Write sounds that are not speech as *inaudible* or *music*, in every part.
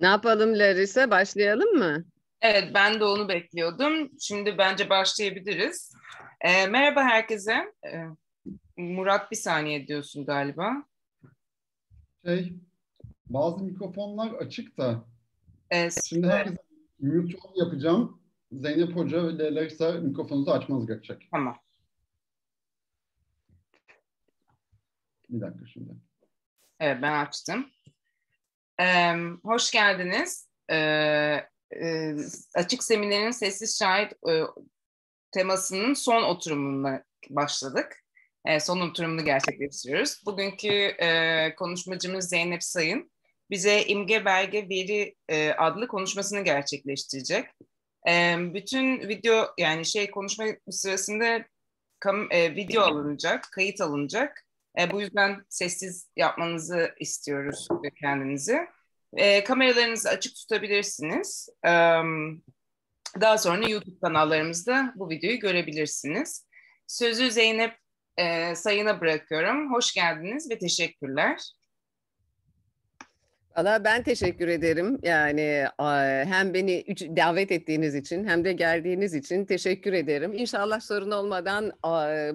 Ne yapalım Larissa? Başlayalım mı? Evet, ben de onu bekliyordum. Şimdi bence başlayabiliriz. E, merhaba herkese. E, Murat bir saniye diyorsun galiba. Şey, bazı mikrofonlar açık da. Evet. Şimdi herkes mute yapacağım. Zeynep Hoca ve Larissa mikrofonunuzu açmanız gerekecek. Tamam. Bir dakika şimdi. Evet ben açtım. Ee, hoş geldiniz. Ee, e, açık seminerin sessiz şahit e, temasının son oturumuna başladık. E, son oturumunu gerçekleştiriyoruz. Bugünkü e, konuşmacımız Zeynep Sayın bize imge belge veri e, adlı konuşmasını gerçekleştirecek. E, bütün video yani şey konuşma sırasında kam, e, video alınacak, kayıt alınacak. E, bu yüzden sessiz yapmanızı istiyoruz kendinizi. E, kameralarınızı açık tutabilirsiniz. E, daha sonra YouTube kanallarımızda bu videoyu görebilirsiniz. Sözü Zeynep e, Sayın'a bırakıyorum. Hoş geldiniz ve teşekkürler. Valla ben teşekkür ederim. Yani hem beni davet ettiğiniz için hem de geldiğiniz için teşekkür ederim. İnşallah sorun olmadan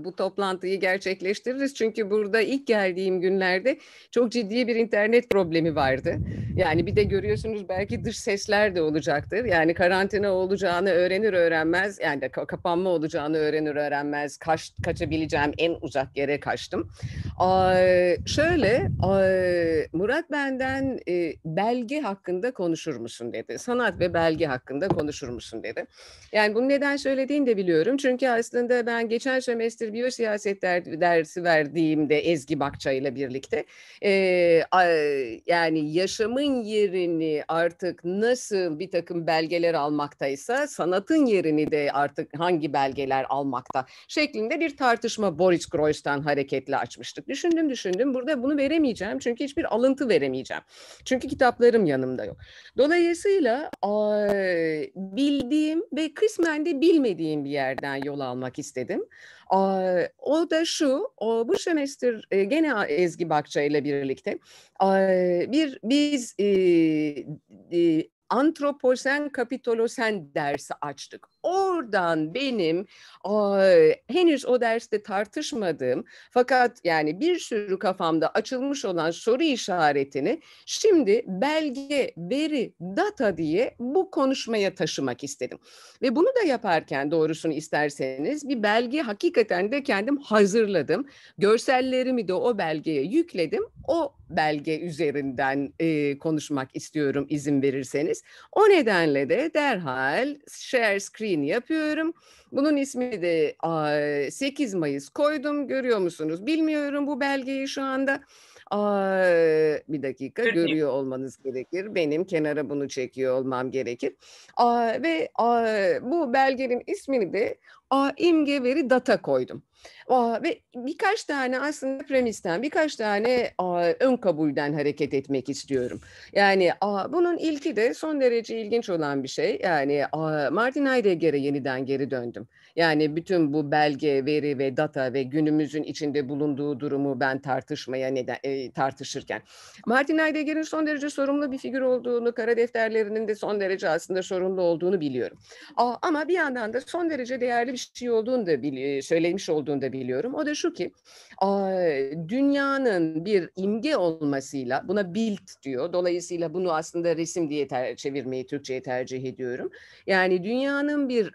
bu toplantıyı gerçekleştiririz. Çünkü burada ilk geldiğim günlerde çok ciddi bir internet problemi vardı. Yani bir de görüyorsunuz belki dış sesler de olacaktır. Yani karantina olacağını öğrenir öğrenmez yani kapanma olacağını öğrenir öğrenmez kaç, kaçabileceğim en uzak yere kaçtım. Şöyle Murat benden e, e, belge hakkında konuşur musun dedi. Sanat ve belge hakkında konuşur musun dedi. Yani bunu neden söylediğini de biliyorum. Çünkü aslında ben geçen semestir biyosiyaset der, dersi verdiğimde Ezgi Bakça ile birlikte e, a, yani yaşamın yerini artık nasıl bir takım belgeler almaktaysa sanatın yerini de artık hangi belgeler almakta şeklinde bir tartışma Boris Groys'tan hareketle açmıştık. Düşündüm düşündüm burada bunu veremeyeceğim çünkü hiçbir alıntı veremeyeceğim. Çünkü kitaplarım yanımda yok. Dolayısıyla bildiğim ve kısmen de bilmediğim bir yerden yol almak istedim. O da şu, bu semestr e, gene Ezgi Bakça ile birlikte bir biz e, e, antroposen kapitolosen dersi açtık oradan benim ay, henüz o derste tartışmadığım fakat yani bir sürü kafamda açılmış olan soru işaretini şimdi belge, veri, data diye bu konuşmaya taşımak istedim. Ve bunu da yaparken doğrusunu isterseniz bir belge hakikaten de kendim hazırladım. Görsellerimi de o belgeye yükledim. O belge üzerinden e, konuşmak istiyorum izin verirseniz. O nedenle de derhal share screen yayını yapıyorum. Bunun ismi de 8 Mayıs koydum. Görüyor musunuz? Bilmiyorum bu belgeyi şu anda. bir dakika görüyor olmanız gerekir. Benim kenara bunu çekiyor olmam gerekir. ve bu belgenin ismini de Aa, imge veri data koydum. Aa, ve birkaç tane aslında premisten, birkaç tane aa, ön kabulden hareket etmek istiyorum. Yani aa, bunun ilki de son derece ilginç olan bir şey. Yani aa, Martin Heidegger'e yeniden geri döndüm. Yani bütün bu belge, veri ve data ve günümüzün içinde bulunduğu durumu ben tartışmaya neden e, tartışırken. Martin Heidegger'in son derece sorumlu bir figür olduğunu, kara defterlerinin de son derece aslında sorumlu olduğunu biliyorum. Aa, ama bir yandan da son derece değerli bir şey olduğunu da söylemiş olduğunu da biliyorum. O da şu ki dünyanın bir imge olmasıyla buna bilt diyor. Dolayısıyla bunu aslında resim diye ter- çevirmeyi Türkçe'ye tercih ediyorum. Yani dünyanın bir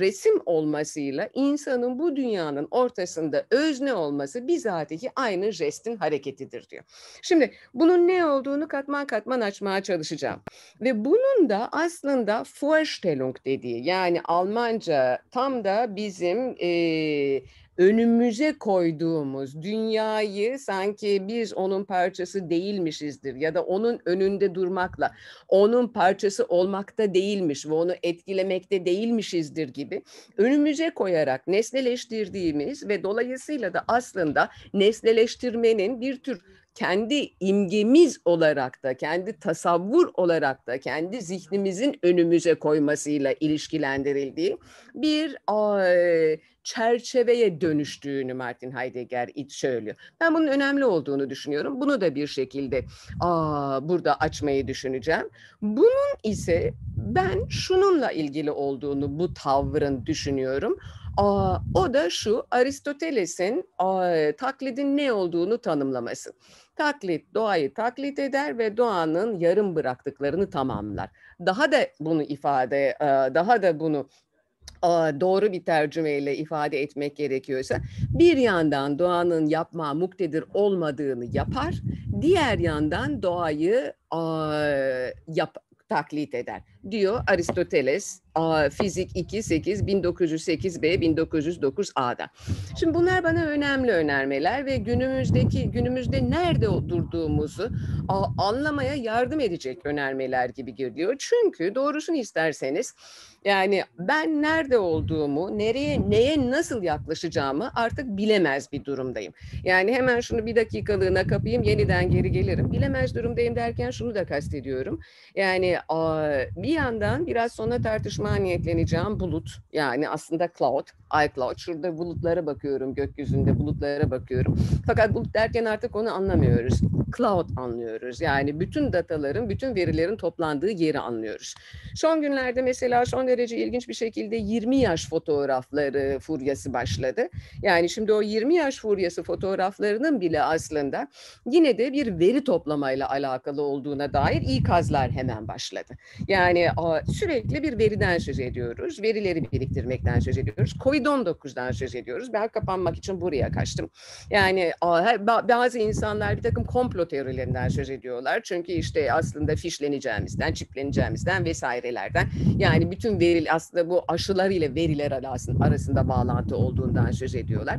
resim olmasıyla insanın bu dünyanın ortasında özne olması bizatihi aynı jestin hareketidir diyor. Şimdi bunun ne olduğunu katman katman açmaya çalışacağım. Ve bunun da aslında Vorstellung dediği yani Almanca tam da da bizim e, önümüze koyduğumuz dünyayı sanki biz onun parçası değilmişizdir ya da onun önünde durmakla onun parçası olmakta değilmiş ve onu etkilemekte değilmişizdir gibi önümüze koyarak nesneleştirdiğimiz ve dolayısıyla da aslında nesneleştirmenin bir tür kendi imgemiz olarak da, kendi tasavvur olarak da, kendi zihnimizin önümüze koymasıyla ilişkilendirildiği bir çerçeveye dönüştüğünü Martin Heidegger söylüyor. Ben bunun önemli olduğunu düşünüyorum. Bunu da bir şekilde burada açmayı düşüneceğim. Bunun ise ben şununla ilgili olduğunu bu tavrın düşünüyorum. O da şu Aristoteles'in taklidin ne olduğunu tanımlaması. Taklit doğayı taklit eder ve doğanın yarım bıraktıklarını tamamlar. Daha da bunu ifade, daha da bunu doğru bir tercümeyle ifade etmek gerekiyorsa bir yandan doğanın yapma muktedir olmadığını yapar, diğer yandan doğayı yap, taklit eder diyor Aristoteles Fizik 2, 8, 1908B, 1909A'da. Şimdi bunlar bana önemli önermeler ve günümüzdeki günümüzde nerede durduğumuzu anlamaya yardım edecek önermeler gibi giriyor. Çünkü doğrusunu isterseniz yani ben nerede olduğumu, nereye, neye nasıl yaklaşacağımı artık bilemez bir durumdayım. Yani hemen şunu bir dakikalığına kapayım, yeniden geri gelirim. Bilemez durumdayım derken şunu da kastediyorum. Yani bir yandan biraz sonra tartışma kullanma niyetleneceğim bulut. Yani aslında cloud, iCloud. Şurada bulutlara bakıyorum, gökyüzünde bulutlara bakıyorum. Fakat bulut derken artık onu anlamıyoruz cloud anlıyoruz. Yani bütün dataların, bütün verilerin toplandığı yeri anlıyoruz. Son günlerde mesela son derece ilginç bir şekilde 20 yaş fotoğrafları furyası başladı. Yani şimdi o 20 yaş furyası fotoğraflarının bile aslında yine de bir veri toplamayla alakalı olduğuna dair ikazlar hemen başladı. Yani sürekli bir veriden söz ediyoruz. Verileri biriktirmekten söz ediyoruz. Covid-19'dan söz ediyoruz. Ben kapanmak için buraya kaçtım. Yani bazı insanlar bir takım komplo komplo teorilerinden söz ediyorlar. Çünkü işte aslında fişleneceğimizden, çipleneceğimizden vesairelerden. Yani bütün veril aslında bu aşılar ile veriler arasında bağlantı olduğundan söz ediyorlar.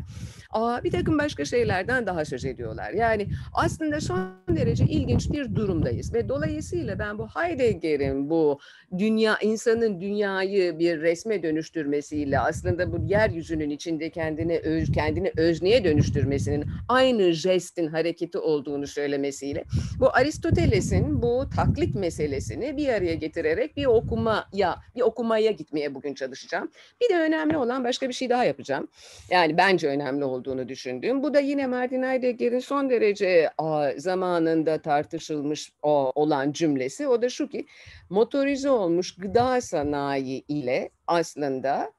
Aa, bir takım başka şeylerden daha söz ediyorlar. Yani aslında son derece ilginç bir durumdayız ve dolayısıyla ben bu Heidegger'in bu dünya insanın dünyayı bir resme dönüştürmesiyle aslında bu yeryüzünün içinde kendini öz kendini özneye dönüştürmesinin aynı jestin hareketi olduğunu söylemesiyle bu Aristoteles'in bu taklit meselesini bir araya getirerek bir okumaya bir okumaya gitmeye bugün çalışacağım. Bir de önemli olan başka bir şey daha yapacağım. Yani bence önemli olan olduğunu düşündüğüm. Bu da yine Martin Heidegger'in son derece zamanında tartışılmış olan cümlesi. O da şu ki motorize olmuş gıda sanayi ile aslında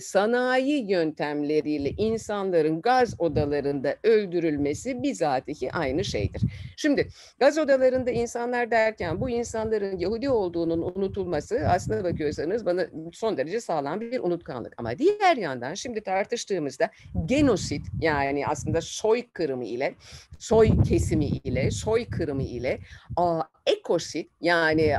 sanayi yöntemleriyle insanların gaz odalarında öldürülmesi bizatihi aynı şeydir. Şimdi gaz odalarında insanlar derken bu insanların Yahudi olduğunun unutulması aslında bakıyorsanız bana son derece sağlam bir unutkanlık. Ama diğer yandan şimdi tartıştığımızda genosit yani aslında soykırımı ile soy kesimi ile soykırımı ile ekosit yani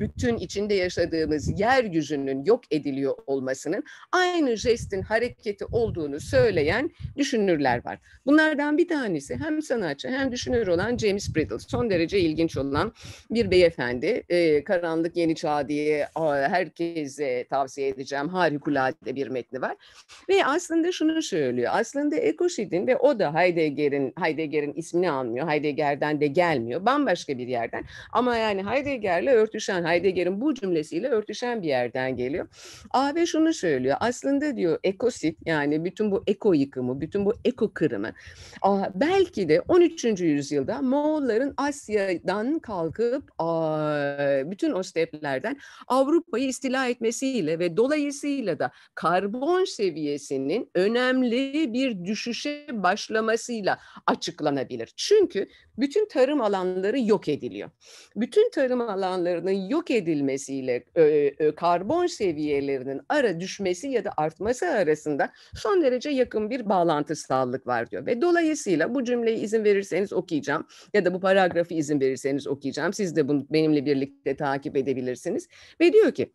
bütün içinde yaşadığımız yeryüzünün yok ediliyor olmasının aynı jestin hareketi olduğunu söyleyen düşünürler var. Bunlardan bir tanesi hem sanatçı hem düşünür olan James Bridle Son derece ilginç olan bir beyefendi. E, Karanlık Yeni Çağ diye herkese tavsiye edeceğim harikulade bir metni var. Ve aslında şunu söylüyor. Aslında ekoşidin ve o da Heidegger'in Heidegger'in ismini almıyor. Heidegger'den de gelmiyor. Bambaşka bir yerden. Ama yani Heidegger'le örtüşen, Heidegger'in bu cümlesiyle örtüşen bir yerden geliyor. AB şunu söylüyor. Aslında diyor ekosit yani bütün bu eko yıkımı, bütün bu eko kırımı belki de 13. yüzyılda Moğolların Asya'dan kalkıp bütün o steplerden Avrupa'yı istila etmesiyle ve dolayısıyla da karbon seviyesinin önemli bir düşüşe başlamasıyla açıklanabilir. Çünkü bütün tarım alanları yok ediliyor bütün tarım alanlarının yok edilmesiyle karbon seviyelerinin ara düşmesi ya da artması arasında son derece yakın bir bağlantısallık var diyor. Ve dolayısıyla bu cümleyi izin verirseniz okuyacağım ya da bu paragrafı izin verirseniz okuyacağım. Siz de bunu benimle birlikte takip edebilirsiniz. Ve diyor ki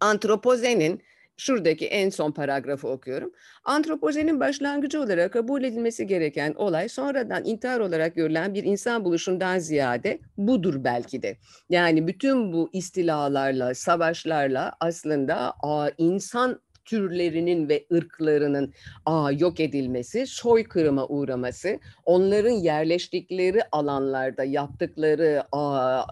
antropozenin şuradaki en son paragrafı okuyorum. Antropozenin başlangıcı olarak kabul edilmesi gereken olay sonradan intihar olarak görülen bir insan buluşundan ziyade budur belki de. Yani bütün bu istilalarla, savaşlarla aslında insan türlerinin ve ırklarının aa, yok edilmesi, soykırıma uğraması, onların yerleştikleri alanlarda yaptıkları aa,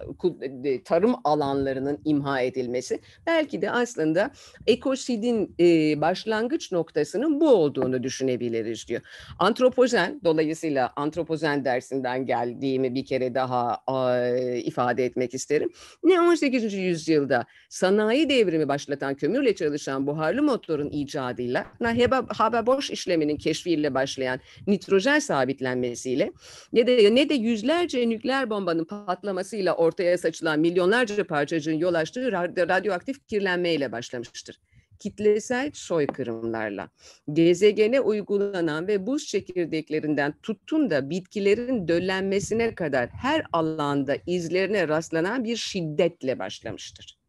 tarım alanlarının imha edilmesi belki de aslında ekosidin e, başlangıç noktasının bu olduğunu düşünebiliriz diyor. Antropozen dolayısıyla antropozen dersinden geldiğimi bir kere daha aa, ifade etmek isterim. Ne 18. yüzyılda sanayi devrimi başlatan kömürle çalışan buharlı motor Bosch'ların icadıyla Haber-Bosch işleminin keşfiyle başlayan nitrojen sabitlenmesiyle ne de, ne de yüzlerce nükleer bombanın patlamasıyla ortaya saçılan milyonlarca parçacığın yol açtığı radyoaktif kirlenmeyle başlamıştır kitlesel soykırımlarla gezegene uygulanan ve buz çekirdeklerinden tutun da bitkilerin döllenmesine kadar her alanda izlerine rastlanan bir şiddetle başlamıştır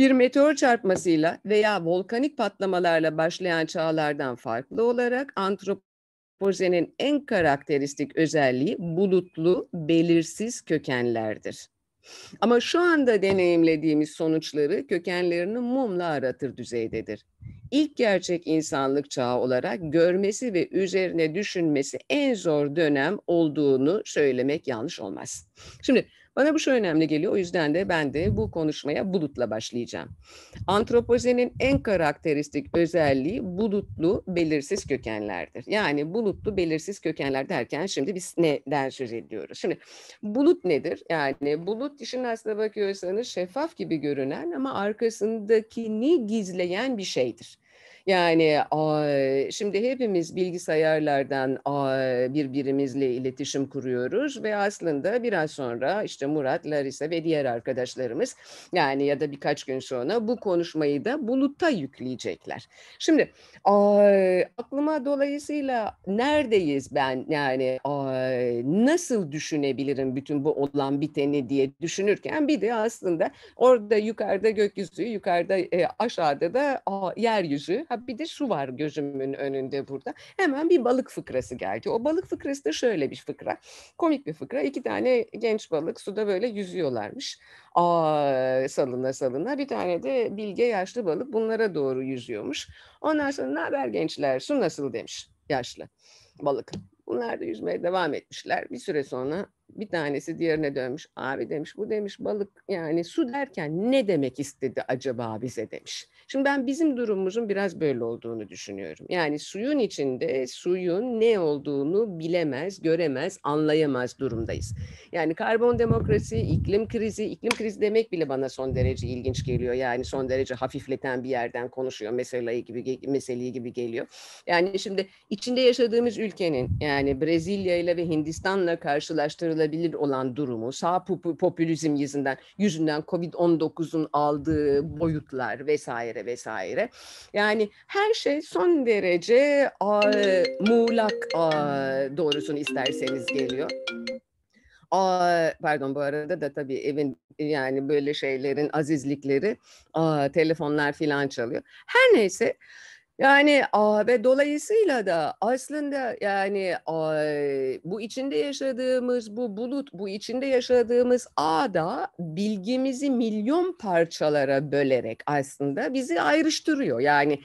bir meteor çarpmasıyla veya volkanik patlamalarla başlayan çağlardan farklı olarak antropozenin en karakteristik özelliği bulutlu, belirsiz kökenlerdir. Ama şu anda deneyimlediğimiz sonuçları kökenlerini mumla aratır düzeydedir. İlk gerçek insanlık çağı olarak görmesi ve üzerine düşünmesi en zor dönem olduğunu söylemek yanlış olmaz. Şimdi bana bu şu önemli geliyor. O yüzden de ben de bu konuşmaya bulutla başlayacağım. Antropozenin en karakteristik özelliği bulutlu belirsiz kökenlerdir. Yani bulutlu belirsiz kökenler derken şimdi biz neden söz ediyoruz? Şimdi bulut nedir? Yani bulut işin aslına bakıyorsanız şeffaf gibi görünen ama arkasındakini gizleyen bir şeydir. Yani şimdi hepimiz bilgisayarlardan birbirimizle iletişim kuruyoruz ve aslında biraz sonra işte Murat, Larisa ve diğer arkadaşlarımız yani ya da birkaç gün sonra bu konuşmayı da buluta yükleyecekler. Şimdi aklıma dolayısıyla neredeyiz ben yani nasıl düşünebilirim bütün bu olan biteni diye düşünürken bir de aslında orada yukarıda gökyüzü, yukarıda e, aşağıda da yeryüzü Ha bir de şu var gözümün önünde burada. Hemen bir balık fıkrası geldi. O balık fıkrası da şöyle bir fıkra. Komik bir fıkra. İki tane genç balık suda böyle yüzüyorlarmış. Aa, salına salına. Bir tane de bilge yaşlı balık bunlara doğru yüzüyormuş. Ondan sonra ne haber gençler su nasıl demiş yaşlı balık. Bunlar da yüzmeye devam etmişler. Bir süre sonra bir tanesi diğerine dönmüş. Abi demiş bu demiş balık yani su derken ne demek istedi acaba bize demiş. Şimdi ben bizim durumumuzun biraz böyle olduğunu düşünüyorum. Yani suyun içinde suyun ne olduğunu bilemez, göremez, anlayamaz durumdayız. Yani karbon demokrasi, iklim krizi, iklim krizi demek bile bana son derece ilginç geliyor. Yani son derece hafifleten bir yerden konuşuyor meseleyi gibi meseleyi gibi geliyor. Yani şimdi içinde yaşadığımız ülkenin yani Brezilya ile ve Hindistan'la karşılaştırılan sürdürülebilir olan durumu, sağ popülizm yüzünden, yüzünden Covid-19'un aldığı boyutlar vesaire vesaire. Yani her şey son derece a, muğlak a, doğrusunu isterseniz geliyor. Aa, pardon bu arada da tabii evin yani böyle şeylerin azizlikleri, aa, telefonlar filan çalıyor. Her neyse yani a, ve dolayısıyla da aslında yani bu içinde yaşadığımız bu bulut, bu içinde yaşadığımız ağda bilgimizi milyon parçalara bölerek aslında bizi ayrıştırıyor. Yani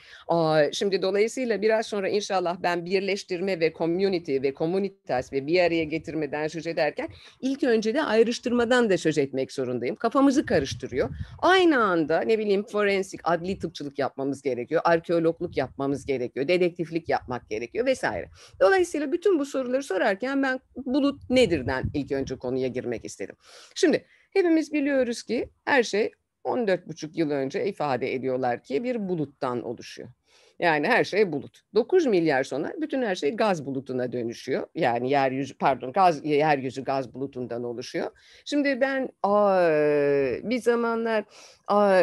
şimdi dolayısıyla biraz sonra inşallah ben birleştirme ve community ve komünitas ve bir araya getirmeden söz ederken ilk önce de ayrıştırmadan da söz etmek zorundayım. Kafamızı karıştırıyor. Aynı anda ne bileyim forensik, adli tıpçılık yapmamız gerekiyor. Arkeologluk yapmamız yapmamız gerekiyor, dedektiflik yapmak gerekiyor vesaire. Dolayısıyla bütün bu soruları sorarken ben bulut nedirden ilk önce konuya girmek istedim. Şimdi hepimiz biliyoruz ki her şey 14,5 yıl önce ifade ediyorlar ki bir buluttan oluşuyor. Yani her şey bulut. 9 milyar sonra bütün her şey gaz bulutuna dönüşüyor. Yani yeryüzü pardon gaz yeryüzü gaz bulutundan oluşuyor. Şimdi ben aa, bir zamanlar aa,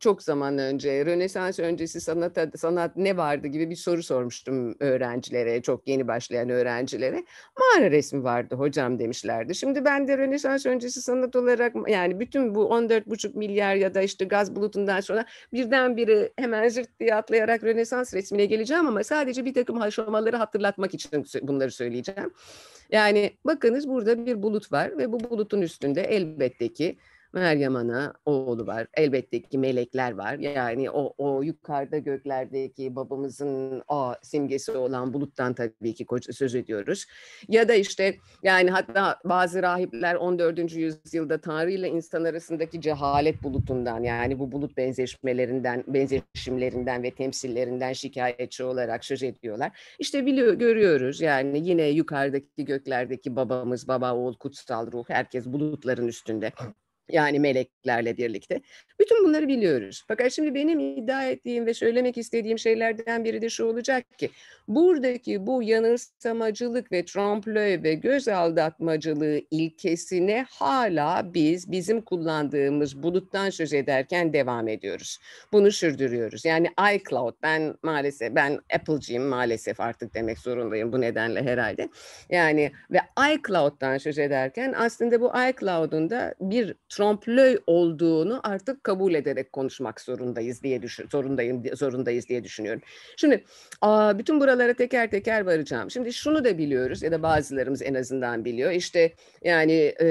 çok zaman önce Rönesans öncesi sanata sanat ne vardı gibi bir soru sormuştum öğrencilere, çok yeni başlayan öğrencilere. Mağara resmi vardı hocam demişlerdi. Şimdi ben de Rönesans öncesi sanat olarak yani bütün bu 14,5 milyar ya da işte gaz bulutundan sonra birdenbire hemen zırt diye atlayarak Rönesans Rönesans resmine geleceğim ama sadece bir takım haşlamaları hatırlatmak için bunları söyleyeceğim. Yani bakınız burada bir bulut var ve bu bulutun üstünde elbette ki Meryem Ana oğlu var. Elbette ki melekler var. Yani o, o yukarıda göklerdeki babamızın o simgesi olan buluttan tabii ki söz ediyoruz. Ya da işte yani hatta bazı rahipler 14. yüzyılda Tanrı ile insan arasındaki cehalet bulutundan yani bu bulut benzeşmelerinden, benzeşimlerinden ve temsillerinden şikayetçi olarak söz ediyorlar. İşte biliyor, görüyoruz yani yine yukarıdaki göklerdeki babamız, baba, oğul, kutsal ruh herkes bulutların üstünde. Yani meleklerle birlikte. Bütün bunları biliyoruz. Fakat şimdi benim iddia ettiğim ve söylemek istediğim şeylerden biri de şu olacak ki buradaki bu yanılsamacılık ve tromplö ve göz aldatmacılığı ilkesine hala biz bizim kullandığımız buluttan söz ederken devam ediyoruz. Bunu sürdürüyoruz. Yani iCloud ben maalesef ben Apple'cıyım maalesef artık demek zorundayım bu nedenle herhalde. Yani ve iCloud'dan söz ederken aslında bu iCloud'un da bir Trumplöy olduğunu artık kabul ederek konuşmak zorundayız diye düşün, zorundayım zorundayız diye düşünüyorum. Şimdi bütün buralara teker teker varacağım. Şimdi şunu da biliyoruz ya da bazılarımız en azından biliyor. İşte yani e,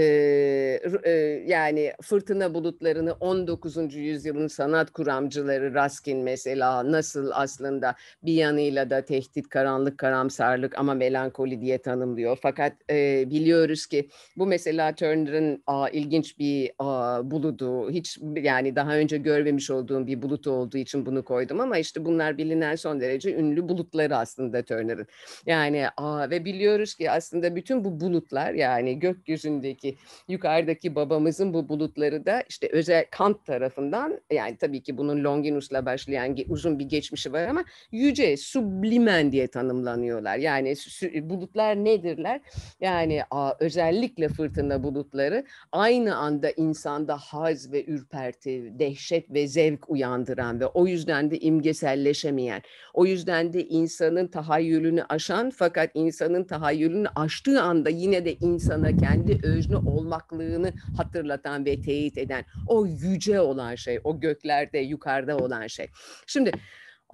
yani fırtına bulutlarını 19. yüzyılın sanat kuramcıları Raskin mesela nasıl aslında bir yanıyla da tehdit, karanlık, karamsarlık ama melankoli diye tanımlıyor. Fakat e, biliyoruz ki bu mesela Turner'ın ilginç bir a, buludu. Hiç yani daha önce görmemiş olduğum bir bulut olduğu için bunu koydum ama işte bunlar bilinen son derece ünlü bulutları aslında Turner'ın. Yani ve biliyoruz ki aslında bütün bu bulutlar yani gökyüzündeki yukarıdaki babamızın bu bulutları da işte özel Kant tarafından yani tabii ki bunun Longinus'la başlayan uzun bir geçmişi var ama yüce sublimen diye tanımlanıyorlar. Yani bulutlar nedirler? Yani özellikle fırtına bulutları aynı anda insanda haz ve ürperti, dehşet ve zevk uyandıran ve o yüzden de imgeselleşemeyen, o yüzden de insanın tahayyülünü aşan fakat insanın tahayyülünü aştığı anda yine de insana kendi özne olmaklığını hatırlatan ve teyit eden o yüce olan şey, o göklerde, yukarıda olan şey. Şimdi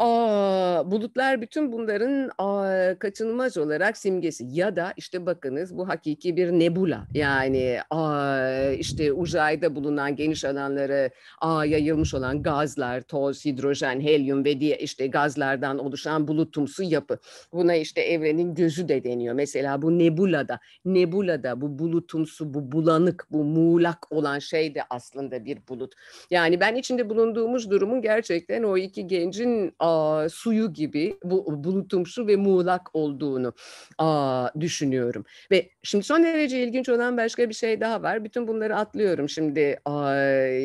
Aa, bulutlar bütün bunların aa, kaçınılmaz olarak simgesi ya da işte bakınız bu hakiki bir nebula yani aa, işte uzayda bulunan geniş alanlara aa, yayılmış olan gazlar, toz, hidrojen, helyum ve diye işte gazlardan oluşan bulutumsu yapı. Buna işte evrenin gözü de deniyor. Mesela bu nebulada, nebulada bu bulutumsu, bu bulanık, bu muğlak olan şey de aslında bir bulut. Yani ben içinde bulunduğumuz durumun gerçekten o iki gencin aa, suyu gibi bu bulutumsu ve muğlak olduğunu a, düşünüyorum. Ve şimdi son derece ilginç olan başka bir şey daha var. Bütün bunları atlıyorum şimdi a,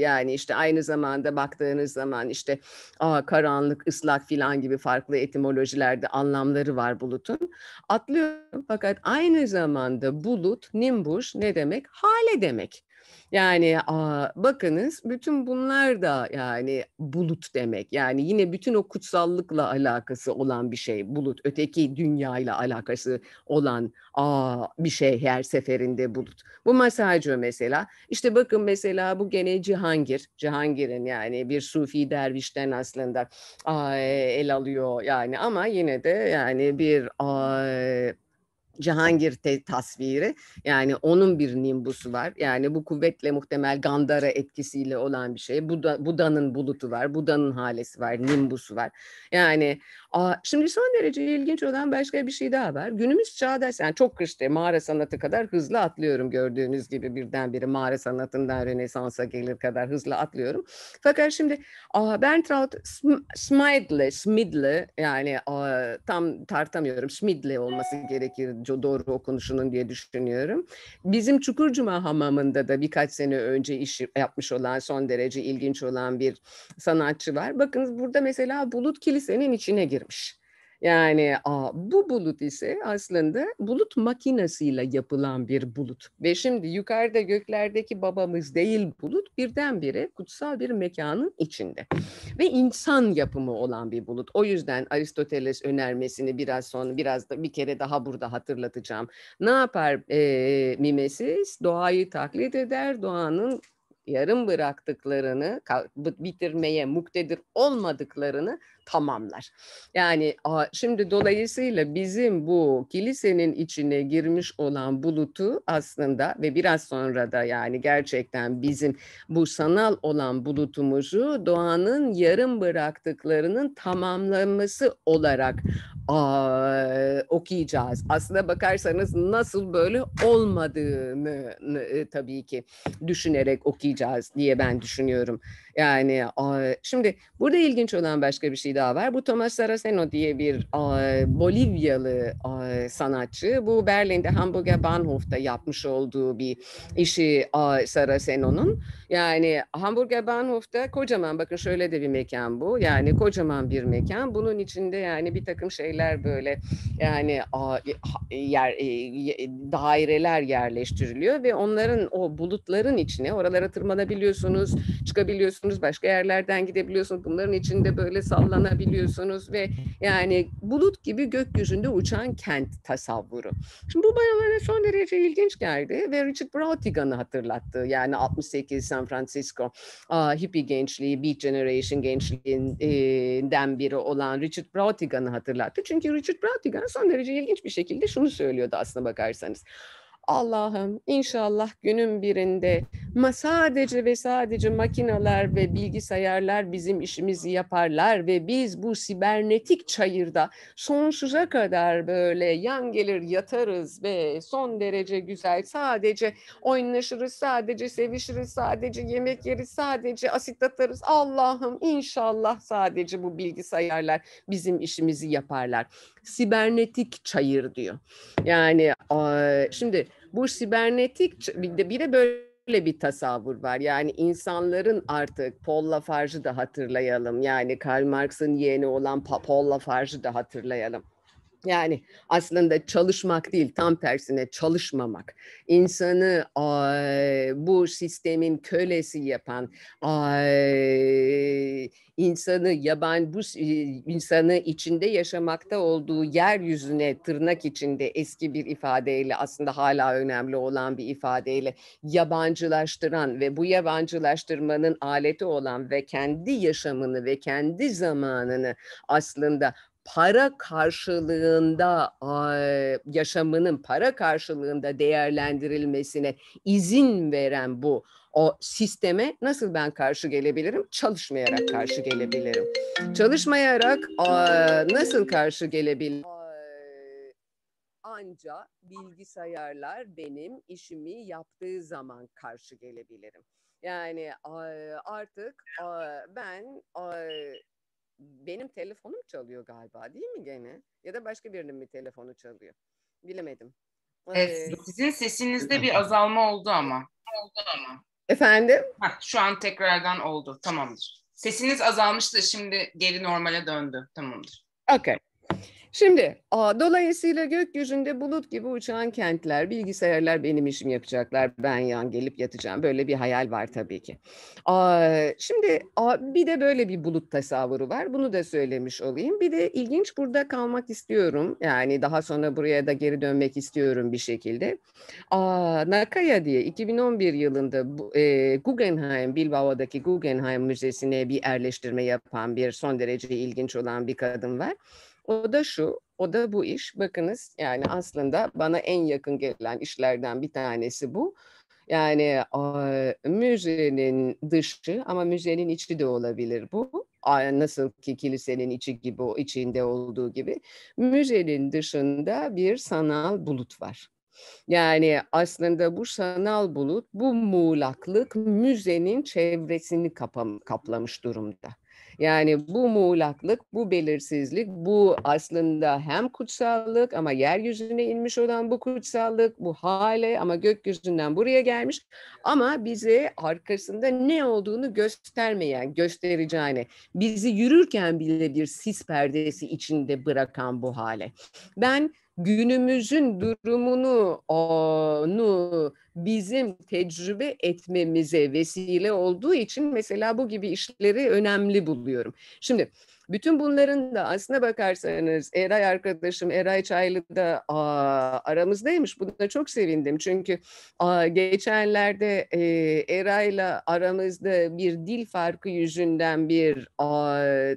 yani işte aynı zamanda baktığınız zaman işte a, karanlık, ıslak filan gibi farklı etimolojilerde anlamları var bulutun. Atlıyorum fakat aynı zamanda bulut, nimbus ne demek? Hale demek. Yani bakınız bütün bunlar da yani bulut demek. Yani yine bütün o kutsallıkla alakası olan bir şey bulut. Öteki dünyayla alakası olan aa, bir şey her seferinde bulut. Bu masajı mesela. İşte bakın mesela bu gene Cihangir. Cihangir'in yani bir sufi dervişten aslında aa, e, el alıyor yani ama yine de yani bir aa, Cihangir te- tasviri yani onun bir nimbusu var. Yani bu kuvvetle muhtemel Gandara etkisiyle olan bir şey. Buda, Buda'nın bulutu var, Buda'nın halesi var, nimbusu var. Yani a, şimdi son derece ilginç olan başka bir şey daha var. Günümüz çağdaş yani çok işte mağara sanatı kadar hızlı atlıyorum gördüğünüz gibi birdenbire mağara sanatından Rönesans'a gelir kadar hızlı atlıyorum. Fakat şimdi a, Bertrand Smidle, Smidle yani a, tam tartamıyorum Smidle olması gerekir doğru okunuşunun diye düşünüyorum. Bizim Çukurcuma Hamamı'nda da birkaç sene önce iş yapmış olan son derece ilginç olan bir sanatçı var. Bakınız burada mesela Bulut Kilisenin içine girmiş. Yani a, bu bulut ise aslında bulut makinesiyle yapılan bir bulut. Ve şimdi yukarıda göklerdeki babamız değil bulut birdenbire kutsal bir mekanın içinde. Ve insan yapımı olan bir bulut. O yüzden Aristoteles önermesini biraz sonra biraz da bir kere daha burada hatırlatacağım. Ne yapar e, Mimesis? Doğayı taklit eder. Doğanın yarım bıraktıklarını, bitirmeye muktedir olmadıklarını tamamlar. Yani şimdi dolayısıyla bizim bu kilisenin içine girmiş olan bulutu aslında ve biraz sonra da yani gerçekten bizim bu sanal olan bulutumuzu doğanın yarım bıraktıklarının tamamlanması olarak aa, okuyacağız. Aslına bakarsanız nasıl böyle olmadığını tabii ki düşünerek okuyacağız diye ben düşünüyorum. Yani aa, şimdi burada ilginç olan başka bir şey daha var. Bu Thomas Saraceno diye bir Bolivyalı sanatçı. Bu Berlin'de Hamburg'a Bahnhof'ta yapmış olduğu bir işi Saraceno'nun. Yani Hamburg'a Bahnhof'ta kocaman bakın şöyle de bir mekan bu. Yani kocaman bir mekan. Bunun içinde yani bir takım şeyler böyle yani yer e, daireler yerleştiriliyor ve onların o bulutların içine oralara tırmanabiliyorsunuz, çıkabiliyorsunuz, başka yerlerden gidebiliyorsunuz. Bunların içinde böyle sallanan kullanabiliyorsunuz ve yani bulut gibi gökyüzünde uçan kent tasavvuru. Şimdi bu bana son derece ilginç geldi ve Richard Brautigan'ı hatırlattı. Yani 68 San Francisco a, hippie gençliği, Beat Generation gençliğinden biri olan Richard Brautigan'ı hatırlattı. Çünkü Richard Brautigan son derece ilginç bir şekilde şunu söylüyordu aslına bakarsanız. Allah'ım inşallah günün birinde ma sadece ve sadece makineler ve bilgisayarlar bizim işimizi yaparlar ve biz bu sibernetik çayırda sonsuza kadar böyle yan gelir yatarız ve son derece güzel sadece oynaşırız, sadece sevişiriz, sadece yemek yeriz, sadece asit atarız. Allah'ım inşallah sadece bu bilgisayarlar bizim işimizi yaparlar. Sibernetik çayır diyor. Yani şimdi bu sibernetik bir de böyle bir tasavvur var. Yani insanların artık Paul Lafarge'ı da hatırlayalım. Yani Karl Marx'ın yeğeni olan Paul Lafarge'ı da hatırlayalım yani aslında çalışmak değil, tam tersine çalışmamak. İnsanı bu sistemin kölesi yapan, insanı yaban bu insanı içinde yaşamakta olduğu yeryüzüne tırnak içinde eski bir ifadeyle aslında hala önemli olan bir ifadeyle yabancılaştıran ve bu yabancılaştırmanın aleti olan ve kendi yaşamını ve kendi zamanını aslında para karşılığında yaşamının para karşılığında değerlendirilmesine izin veren bu o sisteme nasıl ben karşı gelebilirim? Çalışmayarak karşı gelebilirim. Çalışmayarak nasıl karşı gelebilirim? Anca bilgisayarlar benim işimi yaptığı zaman karşı gelebilirim. Yani artık ben benim telefonum çalıyor galiba değil mi gene? Ya da başka birinin bir telefonu çalıyor. Bilemedim. Evet, ee, sizin sesinizde bir azalma oldu ama. Oldu ama. Efendim? Heh, şu an tekrardan oldu. Tamamdır. Sesiniz azalmıştı. Şimdi geri normale döndü. Tamamdır. Okay. Şimdi a, dolayısıyla gökyüzünde bulut gibi uçan kentler, bilgisayarlar benim işim yapacaklar. Ben yan gelip yatacağım. Böyle bir hayal var tabii ki. A, şimdi a, bir de böyle bir bulut tasavvuru var. Bunu da söylemiş olayım. Bir de ilginç burada kalmak istiyorum. Yani daha sonra buraya da geri dönmek istiyorum bir şekilde. A, Nakaya diye 2011 yılında bu, e, Guggenheim, Bilbao'daki Guggenheim Müzesi'ne bir yerleştirme yapan bir son derece ilginç olan bir kadın var. O da şu, o da bu iş. Bakınız yani aslında bana en yakın gelen işlerden bir tanesi bu. Yani müzenin dışı ama müzenin içi de olabilir bu. Nasıl ki kilisenin içi gibi, o içinde olduğu gibi. Müzenin dışında bir sanal bulut var. Yani aslında bu sanal bulut, bu muğlaklık müzenin çevresini kaplamış durumda. Yani bu muğlaklık, bu belirsizlik, bu aslında hem kutsallık ama yeryüzüne inmiş olan bu kutsallık, bu hale ama gökyüzünden buraya gelmiş ama bize arkasında ne olduğunu göstermeyen, göstereceğine, bizi yürürken bile bir sis perdesi içinde bırakan bu hale. Ben günümüzün durumunu onu bizim tecrübe etmemize vesile olduğu için mesela bu gibi işleri önemli buluyorum. Şimdi bütün bunların da aslına bakarsanız Eray arkadaşım Eray Çaylı da aa, aramızdaymış. Buna çok sevindim. Çünkü aa, geçenlerde e, Eray'la aramızda bir dil farkı yüzünden bir aa,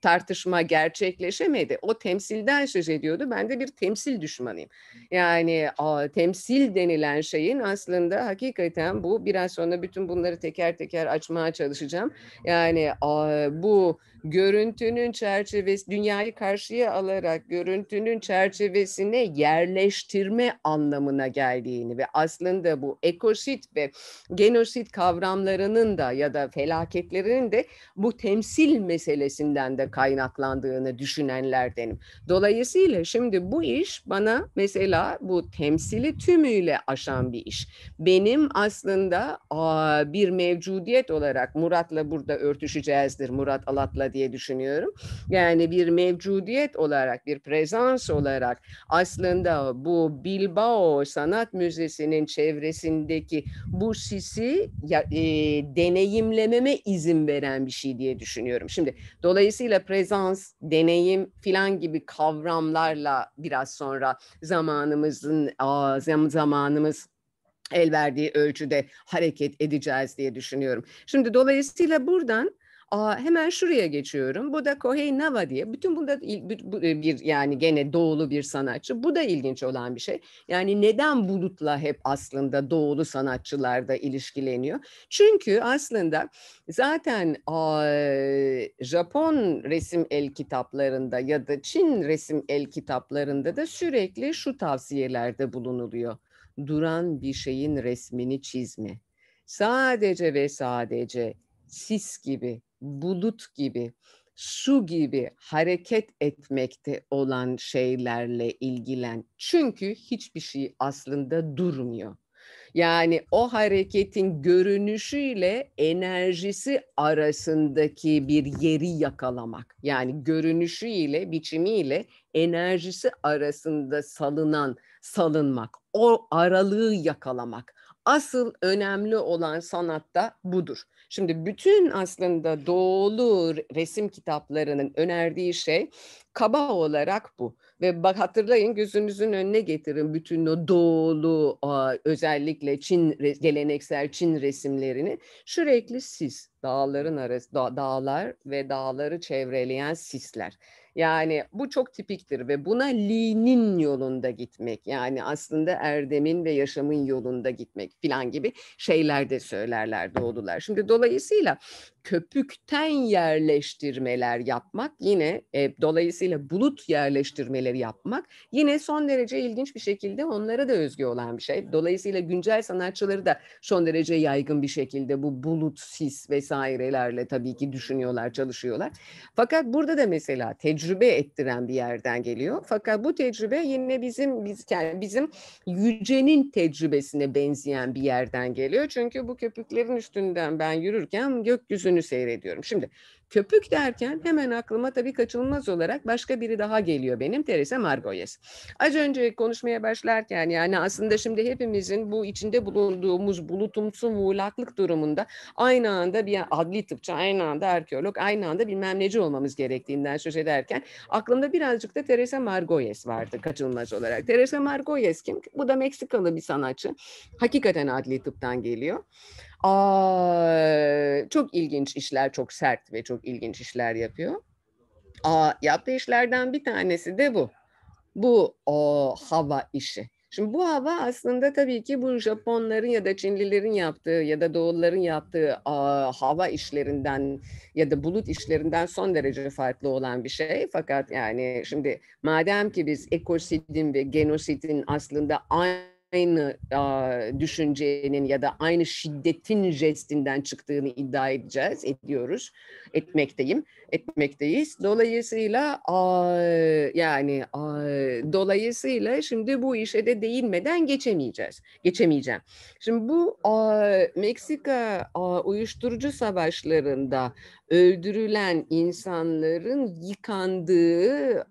tartışma gerçekleşemedi. O temsilden söz ediyordu. Ben de bir temsil düşmanıyım. Yani aa, temsil denilen şeyin aslında hakikaten bu biraz sonra bütün bunları teker teker açmaya çalışacağım. Yani aa, bu görüntünün çerçevesi dünyayı karşıya alarak görüntünün çerçevesine yerleştirme anlamına geldiğini ve aslında bu ekosit ve genosit kavramlarının da ya da felaketlerinin de bu temsil meselesinden de kaynaklandığını düşünenlerdenim. Dolayısıyla şimdi bu iş bana mesela bu temsili tümüyle aşan bir iş. Benim aslında aa, bir mevcudiyet olarak Murat'la burada örtüşeceğizdir. Murat Alat'la diye düşünüyorum. Yani bir mevcudiyet olarak, bir prezans olarak aslında bu Bilbao Sanat Müzesi'nin çevresindeki bu sisi ya, e, deneyimlememe izin veren bir şey diye düşünüyorum. Şimdi dolayısıyla prezans, deneyim filan gibi kavramlarla biraz sonra zamanımızın a, zamanımız el verdiği ölçüde hareket edeceğiz diye düşünüyorum. Şimdi dolayısıyla buradan Aa, hemen şuraya geçiyorum. Bu da Kohei Nava diye. Bütün bunda e, bir yani gene doğulu bir sanatçı. Bu da ilginç olan bir şey. Yani neden bulutla hep aslında doğulu sanatçılarda ilişkileniyor? Çünkü aslında zaten aa, Japon resim el kitaplarında ya da Çin resim el kitaplarında da sürekli şu tavsiyelerde bulunuluyor. Duran bir şeyin resmini çizme. Sadece ve sadece sis gibi bulut gibi, su gibi hareket etmekte olan şeylerle ilgilen. Çünkü hiçbir şey aslında durmuyor. Yani o hareketin görünüşüyle enerjisi arasındaki bir yeri yakalamak. Yani görünüşüyle, biçimiyle enerjisi arasında salınan, salınmak. O aralığı yakalamak. Asıl önemli olan sanatta budur. Şimdi bütün aslında doğulu resim kitaplarının önerdiği şey kaba olarak bu. Ve bak hatırlayın gözünüzün önüne getirin bütün o doğulu özellikle Çin geleneksel Çin resimlerini. Sürekli sis, dağların arası, da, dağlar ve dağları çevreleyen sisler. Yani bu çok tipiktir ve buna linin yolunda gitmek yani aslında erdemin ve yaşamın yolunda gitmek filan gibi şeyler de söylerler doğdular. Şimdi dolayısıyla köpükten yerleştirmeler yapmak yine e, dolayısıyla bulut yerleştirmeleri yapmak yine son derece ilginç bir şekilde onlara da özgü olan bir şey. Dolayısıyla güncel sanatçıları da son derece yaygın bir şekilde bu bulut, sis vesairelerle tabii ki düşünüyorlar, çalışıyorlar. Fakat burada da mesela tecrübe ettiren bir yerden geliyor. Fakat bu tecrübe yine bizim biz yani bizim yücenin tecrübesine benzeyen bir yerden geliyor. Çünkü bu köpüklerin üstünden ben yürürken gökyüzünü ürünü seyrediyorum. Şimdi köpük derken hemen aklıma tabii kaçınılmaz olarak başka biri daha geliyor benim Teresa Margoyes. Az önce konuşmaya başlarken yani aslında şimdi hepimizin bu içinde bulunduğumuz bulutumsu muğlaklık durumunda aynı anda bir adli tıpçı, aynı anda arkeolog, aynı anda bilmem neci olmamız gerektiğinden söz ederken aklımda birazcık da Teresa Margoyes vardı kaçınılmaz olarak. Teresa Margoyes kim? Bu da Meksikalı bir sanatçı. Hakikaten adli tıptan geliyor. Aa, çok ilginç işler, çok sert ve çok ilginç işler yapıyor. Aa, yaptığı işlerden bir tanesi de bu. Bu o, hava işi. Şimdi bu hava aslında tabii ki bu Japonların ya da Çinlilerin yaptığı ya da Doğulların yaptığı a, hava işlerinden ya da bulut işlerinden son derece farklı olan bir şey. Fakat yani şimdi madem ki biz ekosidin ve genosidin aslında aynı aynı a, düşüncenin ya da aynı şiddetin jestinden çıktığını iddia edeceğiz, ediyoruz, etmekteyim etmekteyiz. Dolayısıyla yani dolayısıyla şimdi bu işe de değinmeden geçemeyeceğiz. Geçemeyeceğim. Şimdi bu Meksika uyuşturucu savaşlarında öldürülen insanların yıkandığı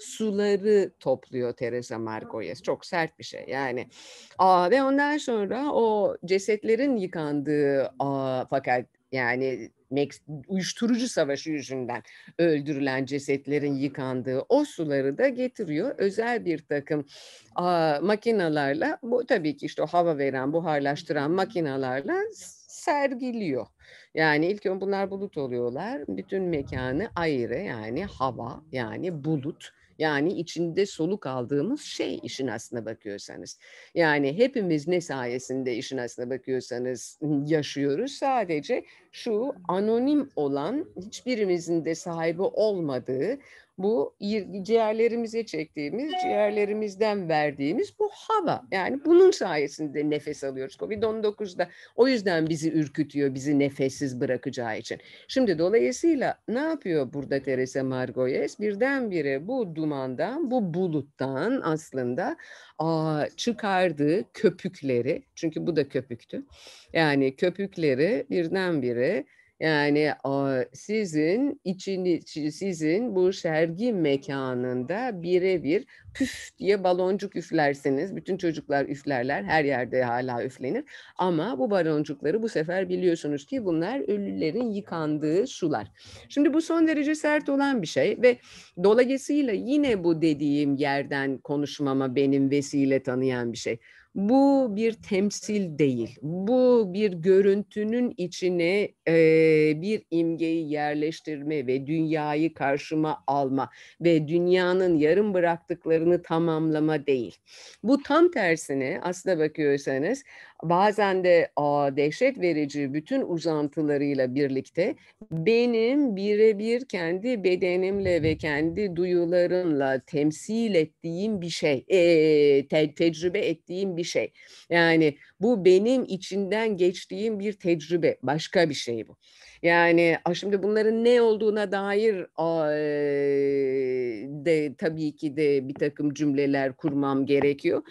suları topluyor Teresa Margoyes. Çok sert bir şey yani. ve ondan sonra o cesetlerin yıkandığı fakat yani uyuşturucu savaşı yüzünden öldürülen cesetlerin yıkandığı o suları da getiriyor. Özel bir takım a, makinalarla bu tabii ki işte o hava veren buharlaştıran makinalarla sergiliyor. Yani ilk önce bunlar bulut oluyorlar. Bütün mekanı ayrı yani hava yani bulut yani içinde soluk aldığımız şey işin aslına bakıyorsanız. Yani hepimiz ne sayesinde işin aslına bakıyorsanız yaşıyoruz. Sadece şu anonim olan hiçbirimizin de sahibi olmadığı bu ciğerlerimize çektiğimiz, ciğerlerimizden verdiğimiz bu hava. Yani bunun sayesinde nefes alıyoruz. Covid-19'da o yüzden bizi ürkütüyor, bizi nefessiz bırakacağı için. Şimdi dolayısıyla ne yapıyor burada Teresa Margoyes? Birdenbire bu dumandan, bu buluttan aslında aa, çıkardığı köpükleri, çünkü bu da köpüktü. Yani köpükleri birdenbire yani sizin içini, sizin bu sergi mekanında birebir püf diye baloncuk üflerseniz, bütün çocuklar üflerler, her yerde hala üflenir. Ama bu baloncukları bu sefer biliyorsunuz ki bunlar ölülerin yıkandığı sular. Şimdi bu son derece sert olan bir şey ve dolayısıyla yine bu dediğim yerden konuşmama benim vesile tanıyan bir şey. Bu bir temsil değil. Bu bir görüntünün içine e, bir imgeyi yerleştirme ve dünyayı karşıma alma ve dünyanın yarım bıraktıklarını tamamlama değil. Bu tam tersine aslına bakıyorsanız bazen de aa, dehşet verici bütün uzantılarıyla birlikte benim birebir kendi bedenimle ve kendi duyularımla temsil ettiğim bir şey, e, te- tecrübe ettiğim bir şey. Yani bu benim içinden geçtiğim bir tecrübe. Başka bir şey bu. Yani şimdi bunların ne olduğuna dair de tabii ki de bir takım cümleler kurmam gerekiyor.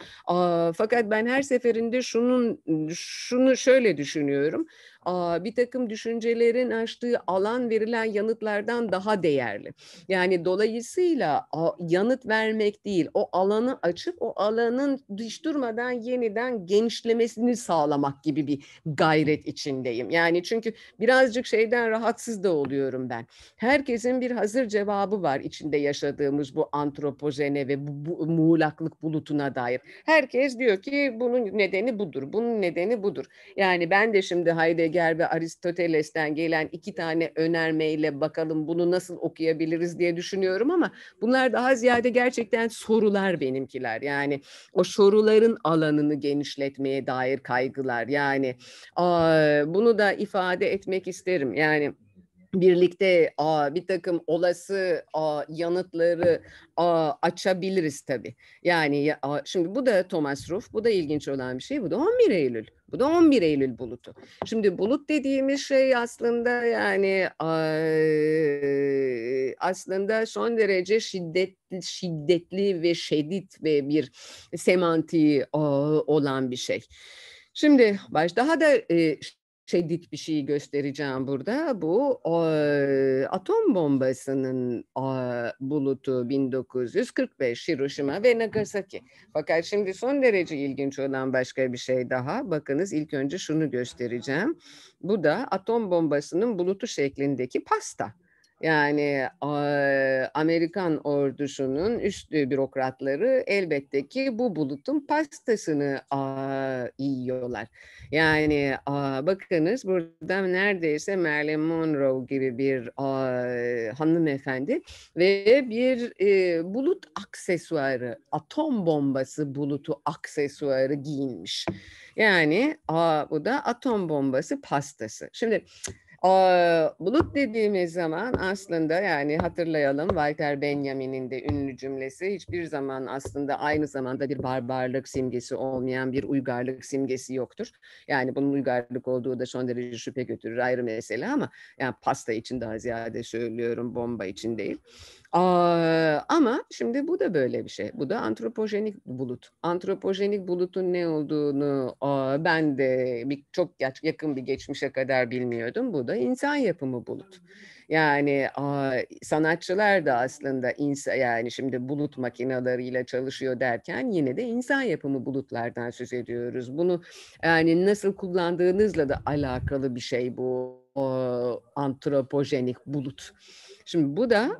Fakat ben her seferinde şunun şunu şöyle düşünüyorum bir takım düşüncelerin açtığı alan verilen yanıtlardan daha değerli. Yani dolayısıyla yanıt vermek değil, o alanı açıp o alanın dış durmadan yeniden genişlemesini sağlamak gibi bir gayret içindeyim. Yani çünkü birazcık şeyden rahatsız da oluyorum ben. Herkesin bir hazır cevabı var içinde yaşadığımız bu antropojene ve bu, bu muğlaklık bulutuna dair. Herkes diyor ki bunun nedeni budur, bunun nedeni budur. Yani ben de şimdi Heidegger Heidegger ve Aristoteles'ten gelen iki tane önermeyle bakalım bunu nasıl okuyabiliriz diye düşünüyorum ama bunlar daha ziyade gerçekten sorular benimkiler. Yani o soruların alanını genişletmeye dair kaygılar. Yani bunu da ifade etmek isterim. Yani birlikte a, bir takım olası a, yanıtları a, açabiliriz tabii. Yani a, şimdi bu da Thomas Ruff, bu da ilginç olan bir şey. Bu da 11 Eylül. Bu da 11 Eylül bulutu. Şimdi bulut dediğimiz şey aslında yani aslında son derece şiddetli şiddetli ve şiddet ve bir semantiği olan bir şey. Şimdi baş daha da e, şiddet şey, bir şeyi göstereceğim burada. Bu o, atom bombasının o, bulutu 1945 Hiroşima ve Nagasaki. Fakat şimdi son derece ilginç olan başka bir şey daha. Bakınız ilk önce şunu göstereceğim. Bu da atom bombasının bulutu şeklindeki pasta. Yani Amerikan ordusunun üst bürokratları elbette ki bu bulutun pastasını yiyorlar. Yani bakınız burada neredeyse Marilyn Monroe gibi bir hanımefendi ve bir bulut aksesuarı, atom bombası bulutu aksesuarı giyinmiş. Yani bu da atom bombası pastası. Şimdi Bulut dediğimiz zaman aslında yani hatırlayalım Walter Benjamin'in de ünlü cümlesi hiçbir zaman aslında aynı zamanda bir barbarlık simgesi olmayan bir uygarlık simgesi yoktur. Yani bunun uygarlık olduğu da son derece şüphe götürür ayrı mesele ama yani pasta için daha ziyade söylüyorum bomba için değil ama şimdi bu da böyle bir şey. Bu da antropojenik bulut. Antropojenik bulutun ne olduğunu ben de bir, çok yakın bir geçmişe kadar bilmiyordum. Bu da insan yapımı bulut. Yani sanatçılar da aslında insan yani şimdi bulut makinalarıyla çalışıyor derken yine de insan yapımı bulutlardan söz ediyoruz. Bunu yani nasıl kullandığınızla da alakalı bir şey bu o, antropojenik bulut. Şimdi bu da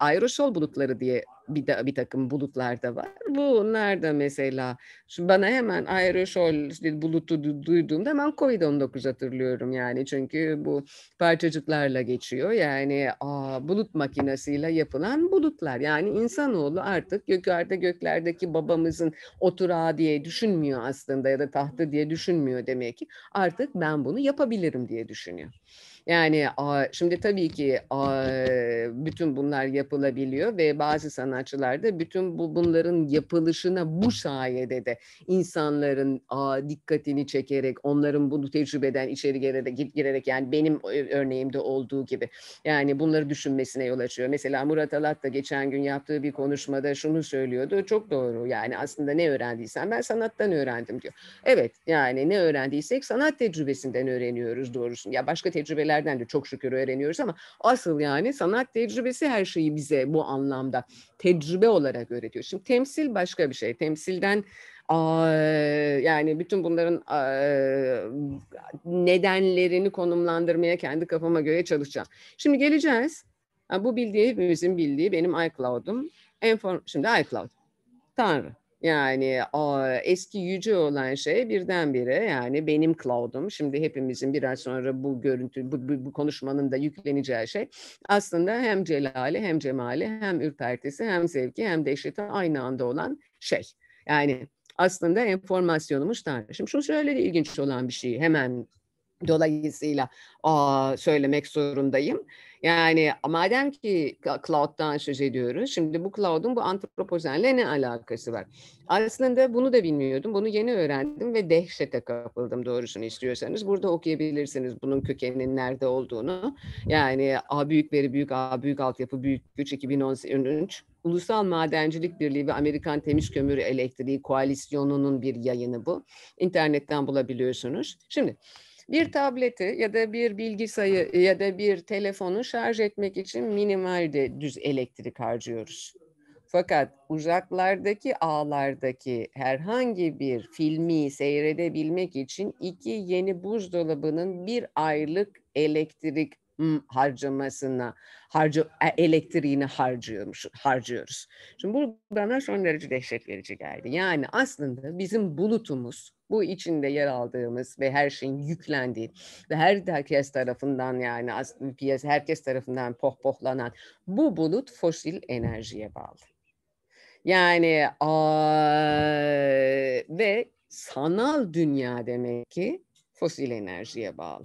aeroşol bulutları diye bir, de, bir takım bulutlar da var. Bunlar da mesela şu bana hemen aeroşol işte bulutu duyduğumda hemen Covid-19 hatırlıyorum yani. Çünkü bu parçacıklarla geçiyor. Yani aa, bulut makinesiyle yapılan bulutlar. Yani insanoğlu artık yukarıda göklerdeki babamızın oturağı diye düşünmüyor aslında ya da tahtı diye düşünmüyor demek ki. Artık ben bunu yapabilirim diye düşünüyor. Yani şimdi tabii ki bütün bunlar yapılabiliyor ve bazı sanatçılar da bütün bu bunların yapılışına bu sayede de insanların dikkatini çekerek onların bunu tecrübeden içeri girerek, girerek yani benim örneğimde olduğu gibi yani bunları düşünmesine yol açıyor. Mesela Murat Alat da geçen gün yaptığı bir konuşmada şunu söylüyordu. Çok doğru yani aslında ne öğrendiysem ben sanattan öğrendim diyor. Evet yani ne öğrendiysek sanat tecrübesinden öğreniyoruz doğrusu. Ya başka tecrübeler eserlerden de çok şükür öğreniyoruz ama asıl yani sanat tecrübesi her şeyi bize bu anlamda tecrübe olarak öğretiyor. Şimdi temsil başka bir şey. Temsilden yani bütün bunların nedenlerini konumlandırmaya kendi kafama göre çalışacağım. Şimdi geleceğiz. Bu bildiği hepimizin bildiği benim iCloud'um. Enform şimdi iCloud. Tanrı. Yani a, eski yüce olan şey birdenbire yani benim cloud'um. Şimdi hepimizin biraz sonra bu görüntü, bu, bu, bu konuşmanın da yükleneceği şey aslında hem celali hem cemali hem ürpertisi hem zevki hem dehşeti aynı anda olan şey. Yani aslında enformasyonumuz Tanrı. Şimdi şu şöyle de ilginç olan bir şey hemen Dolayısıyla aa, söylemek zorundayım. Yani madem ki cloud'dan söz ediyoruz, şimdi bu cloud'un bu antropozenle ne alakası var? Aslında bunu da bilmiyordum, bunu yeni öğrendim ve dehşete kapıldım doğrusunu istiyorsanız. Burada okuyabilirsiniz bunun kökeninin nerede olduğunu. Yani A büyük veri, büyük A, büyük altyapı, büyük güç 2013 Ulusal Madencilik Birliği ve Amerikan Temiz Kömür Elektriği Koalisyonu'nun bir yayını bu. İnternetten bulabiliyorsunuz. Şimdi bir tableti ya da bir bilgisayı ya da bir telefonu şarj etmek için minimalde düz elektrik harcıyoruz. Fakat uzaklardaki ağlardaki herhangi bir filmi seyredebilmek için iki yeni buzdolabının bir aylık elektrik harcamasına harca, e, elektriğini harcıyormuş, harcıyoruz. Şimdi bu bana son derece dehşet verici geldi. Yani aslında bizim bulutumuz bu içinde yer aldığımız ve her şeyin yüklendiği ve her herkes tarafından yani piyasa herkes tarafından pohpohlanan bu bulut fosil enerjiye bağlı. Yani aa, ve sanal dünya demek ki fosil enerjiye bağlı.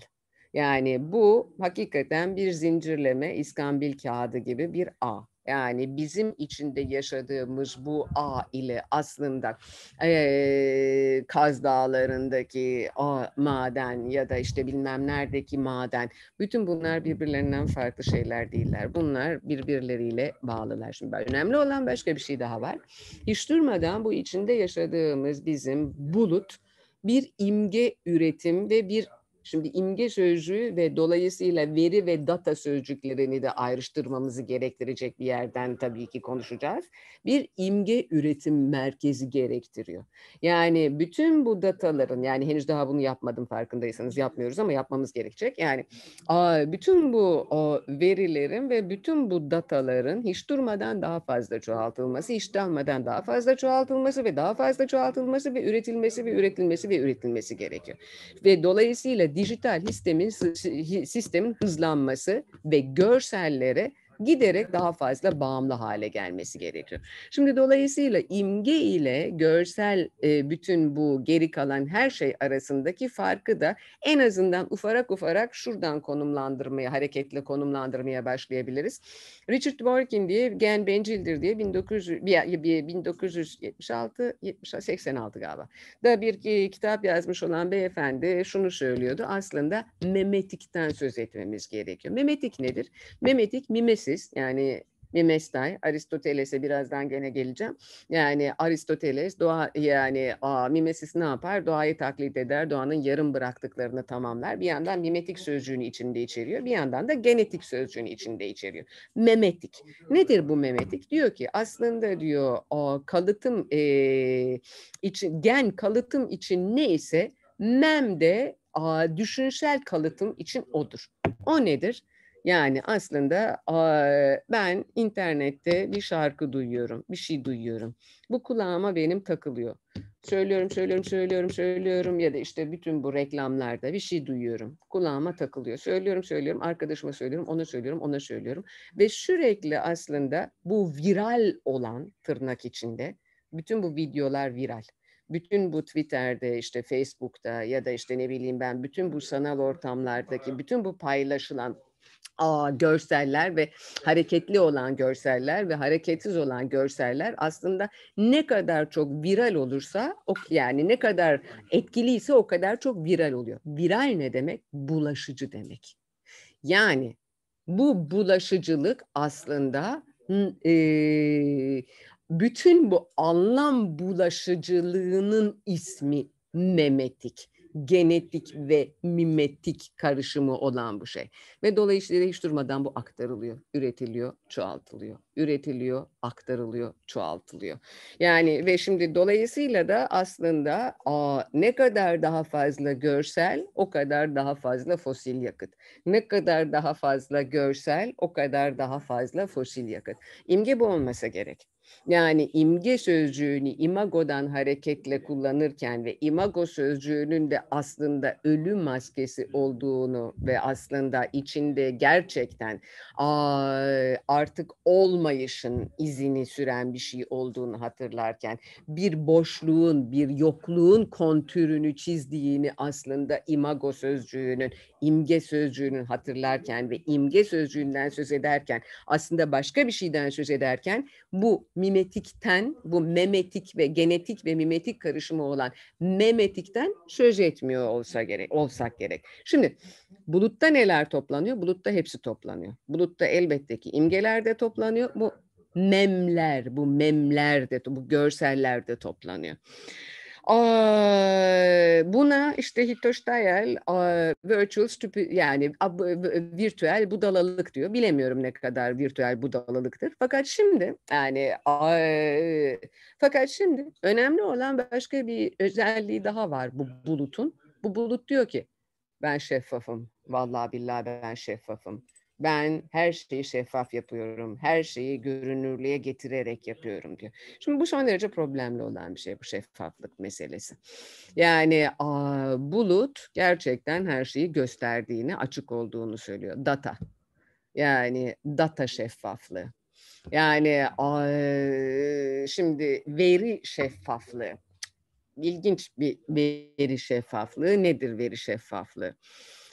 Yani bu hakikaten bir zincirleme, iskambil kağıdı gibi bir ağ. Yani bizim içinde yaşadığımız bu ağ ile aslında e, Kaz Dağları'ndaki o maden ya da işte bilmem neredeki maden bütün bunlar birbirlerinden farklı şeyler değiller. Bunlar birbirleriyle bağlılar. Şimdi önemli olan başka bir şey daha var. Hiç durmadan bu içinde yaşadığımız bizim bulut bir imge üretim ve bir Şimdi imge sözcüğü ve dolayısıyla veri ve data sözcüklerini de ayrıştırmamızı gerektirecek bir yerden tabii ki konuşacağız. Bir imge üretim merkezi gerektiriyor. Yani bütün bu dataların yani henüz daha bunu yapmadım farkındaysanız yapmıyoruz ama yapmamız gerekecek. Yani bütün bu verilerin ve bütün bu dataların hiç durmadan daha fazla çoğaltılması, hiç durmadan daha fazla çoğaltılması ve daha fazla çoğaltılması ve üretilmesi ve üretilmesi ve üretilmesi gerekiyor. Ve dolayısıyla dijital sistemin sistemin hızlanması ve görsellere giderek daha fazla bağımlı hale gelmesi gerekiyor. Şimdi dolayısıyla imge ile görsel e, bütün bu geri kalan her şey arasındaki farkı da en azından ufarak ufarak şuradan konumlandırmaya, hareketle konumlandırmaya başlayabiliriz. Richard Dworkin diye Gen Bencildir diye 1976 86 galiba da bir e, kitap yazmış olan beyefendi şunu söylüyordu. Aslında memetikten söz etmemiz gerekiyor. Memetik nedir? Memetik mimes mimesis yani mimestay Aristoteles'e birazdan gene geleceğim. Yani Aristoteles doğa yani a, mimesis ne yapar? Doğayı taklit eder, doğanın yarım bıraktıklarını tamamlar. Bir yandan mimetik sözcüğünü içinde içeriyor, bir yandan da genetik sözcüğünü içinde içeriyor. Memetik. Nedir bu memetik? Diyor ki aslında diyor a, kalıtım e, için gen kalıtım için neyse mem de düşünsel kalıtım için odur. O nedir? Yani aslında ben internette bir şarkı duyuyorum, bir şey duyuyorum. Bu kulağıma benim takılıyor. Söylüyorum, söylüyorum, söylüyorum, söylüyorum ya da işte bütün bu reklamlarda bir şey duyuyorum. Kulağıma takılıyor. Söylüyorum, söylüyorum, arkadaşıma söylüyorum, ona söylüyorum, ona söylüyorum. Ve sürekli aslında bu viral olan tırnak içinde bütün bu videolar viral bütün bu Twitter'de işte Facebook'ta ya da işte ne bileyim ben bütün bu sanal ortamlardaki bütün bu paylaşılan Aa, görseller ve hareketli olan görseller ve hareketsiz olan görseller aslında ne kadar çok viral olursa yani ne kadar etkiliyse o kadar çok viral oluyor. Viral ne demek? Bulaşıcı demek. Yani bu bulaşıcılık aslında e, bütün bu anlam bulaşıcılığının ismi memetik genetik ve mimetik karışımı olan bu şey. Ve dolayısıyla hiç durmadan bu aktarılıyor, üretiliyor, çoğaltılıyor. Üretiliyor, aktarılıyor, çoğaltılıyor. Yani ve şimdi dolayısıyla da aslında aa, ne kadar daha fazla görsel o kadar daha fazla fosil yakıt. Ne kadar daha fazla görsel o kadar daha fazla fosil yakıt. İmge bu olmasa gerek. Yani imge sözcüğünü imagodan hareketle kullanırken ve imago sözcüğünün de aslında ölüm maskesi olduğunu ve aslında içinde gerçekten artık olmayışın izini süren bir şey olduğunu hatırlarken bir boşluğun, bir yokluğun kontürünü çizdiğini aslında imago sözcüğünün, imge sözcüğünün hatırlarken ve imge sözcüğünden söz ederken aslında başka bir şeyden söz ederken bu mimetikten bu memetik ve genetik ve mimetik karışımı olan memetikten söz etmiyor olsa gerek olsak gerek. Şimdi bulutta neler toplanıyor? Bulutta hepsi toplanıyor. Bulutta elbette ki imgeler de toplanıyor. Bu memler, bu memler de bu görseller de toplanıyor. Buna işte Hitoş Dayal virtual stupid yani virtüel budalalık diyor. Bilemiyorum ne kadar virtüel budalalıktır. Fakat şimdi yani fakat şimdi önemli olan başka bir özelliği daha var bu bulutun. Bu bulut diyor ki ben şeffafım. Vallahi billahi ben şeffafım. Ben her şeyi şeffaf yapıyorum. Her şeyi görünürlüğe getirerek yapıyorum diyor. Şimdi bu son derece problemli olan bir şey bu şeffaflık meselesi. Yani aa, bulut gerçekten her şeyi gösterdiğini, açık olduğunu söylüyor. Data. Yani data şeffaflığı. Yani aa, şimdi veri şeffaflığı. İlginç bir veri şeffaflığı. Nedir veri şeffaflığı?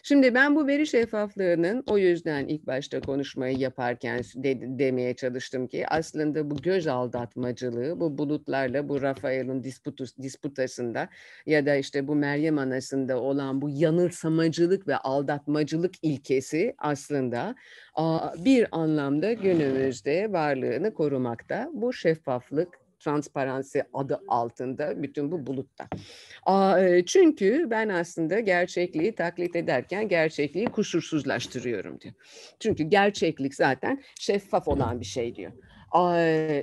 Şimdi ben bu veri şeffaflığının o yüzden ilk başta konuşmayı yaparken de, demeye çalıştım ki aslında bu göz aldatmacılığı bu bulutlarla bu Rafael'in disputus, disputasında ya da işte bu Meryem Anası'nda olan bu yanılsamacılık ve aldatmacılık ilkesi aslında bir anlamda günümüzde varlığını korumakta. Bu şeffaflık transparansi adı altında bütün bu bulutta. E, çünkü ben aslında gerçekliği taklit ederken gerçekliği kusursuzlaştırıyorum diyor. Çünkü gerçeklik zaten şeffaf olan bir şey diyor.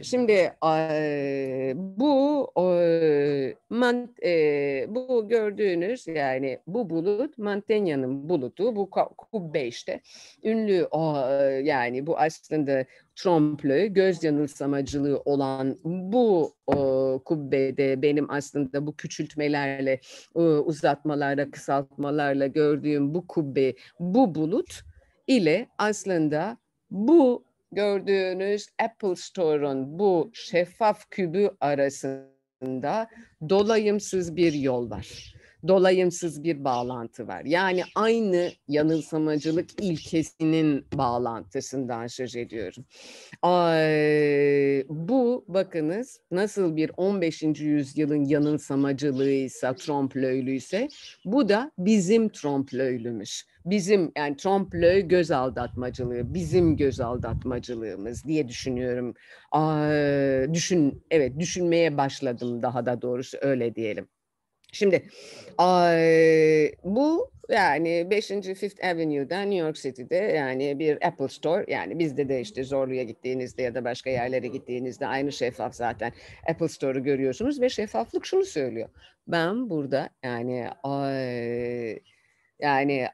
Şimdi bu bu gördüğünüz yani bu bulut Mantenya'nın bulutu bu kubbe işte ünlü yani bu aslında Trump'lü göz yanılsamacılığı olan bu kubbede benim aslında bu küçültmelerle uzatmalarla kısaltmalarla gördüğüm bu kubbe bu bulut ile aslında bu gördüğünüz Apple Store'un bu şeffaf kübü arasında dolayımsız bir yol var. Dolayımsız bir bağlantı var. Yani aynı yanılsamacılık ilkesinin bağlantısından söz ediyorum. bu bakınız nasıl bir 15. yüzyılın yanılsamacılığıysa, tromplöylüyse bu da bizim tromplöylümüz bizim yani Trump'la göz aldatmacılığı, bizim göz aldatmacılığımız diye düşünüyorum. Aa, düşün, evet düşünmeye başladım daha da doğrusu öyle diyelim. Şimdi aa, bu yani 5. Fifth Avenue'da New York City'de yani bir Apple Store yani bizde de işte Zorlu'ya gittiğinizde ya da başka yerlere gittiğinizde aynı şeffaf zaten Apple Store'u görüyorsunuz ve şeffaflık şunu söylüyor. Ben burada yani ay, yani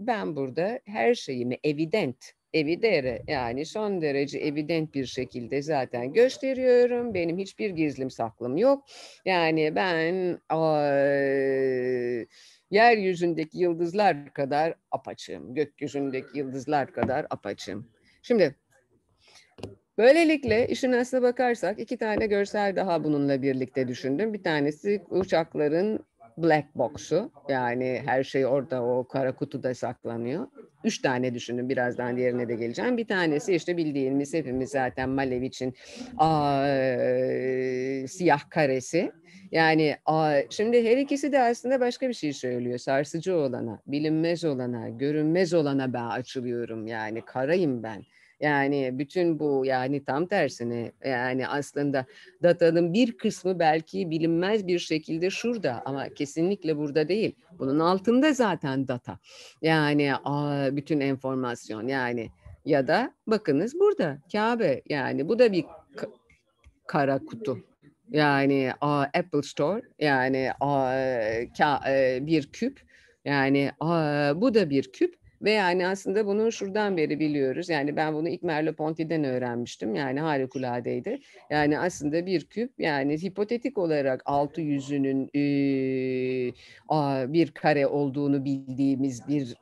ben burada her şeyimi evident, evidere yani son derece evident bir şekilde zaten gösteriyorum. Benim hiçbir gizlim saklım yok. Yani ben yeryüzündeki yıldızlar kadar apaçım, gökyüzündeki yıldızlar kadar apaçım. Şimdi Böylelikle işin aslına bakarsak iki tane görsel daha bununla birlikte düşündüm. Bir tanesi uçakların black box'u yani her şey orada o kara kutuda saklanıyor. Üç tane düşünün birazdan diğerine de geleceğim. Bir tanesi işte bildiğimiz hepimiz zaten Malevich'in siyah karesi. Yani a, şimdi her ikisi de aslında başka bir şey söylüyor. Sarsıcı olana, bilinmez olana, görünmez olana ben açılıyorum yani karayım ben yani bütün bu yani tam tersini yani aslında datanın bir kısmı belki bilinmez bir şekilde şurada ama kesinlikle burada değil. Bunun altında zaten data. Yani bütün enformasyon yani ya da bakınız burada Kabe yani bu da bir kara kutu. Yani Apple Store yani e, bir küp yani bu da bir küp ve yani aslında bunu şuradan beri biliyoruz. Yani ben bunu ilk Merle pontyden öğrenmiştim. Yani harikuladeydi. Yani aslında bir küp yani hipotetik olarak altı yüzünün e, bir kare olduğunu bildiğimiz bir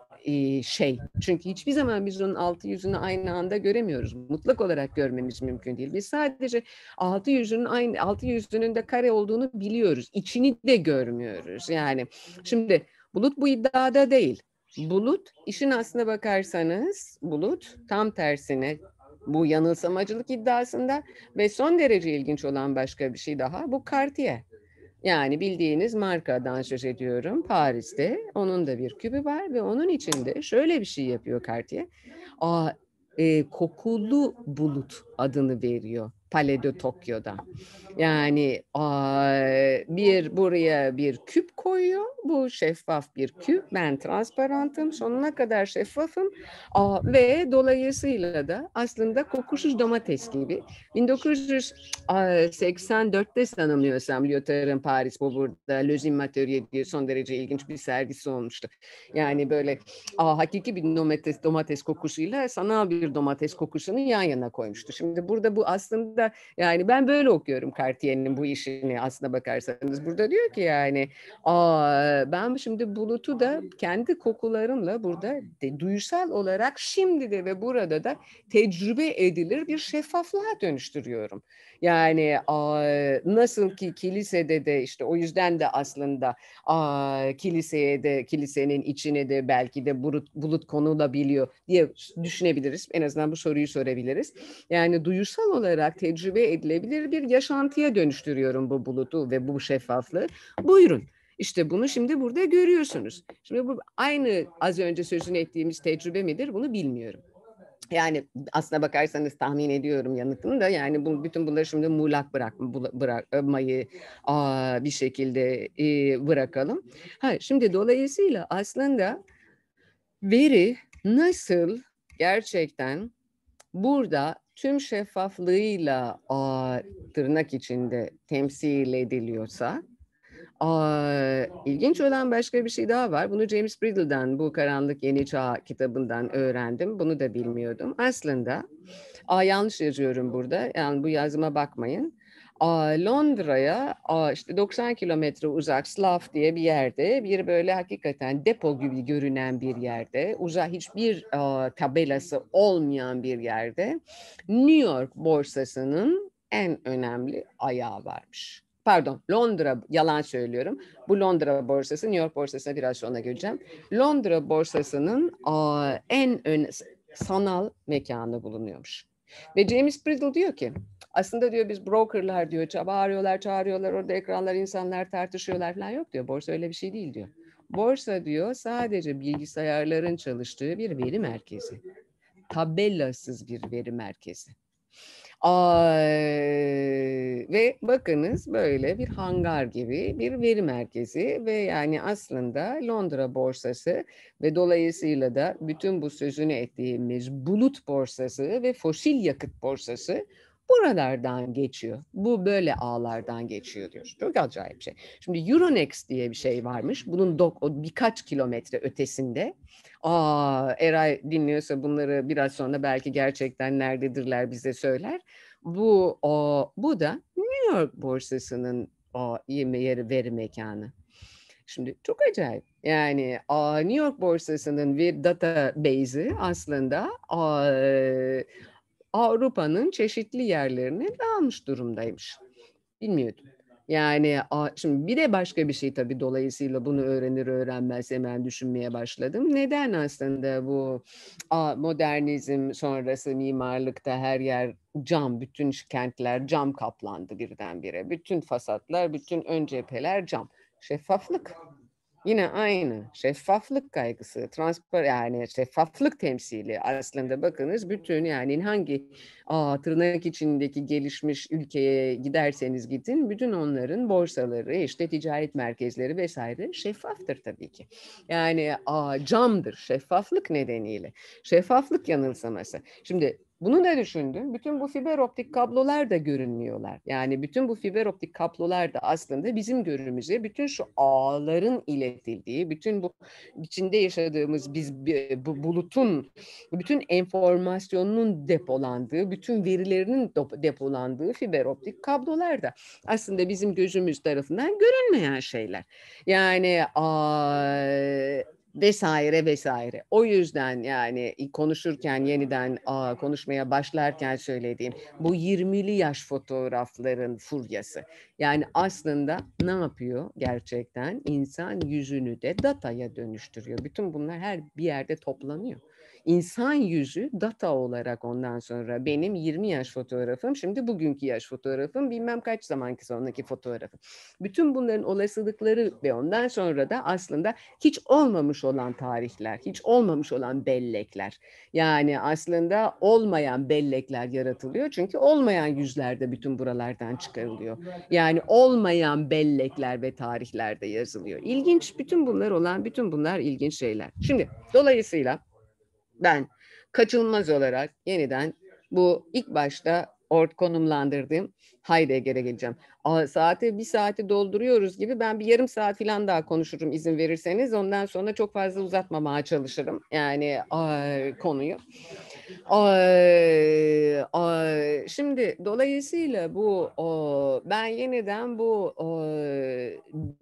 şey. Çünkü hiçbir zaman biz onun altı yüzünü aynı anda göremiyoruz. Mutlak olarak görmemiz mümkün değil. Biz sadece altı yüzünün aynı altı yüzünün de kare olduğunu biliyoruz. İçini de görmüyoruz. Yani şimdi Bulut bu iddiada değil. Bulut, işin aslına bakarsanız bulut tam tersine bu yanılsamacılık iddiasında ve son derece ilginç olan başka bir şey daha bu Cartier. Yani bildiğiniz markadan söz ediyorum. Paris'te onun da bir kübü var ve onun içinde şöyle bir şey yapıyor Cartier. Aa, e, kokulu bulut adını veriyor. Palais de Tokyo'da. Yani bir buraya bir küp koyuyor. Bu şeffaf bir küp. Ben transparantım. Sonuna kadar şeffafım. Ve dolayısıyla da aslında kokusuz domates gibi. 1984'te sanımlıyorsam Lyotard'ın Paris bu burada Lözim Materie diye son derece ilginç bir sergisi olmuştu. Yani böyle hakiki bir domates, domates kokusuyla sanal bir domates kokusunu yan yana koymuştu. Şimdi burada bu aslında da yani ben böyle okuyorum Cartier'in bu işini aslına bakarsanız. Burada diyor ki yani Aa, ben şimdi bulutu da kendi kokularımla burada de, duysal olarak şimdi de ve burada da tecrübe edilir bir şeffaflığa dönüştürüyorum. Yani aa, nasıl ki kilisede de işte o yüzden de aslında aa, kiliseye de kilisenin içine de belki de bulut, bulut konulabiliyor diye düşünebiliriz. En azından bu soruyu sorabiliriz. Yani duysal olarak te- tecrübe edilebilir bir yaşantıya dönüştürüyorum bu bulutu ve bu şeffaflığı. Buyurun. İşte bunu şimdi burada görüyorsunuz. Şimdi bu aynı az önce sözünü ettiğimiz tecrübe midir bunu bilmiyorum. Yani aslına bakarsanız tahmin ediyorum yanıtını da yani bu, bütün bunları şimdi muğlak bırak, bırakmayı aa, bir şekilde e, bırakalım. Ha, şimdi dolayısıyla aslında veri nasıl gerçekten burada tüm şeffaflığıyla a, tırnak içinde temsil ediliyorsa a, ilginç olan başka bir şey daha var. Bunu James Bridle'dan bu Karanlık Yeni Çağ kitabından öğrendim. Bunu da bilmiyordum. Aslında a, yanlış yazıyorum burada. Yani bu yazıma bakmayın. Londra'ya işte 90 kilometre uzak Slav diye bir yerde bir böyle hakikaten depo gibi görünen bir yerde uzak hiçbir tabelası olmayan bir yerde New York borsasının en önemli ayağı varmış. Pardon Londra yalan söylüyorum. Bu Londra borsası New York borsasına biraz sonra geleceğim. Londra borsasının en ön sanal mekanı bulunuyormuş. Ve James Brittle diyor ki aslında diyor biz brokerlar diyor çağırıyorlar çağırıyorlar orada ekranlar insanlar tartışıyorlar falan yok diyor. Borsa öyle bir şey değil diyor. Borsa diyor sadece bilgisayarların çalıştığı bir veri merkezi. tabellasız bir veri merkezi ve bakınız böyle bir hangar gibi bir veri merkezi ve yani aslında Londra borsası ve dolayısıyla da bütün bu sözünü ettiğimiz bulut borsası ve fosil yakıt borsası buralardan geçiyor. Bu böyle ağlardan geçiyor diyor. Çok acayip şey. Şimdi Euronext diye bir şey varmış. Bunun dok birkaç kilometre ötesinde. Aa Eray dinliyorsa bunları biraz sonra belki gerçekten nerededirler bize söyler. Bu o, bu da New York borsasının o yeri veri mekanı. Şimdi çok acayip. Yani New York borsasının bir database'i aslında Avrupa'nın çeşitli yerlerine dağılmış durumdaymış. Bilmiyordum. Yani şimdi bir de başka bir şey tabii dolayısıyla bunu öğrenir öğrenmez hemen düşünmeye başladım. Neden aslında bu modernizm sonrası mimarlıkta her yer cam, bütün kentler cam kaplandı birdenbire. Bütün fasatlar, bütün ön cepheler cam. Şeffaflık. Yine aynı şeffaflık kaygısı, transpar yani şeffaflık temsili aslında bakınız bütün yani hangi aa, tırnak içindeki gelişmiş ülkeye giderseniz gidin bütün onların borsaları işte ticaret merkezleri vesaire şeffaftır tabii ki. Yani aa, camdır şeffaflık nedeniyle. Şeffaflık yanılsaması. Şimdi bunu ne düşündüm. Bütün bu fiber optik kablolar da görünmüyorlar. Yani bütün bu fiber optik kablolar da aslında bizim görümüze bütün şu ağların iletildiği, bütün bu içinde yaşadığımız biz bu bulutun bütün enformasyonunun depolandığı, bütün verilerinin depolandığı fiber optik kablolar da aslında bizim gözümüz tarafından görünmeyen şeyler. Yani a vesaire vesaire. O yüzden yani konuşurken yeniden aa, konuşmaya başlarken söylediğim bu 20'li yaş fotoğrafların furyası. Yani aslında ne yapıyor gerçekten? İnsan yüzünü de dataya dönüştürüyor. Bütün bunlar her bir yerde toplanıyor insan yüzü data olarak ondan sonra benim 20 yaş fotoğrafım, şimdi bugünkü yaş fotoğrafım, bilmem kaç zamanki sonraki fotoğrafım. Bütün bunların olasılıkları ve ondan sonra da aslında hiç olmamış olan tarihler, hiç olmamış olan bellekler. Yani aslında olmayan bellekler yaratılıyor çünkü olmayan yüzler de bütün buralardan çıkarılıyor. Yani olmayan bellekler ve tarihler de yazılıyor. İlginç bütün bunlar olan bütün bunlar ilginç şeyler. Şimdi dolayısıyla ben kaçınılmaz olarak yeniden bu ilk başta ort konumlandırdığım Heidegger'e geleceğim. A, saati bir saati dolduruyoruz gibi ben bir yarım saat falan daha konuşurum izin verirseniz. Ondan sonra çok fazla uzatmamaya çalışırım yani a, konuyu. Ay, ay. Şimdi dolayısıyla bu o, ben yeniden bu o,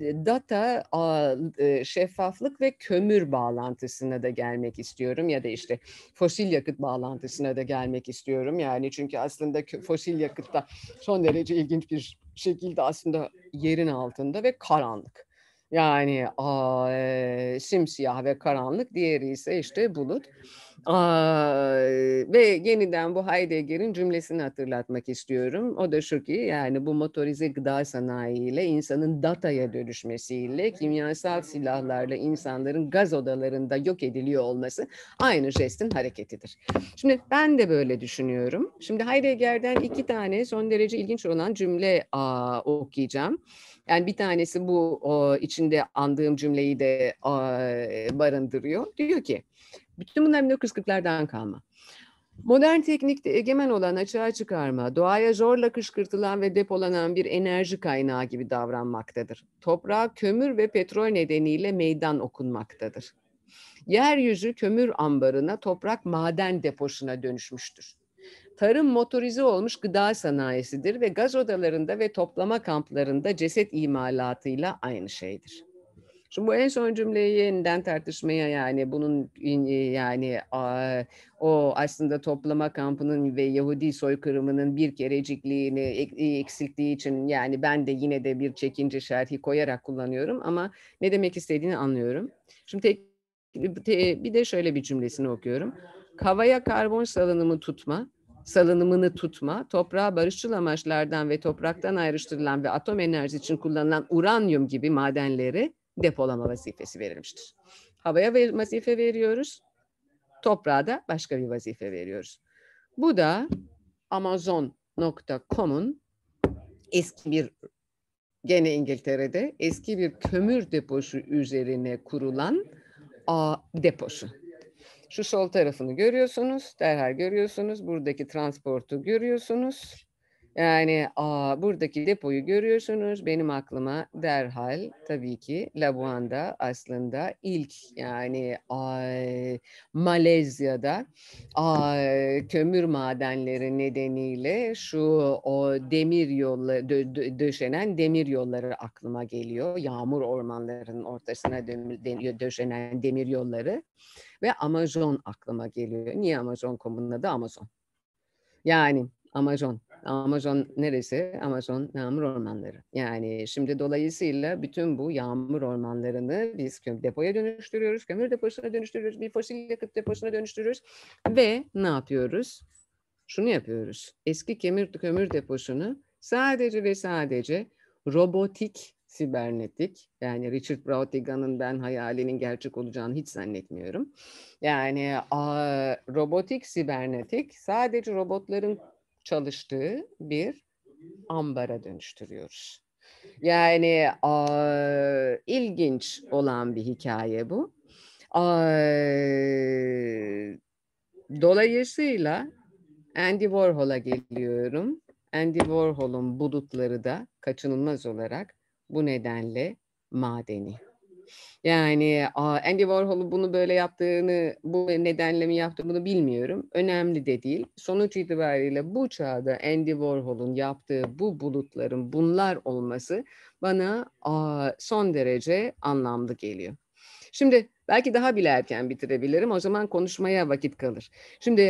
data o, e, şeffaflık ve kömür bağlantısına da gelmek istiyorum ya da işte fosil yakıt bağlantısına da gelmek istiyorum. Yani çünkü aslında fosil yakıtta son derece ilginç bir şekilde aslında yerin altında ve karanlık. Yani a, e, simsiyah ve karanlık, diğeri ise işte bulut. A, ve yeniden bu Heidegger'in cümlesini hatırlatmak istiyorum. O da şu ki yani bu motorize gıda sanayiyle insanın dataya dönüşmesiyle kimyasal silahlarla insanların gaz odalarında yok ediliyor olması aynı jestin hareketidir. Şimdi ben de böyle düşünüyorum. Şimdi Heidegger'den iki tane son derece ilginç olan cümle a, okuyacağım. Yani bir tanesi bu o, içinde andığım cümleyi de o, barındırıyor. Diyor ki bütün bunlar 1940'lardan kalma. Modern teknikte egemen olan açığa çıkarma, doğaya zorla kışkırtılan ve depolanan bir enerji kaynağı gibi davranmaktadır. Toprağa kömür ve petrol nedeniyle meydan okunmaktadır. Yeryüzü kömür ambarına, toprak maden deposuna dönüşmüştür tarım motorize olmuş gıda sanayisidir ve gaz odalarında ve toplama kamplarında ceset imalatıyla aynı şeydir. Şimdi bu en son cümleyi yeniden tartışmaya yani bunun e, yani o aslında toplama kampının ve Yahudi soykırımının bir kerecikliğini e, e, eksikliği için yani ben de yine de bir çekince şerhi koyarak kullanıyorum ama ne demek istediğini anlıyorum. Şimdi tek, bir de şöyle bir cümlesini okuyorum. Kavaya karbon salınımı tutma, salınımını tutma, toprağa barışçıl amaçlardan ve topraktan ayrıştırılan ve atom enerji için kullanılan uranyum gibi madenleri depolama vazifesi verilmiştir. Havaya ver, vazife veriyoruz, toprağa da başka bir vazife veriyoruz. Bu da Amazon.com'un eski bir gene İngiltere'de eski bir kömür deposu üzerine kurulan a, deposu. Şu sol tarafını görüyorsunuz, derhal görüyorsunuz. Buradaki transportu görüyorsunuz. Yani aa, buradaki depoyu görüyorsunuz. Benim aklıma derhal tabii ki Labuan'da aslında ilk yani ay, Malezya'da ay, kömür madenleri nedeniyle şu o demir yolla dö, dö, döşenen demir yolları aklıma geliyor. Yağmur ormanlarının ortasına dö, dö, döşenen demir yolları ve Amazon aklıma geliyor. Niye Amazon komunun adı Amazon? Yani Amazon Amazon neresi? Amazon yağmur ormanları. Yani şimdi dolayısıyla bütün bu yağmur ormanlarını biz depoya dönüştürüyoruz, kömür deposuna dönüştürüyoruz, bir fosil yakıt deposuna dönüştürüyoruz ve ne yapıyoruz? Şunu yapıyoruz. Eski kömür, kömür deposunu sadece ve sadece robotik sibernetik. Yani Richard Brautigan'ın ben hayalinin gerçek olacağını hiç zannetmiyorum. Yani a, robotik sibernetik sadece robotların çalıştığı bir ambara dönüştürüyoruz. Yani a, ilginç olan bir hikaye bu. A, dolayısıyla Andy Warhol'a geliyorum. Andy Warhol'un bulutları da kaçınılmaz olarak bu nedenle madeni. Yani Andy Warhol'un bunu böyle yaptığını, bu nedenle mi yaptı bunu bilmiyorum. Önemli de değil. Sonuç itibariyle bu çağda Andy Warhol'un yaptığı bu bulutların bunlar olması bana son derece anlamlı geliyor. Şimdi Belki daha bile erken bitirebilirim. O zaman konuşmaya vakit kalır. Şimdi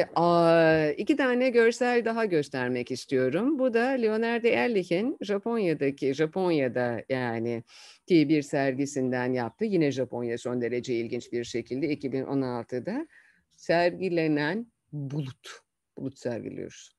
iki tane görsel daha göstermek istiyorum. Bu da Leonardo Ehrlich'in Japonya'daki, Japonya'da yani ki bir sergisinden yaptı. Yine Japonya son derece ilginç bir şekilde 2016'da sergilenen bulut. Bulut sergiliyoruz.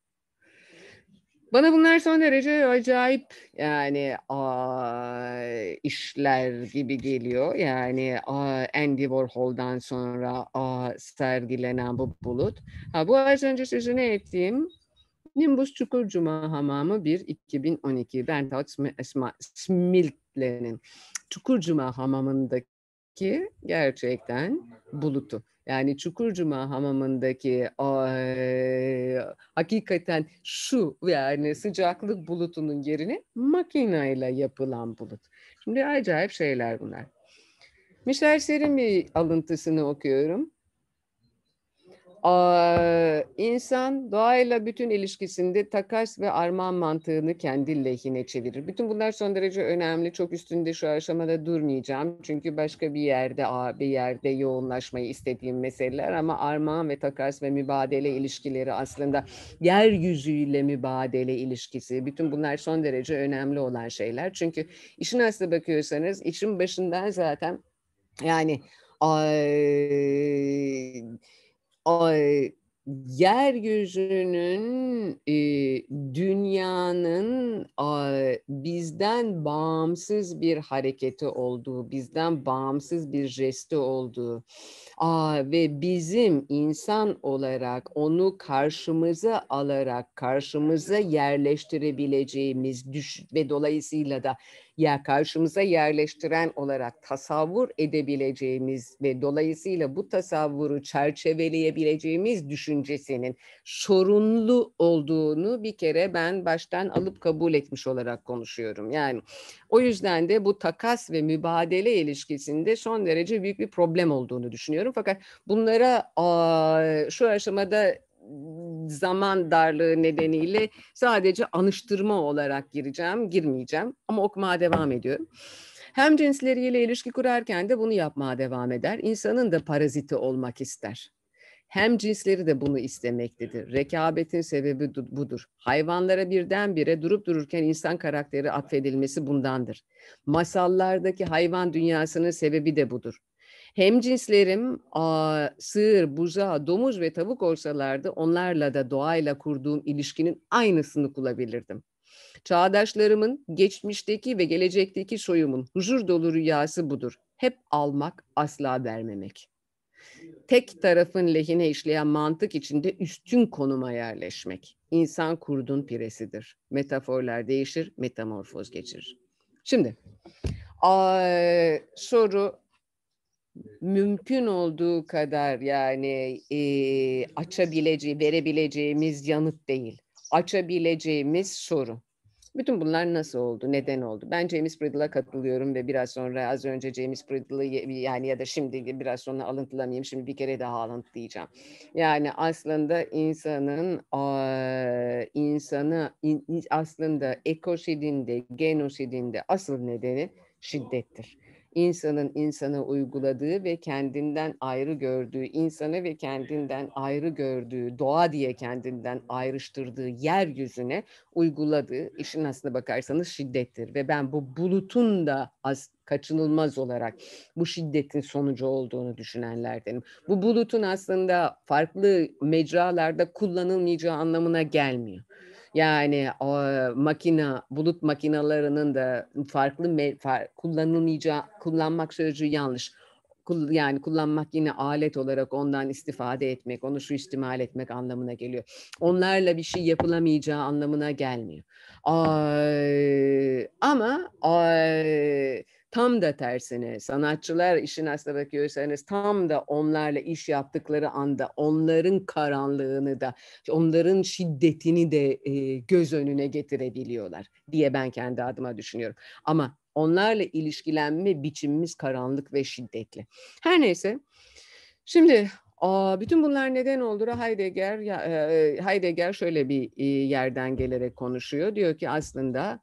Bana bunlar son derece acayip yani aa, işler gibi geliyor. Yani aa, Andy Warhol'dan sonra aa, sergilenen bu bulut. Ha, bu az önce sözünü ettiğim Nimbus Çukurcuma Hamamı 1 2012 Bernhard Smiltle'nin Çukurcuma Hamamı'ndaki ki gerçekten bulutu. Yani Çukurcuma hamamındaki ay, hakikaten şu yani sıcaklık bulutunun yerine makineyle yapılan bulut. Şimdi acayip şeyler bunlar. Mişel Serin bir alıntısını okuyorum insan doğayla bütün ilişkisinde takas ve armağan mantığını kendi lehine çevirir. Bütün bunlar son derece önemli. Çok üstünde şu aşamada durmayacağım. Çünkü başka bir yerde, bir yerde yoğunlaşmayı istediğim meseleler ama armağan ve takas ve mübadele ilişkileri aslında yeryüzüyle mübadele ilişkisi. Bütün bunlar son derece önemli olan şeyler. Çünkü işin aslı bakıyorsanız işin başından zaten yani ay, ay, yeryüzünün, e, dünyanın bizden bağımsız bir hareketi olduğu, bizden bağımsız bir jesti olduğu ve bizim insan olarak onu karşımıza alarak, karşımıza yerleştirebileceğimiz düş ve dolayısıyla da ya karşımıza yerleştiren olarak tasavvur edebileceğimiz ve dolayısıyla bu tasavvuru çerçeveleyebileceğimiz düşüncesinin sorunlu olduğunu bir kere ben baştan alıp kabul etmiş olarak konuşuyorum. Yani o yüzden de bu takas ve mübadele ilişkisinde son derece büyük bir problem olduğunu düşünüyorum. Fakat bunlara şu aşamada zaman darlığı nedeniyle sadece anıştırma olarak gireceğim, girmeyeceğim ama okumaya devam ediyorum. Hem cinsleriyle ilişki kurarken de bunu yapmaya devam eder. İnsanın da paraziti olmak ister. Hem cinsleri de bunu istemektedir. Rekabetin sebebi budur. Hayvanlara birdenbire durup dururken insan karakteri affedilmesi bundandır. Masallardaki hayvan dünyasının sebebi de budur. Hem cinslerim a, sığır, buza, domuz ve tavuk olsalardı onlarla da doğayla kurduğum ilişkinin aynısını kullanabilirdim. Çağdaşlarımın, geçmişteki ve gelecekteki soyumun huzur dolu rüyası budur. Hep almak, asla vermemek. Tek tarafın lehine işleyen mantık içinde üstün konuma yerleşmek. İnsan kurdun piresidir. Metaforlar değişir, metamorfoz geçirir. Şimdi a, soru mümkün olduğu kadar yani e, açabileceği, verebileceğimiz yanıt değil. Açabileceğimiz soru. Bütün bunlar nasıl oldu, neden oldu? Ben James Riddle'a katılıyorum ve biraz sonra az önce James Riddle'ı yani ya da şimdi biraz sonra alıntılamayayım. Şimdi bir kere daha alıntılayacağım. Yani aslında insanın insanı aslında ekosidinde, genosidinde asıl nedeni şiddettir insanın insana uyguladığı ve kendinden ayrı gördüğü, insanı ve kendinden ayrı gördüğü, doğa diye kendinden ayrıştırdığı yeryüzüne uyguladığı işin aslına bakarsanız şiddettir. Ve ben bu bulutun da az kaçınılmaz olarak bu şiddetin sonucu olduğunu düşünenlerdenim. Bu bulutun aslında farklı mecralarda kullanılmayacağı anlamına gelmiyor. Yani o makina, bulut makinalarının da farklı me, far, kullanılmayacağı, kullanmak sözcüğü yanlış. Kul, yani kullanmak yine alet olarak ondan istifade etmek, onu şu istimal etmek anlamına geliyor. Onlarla bir şey yapılamayacağı anlamına gelmiyor. Ay, ama ay, Tam da tersine sanatçılar işin aslına bakıyorsanız tam da onlarla iş yaptıkları anda onların karanlığını da onların şiddetini de e, göz önüne getirebiliyorlar diye ben kendi adıma düşünüyorum. Ama onlarla ilişkilenme biçimimiz karanlık ve şiddetli. Her neyse şimdi Aa, bütün bunlar neden oldu? Heidegger, ya, e, e, Heidegger şöyle bir e, yerden gelerek konuşuyor. Diyor ki aslında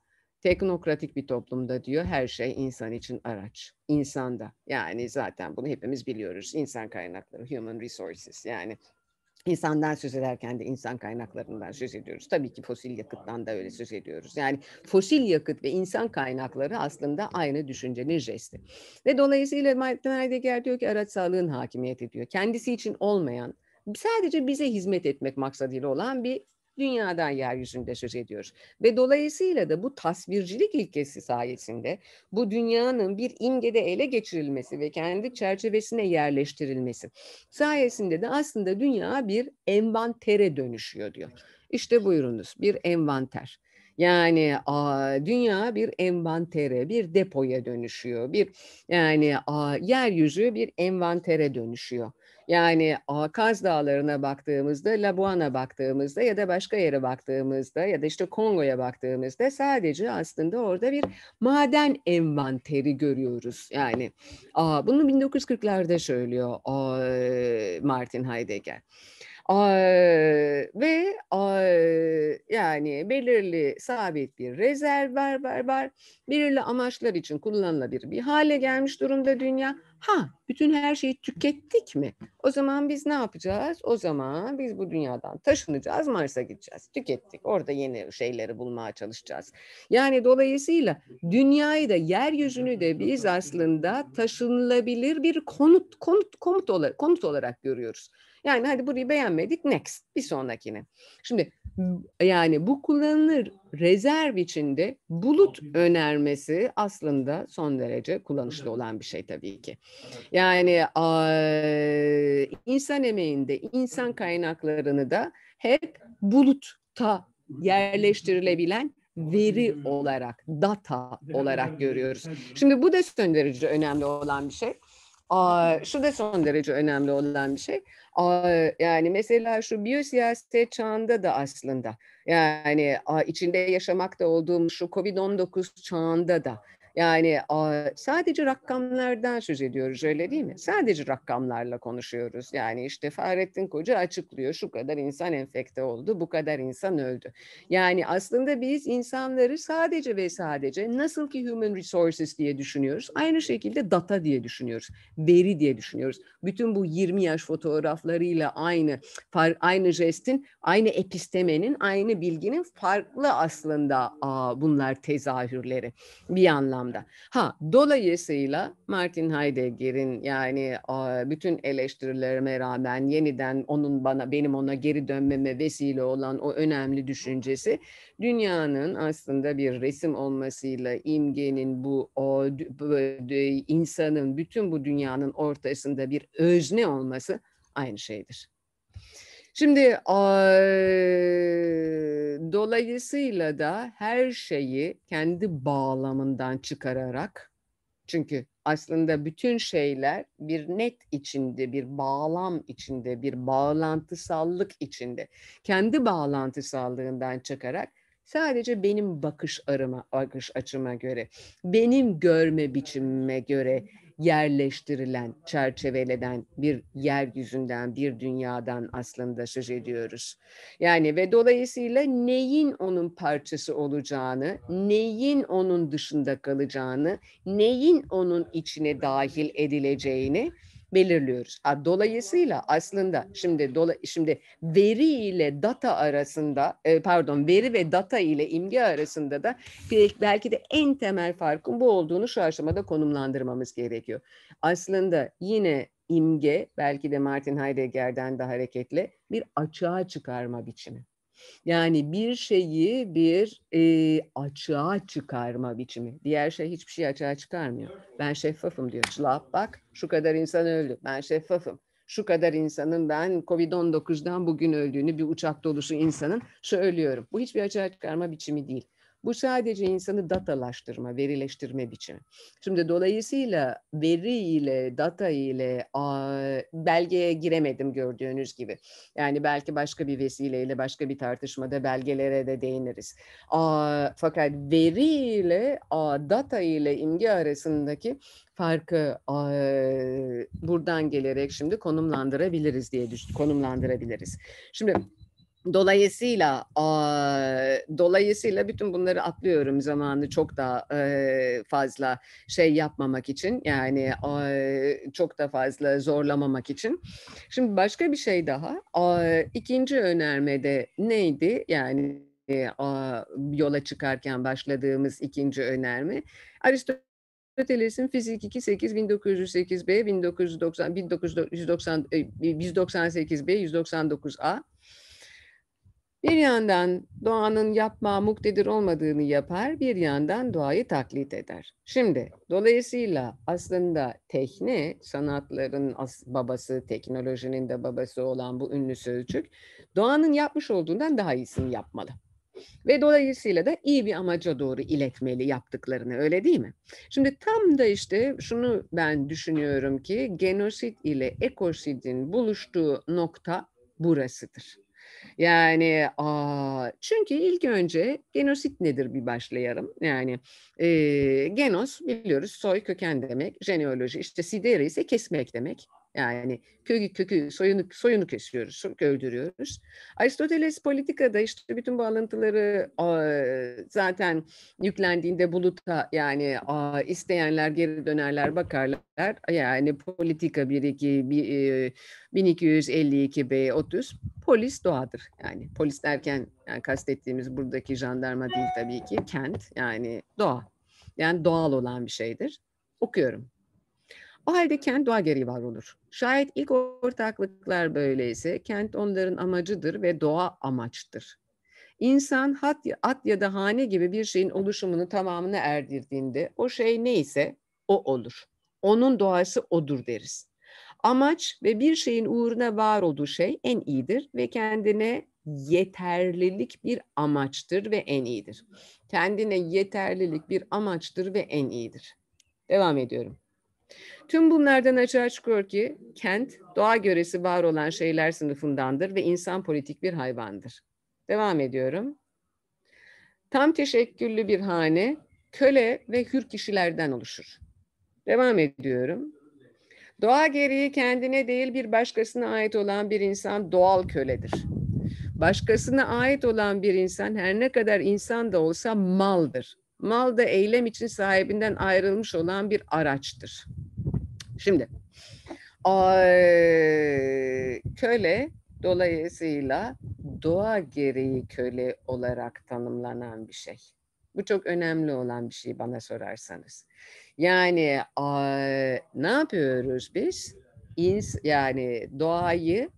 Teknokratik bir toplumda diyor her şey insan için araç. İnsanda yani zaten bunu hepimiz biliyoruz. İnsan kaynakları, human resources yani insandan söz ederken de insan kaynaklarından söz ediyoruz. Tabii ki fosil yakıttan da öyle söz ediyoruz. Yani fosil yakıt ve insan kaynakları aslında aynı düşüncenin jesti. Ve dolayısıyla Martin Heidegger diyor ki araç sağlığın hakimiyeti diyor. Kendisi için olmayan, sadece bize hizmet etmek maksadıyla olan bir dünyadan yeryüzünde söz ediyor Ve dolayısıyla da bu tasvircilik ilkesi sayesinde bu dünyanın bir imgede ele geçirilmesi ve kendi çerçevesine yerleştirilmesi sayesinde de aslında dünya bir envantere dönüşüyor diyor. İşte buyurunuz bir envanter. Yani a, dünya bir envantere, bir depoya dönüşüyor. Bir yani a, yeryüzü bir envantere dönüşüyor. Yani Kaz Dağları'na baktığımızda, Labuan'a baktığımızda ya da başka yere baktığımızda ya da işte Kongo'ya baktığımızda sadece aslında orada bir maden envanteri görüyoruz. Yani bunu 1940'larda söylüyor Martin Heidegger ve yani belirli sabit bir rezerv var, var, var. Belirli amaçlar için kullanılabilir bir hale gelmiş durumda dünya. Ha bütün her şeyi tükettik mi? O zaman biz ne yapacağız? O zaman biz bu dünyadan taşınacağız, Mars'a gideceğiz. Tükettik. Orada yeni şeyleri bulmaya çalışacağız. Yani dolayısıyla dünyayı da yeryüzünü de biz aslında taşınılabilir bir konut konut komut olarak, konut olarak görüyoruz. Yani hadi burayı beğenmedik next bir sonrakini. Şimdi yani bu kullanılır rezerv içinde bulut önermesi aslında son derece kullanışlı olan bir şey tabii ki. Yani insan emeğinde insan kaynaklarını da hep bulutta yerleştirilebilen veri olarak, data olarak görüyoruz. Şimdi bu da son derece önemli olan bir şey şu da son derece önemli olan bir şey. yani mesela şu biyosiyaset çağında da aslında yani aa, içinde yaşamakta olduğum şu COVID-19 çağında da yani sadece rakamlardan söz ediyoruz öyle değil mi? Sadece rakamlarla konuşuyoruz. Yani işte Fahrettin Koca açıklıyor şu kadar insan enfekte oldu, bu kadar insan öldü. Yani aslında biz insanları sadece ve sadece nasıl ki human resources diye düşünüyoruz. Aynı şekilde data diye düşünüyoruz. Veri diye düşünüyoruz. Bütün bu 20 yaş fotoğraflarıyla aynı aynı jestin, aynı epistemenin, aynı bilginin farklı aslında bunlar tezahürleri bir anlamda anlamda. Ha dolayısıyla Martin Heidegger'in yani bütün eleştirilerime rağmen yeniden onun bana benim ona geri dönmeme vesile olan o önemli düşüncesi dünyanın aslında bir resim olmasıyla imgenin bu o, insanın bütün bu dünyanın ortasında bir özne olması aynı şeydir. Şimdi dolayısıyla da her şeyi kendi bağlamından çıkararak çünkü aslında bütün şeyler bir net içinde, bir bağlam içinde, bir bağlantısallık içinde. Kendi bağlantısallığından çıkarak sadece benim bakış arıma, bakış açıma göre, benim görme biçimime göre yerleştirilen, çerçeveleden bir yeryüzünden, bir dünyadan aslında söz ediyoruz. Yani ve dolayısıyla neyin onun parçası olacağını, neyin onun dışında kalacağını, neyin onun içine dahil edileceğini belirliyoruz. Dolayısıyla aslında şimdi dola, şimdi veri ile data arasında e, pardon veri ve data ile imge arasında da belki de en temel farkın bu olduğunu şu aşamada konumlandırmamız gerekiyor. Aslında yine imge belki de Martin Heidegger'den de hareketle bir açığa çıkarma biçimi. Yani bir şeyi bir e, açığa çıkarma biçimi. Diğer şey hiçbir şey açığa çıkarmıyor. Ben şeffafım diyor. Çılap bak şu kadar insan öldü. Ben şeffafım. Şu kadar insanın ben COVID-19'dan bugün öldüğünü bir uçak dolusu insanın söylüyorum. Bu hiçbir açığa çıkarma biçimi değil. Bu sadece insanı datalaştırma, verileştirme biçimi. Şimdi dolayısıyla veri ile, data ile belgeye giremedim gördüğünüz gibi. Yani belki başka bir vesileyle, başka bir tartışmada belgelere de değiniriz. Fakat veri ile, data ile imge arasındaki farkı buradan gelerek şimdi konumlandırabiliriz diye düşün, konumlandırabiliriz. Şimdi Dolayısıyla dolayısıyla bütün bunları atlıyorum zamanı çok da fazla şey yapmamak için yani çok da fazla zorlamamak için. Şimdi başka bir şey daha. ikinci önermede neydi? Yani yola çıkarken başladığımız ikinci önerme Aristoteles'in Fizik 28 1908B 1990 1990 198B 199A bir yandan doğanın yapma muktedir olmadığını yapar, bir yandan doğayı taklit eder. Şimdi dolayısıyla aslında tekne, sanatların babası, teknolojinin de babası olan bu ünlü sözcük, doğanın yapmış olduğundan daha iyisini yapmalı. Ve dolayısıyla da iyi bir amaca doğru iletmeli yaptıklarını öyle değil mi? Şimdi tam da işte şunu ben düşünüyorum ki genosit ile ekosidin buluştuğu nokta burasıdır. Yani aa, çünkü ilk önce genosit nedir bir başlayalım. Yani e, genos biliyoruz soy köken demek, jeneoloji işte sideri ise kesmek demek. Yani kökü kökü soyunu soyunu kesiyoruz, öldürüyoruz. Aristoteles politikada işte bütün bağlantıları zaten yüklendiğinde buluta yani isteyenler geri dönerler bakarlar. Yani politika 1 2 1252 B 30 polis doğadır. Yani polis derken yani kastettiğimiz buradaki jandarma değil tabii ki kent yani doğa. Yani doğal olan bir şeydir. Okuyorum. O halde kent doğa gereği var olur. Şayet ilk ortaklıklar böyleyse kent onların amacıdır ve doğa amaçtır. İnsan hat, at ya da hane gibi bir şeyin oluşumunu tamamına erdirdiğinde o şey neyse o olur. Onun doğası odur deriz. Amaç ve bir şeyin uğruna var olduğu şey en iyidir ve kendine yeterlilik bir amaçtır ve en iyidir. Kendine yeterlilik bir amaçtır ve en iyidir. Devam ediyorum. Tüm bunlardan açığa çıkıyor ki kent doğa göresi var olan şeyler sınıfındandır ve insan politik bir hayvandır. Devam ediyorum. Tam teşekküllü bir hane köle ve hür kişilerden oluşur. Devam ediyorum. Doğa gereği kendine değil bir başkasına ait olan bir insan doğal köledir. Başkasına ait olan bir insan her ne kadar insan da olsa maldır mal da eylem için sahibinden ayrılmış olan bir araçtır. Şimdi köle dolayısıyla doğa gereği köle olarak tanımlanan bir şey. Bu çok önemli olan bir şey bana sorarsanız. Yani ne yapıyoruz biz? İns yani doğayı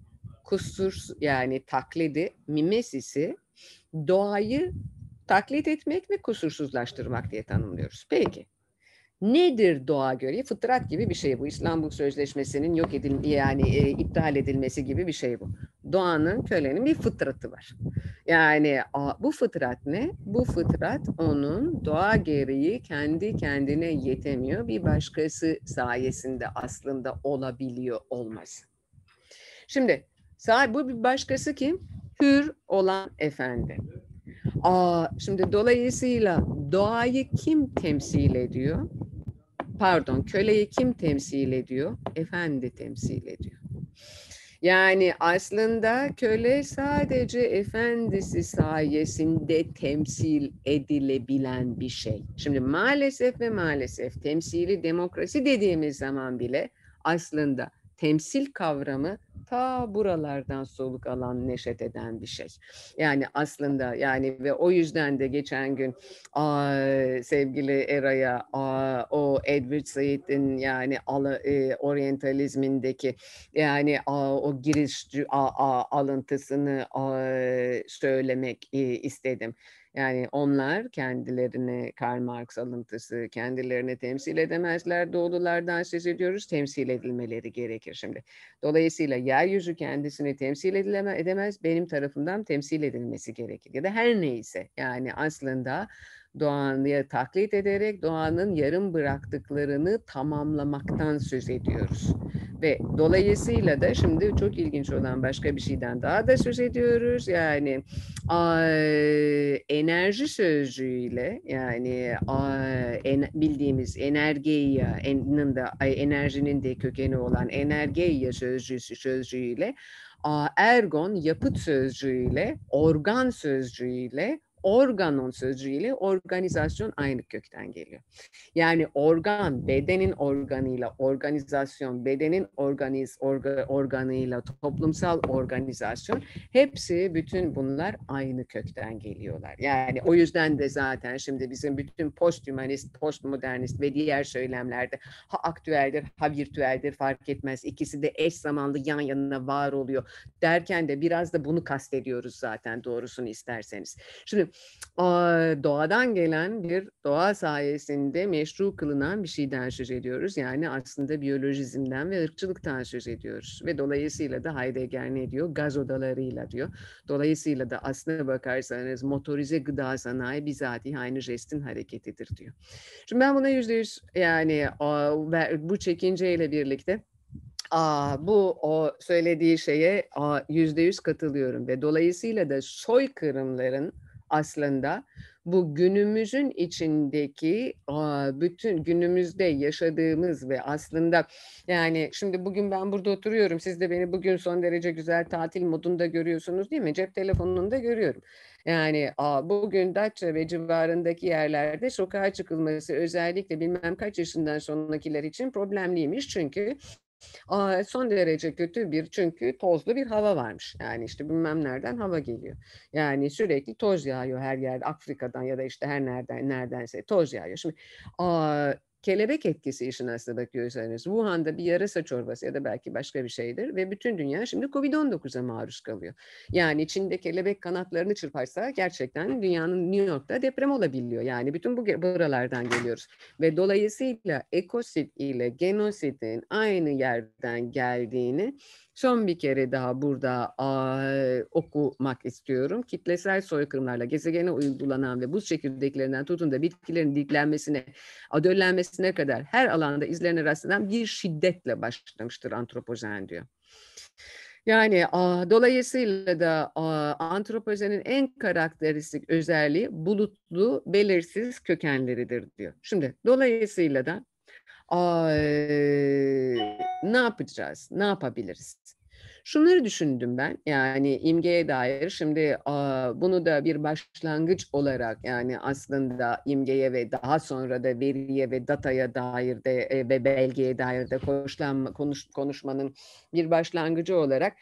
kusur yani taklidi, mimesisi doğayı taklit etmek ve kusursuzlaştırmak diye tanımlıyoruz. Peki. Nedir doğa görevi? Fıtrat gibi bir şey bu. İstanbul Sözleşmesi'nin yok edil yani e, iptal edilmesi gibi bir şey bu. Doğanın, kölenin bir fıtratı var. Yani a, bu fıtrat ne? Bu fıtrat onun doğa gereği kendi kendine yetemiyor. Bir başkası sayesinde aslında olabiliyor olmaz. Şimdi bu bir başkası kim? Hür olan efendi. Aa, şimdi dolayısıyla doğayı kim temsil ediyor? Pardon, köleyi kim temsil ediyor? Efendi temsil ediyor. Yani aslında köle sadece efendisi sayesinde temsil edilebilen bir şey. Şimdi maalesef ve maalesef temsili demokrasi dediğimiz zaman bile aslında temsil kavramı ta buralardan soluk alan neşet eden bir şey. Yani aslında yani ve o yüzden de geçen gün aa, sevgili Era'ya aa, o Edward Said'in yani ala, e, oryantalizmindeki yani aa, o giriş aa, aa, alıntısını aa, söylemek e, istedim. Yani onlar kendilerini Karl Marx alıntısı kendilerini temsil edemezler. Doğululardan söz ediyoruz. Temsil edilmeleri gerekir şimdi. Dolayısıyla yeryüzü kendisini temsil edilemez, edemez. Benim tarafından temsil edilmesi gerekir. Ya da her neyse. Yani aslında doğanı taklit ederek doğanın yarım bıraktıklarını tamamlamaktan söz ediyoruz. Ve dolayısıyla da şimdi çok ilginç olan başka bir şeyden daha da söz ediyoruz. Yani enerji sözcüğüyle yani bildiğimiz energeya, en, da, enerjinin de kökeni olan energeya sözcüğü, sözcüğüyle ergon yapıt sözcüğüyle, organ sözcüğüyle, organon sözcüğüyle organizasyon aynı kökten geliyor. Yani organ bedenin organıyla organizasyon, bedenin organiz orga, organıyla toplumsal organizasyon hepsi bütün bunlar aynı kökten geliyorlar. Yani o yüzden de zaten şimdi bizim bütün postmodernist, postmodernist ve diğer söylemlerde ha aktüeldir ha virtüeldir fark etmez. İkisi de eş zamanlı yan yanına var oluyor derken de biraz da bunu kastediyoruz zaten doğrusunu isterseniz. Şimdi ee, doğadan gelen bir doğa sayesinde meşru kılınan bir şeyden söz ediyoruz. Yani aslında biyolojizmden ve ırkçılıktan söz ediyoruz. Ve dolayısıyla da Heidegger ne diyor? Gaz odalarıyla diyor. Dolayısıyla da aslına bakarsanız motorize gıda sanayi bizatihi aynı jestin hareketidir diyor. Şimdi ben buna yüzde yüz yani bu çekinceyle birlikte Aa, bu o söylediği şeye yüzde yüz katılıyorum ve dolayısıyla da soykırımların aslında bu günümüzün içindeki bütün günümüzde yaşadığımız ve aslında yani şimdi bugün ben burada oturuyorum siz de beni bugün son derece güzel tatil modunda görüyorsunuz değil mi? Cep telefonunda görüyorum. Yani bugün Datça ve civarındaki yerlerde sokağa çıkılması özellikle bilmem kaç yaşından sonrakiler için problemliymiş çünkü son derece kötü bir çünkü tozlu bir hava varmış. Yani işte bilmem nereden hava geliyor. Yani sürekli toz yağıyor her yerde Afrika'dan ya da işte her nereden neredense toz yağıyor. Şimdi kelebek etkisi işin aslına bakıyorsanız Wuhan'da bir yarasa çorbası ya da belki başka bir şeydir ve bütün dünya şimdi Covid-19'a maruz kalıyor. Yani Çin'de kelebek kanatlarını çırparsa gerçekten dünyanın New York'ta deprem olabiliyor. Yani bütün bu buralardan geliyoruz ve dolayısıyla ekosit ile genositin aynı yerden geldiğini Son bir kere daha burada a, okumak istiyorum. Kitlesel soykırımlarla gezegene uygulanan ve buz çekirdeklerinden tutun da bitkilerin diklenmesine, adöllenmesine kadar her alanda izlerine rastlanan bir şiddetle başlamıştır antropojen diyor. Yani a, ah, dolayısıyla da a, ah, antropojenin en karakteristik özelliği bulutlu, belirsiz kökenleridir diyor. Şimdi dolayısıyla da Aa, ne yapacağız? Ne yapabiliriz? Şunları düşündüm ben yani imgeye dair şimdi bunu da bir başlangıç olarak yani aslında imgeye ve daha sonra da veriye ve dataya dair de e, ve belgeye dair de konuşlanma, konuş, konuşmanın bir başlangıcı olarak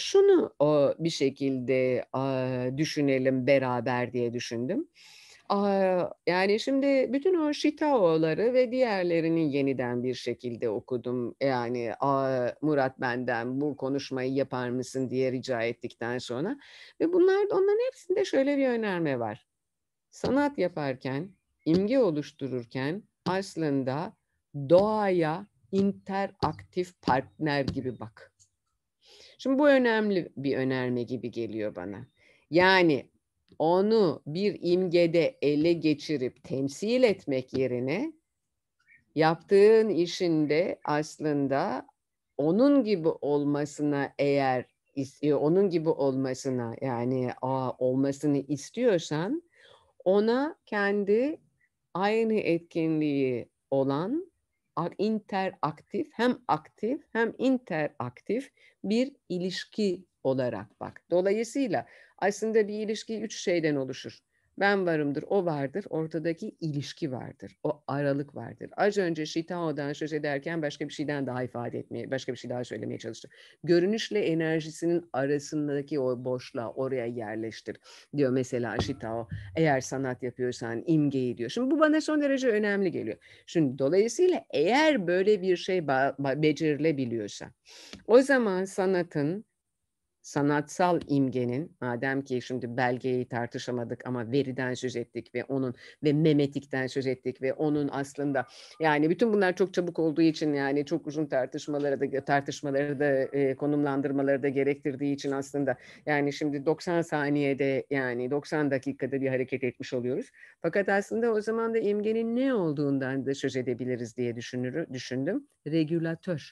şunu bir şekilde düşünelim beraber diye düşündüm. Yani şimdi bütün o Şitao'ları ve diğerlerini yeniden bir şekilde okudum. Yani Murat benden bu konuşmayı yapar mısın diye rica ettikten sonra. Ve bunlar da onların hepsinde şöyle bir önerme var. Sanat yaparken, imge oluştururken aslında doğaya interaktif partner gibi bak. Şimdi bu önemli bir önerme gibi geliyor bana. Yani onu bir imgede ele geçirip temsil etmek yerine yaptığın işinde aslında onun gibi olmasına eğer e, onun gibi olmasına yani aa, olmasını istiyorsan ona kendi aynı etkinliği olan interaktif hem aktif hem interaktif bir ilişki olarak bak. Dolayısıyla aslında bir ilişki üç şeyden oluşur. Ben varımdır, o vardır, ortadaki ilişki vardır, o aralık vardır. Az önce Shitao'dan söz ederken başka bir şeyden daha ifade etmeye, başka bir şey daha söylemeye çalıştım. Görünüşle enerjisinin arasındaki o boşluğa oraya yerleştir diyor mesela Shitao. Eğer sanat yapıyorsan imgeyi diyor. Şimdi bu bana son derece önemli geliyor. Şimdi dolayısıyla eğer böyle bir şey becerilebiliyorsa o zaman sanatın sanatsal imgenin madem ki şimdi belgeyi tartışamadık ama veriden söz ettik ve onun ve memetikten söz ettik ve onun aslında yani bütün bunlar çok çabuk olduğu için yani çok uzun tartışmalara da tartışmaları da e, konumlandırmaları da gerektirdiği için aslında yani şimdi 90 saniyede yani 90 dakikada bir hareket etmiş oluyoruz. Fakat aslında o zaman da imgenin ne olduğundan da söz edebiliriz diye düşünür, düşündüm. Regülatör.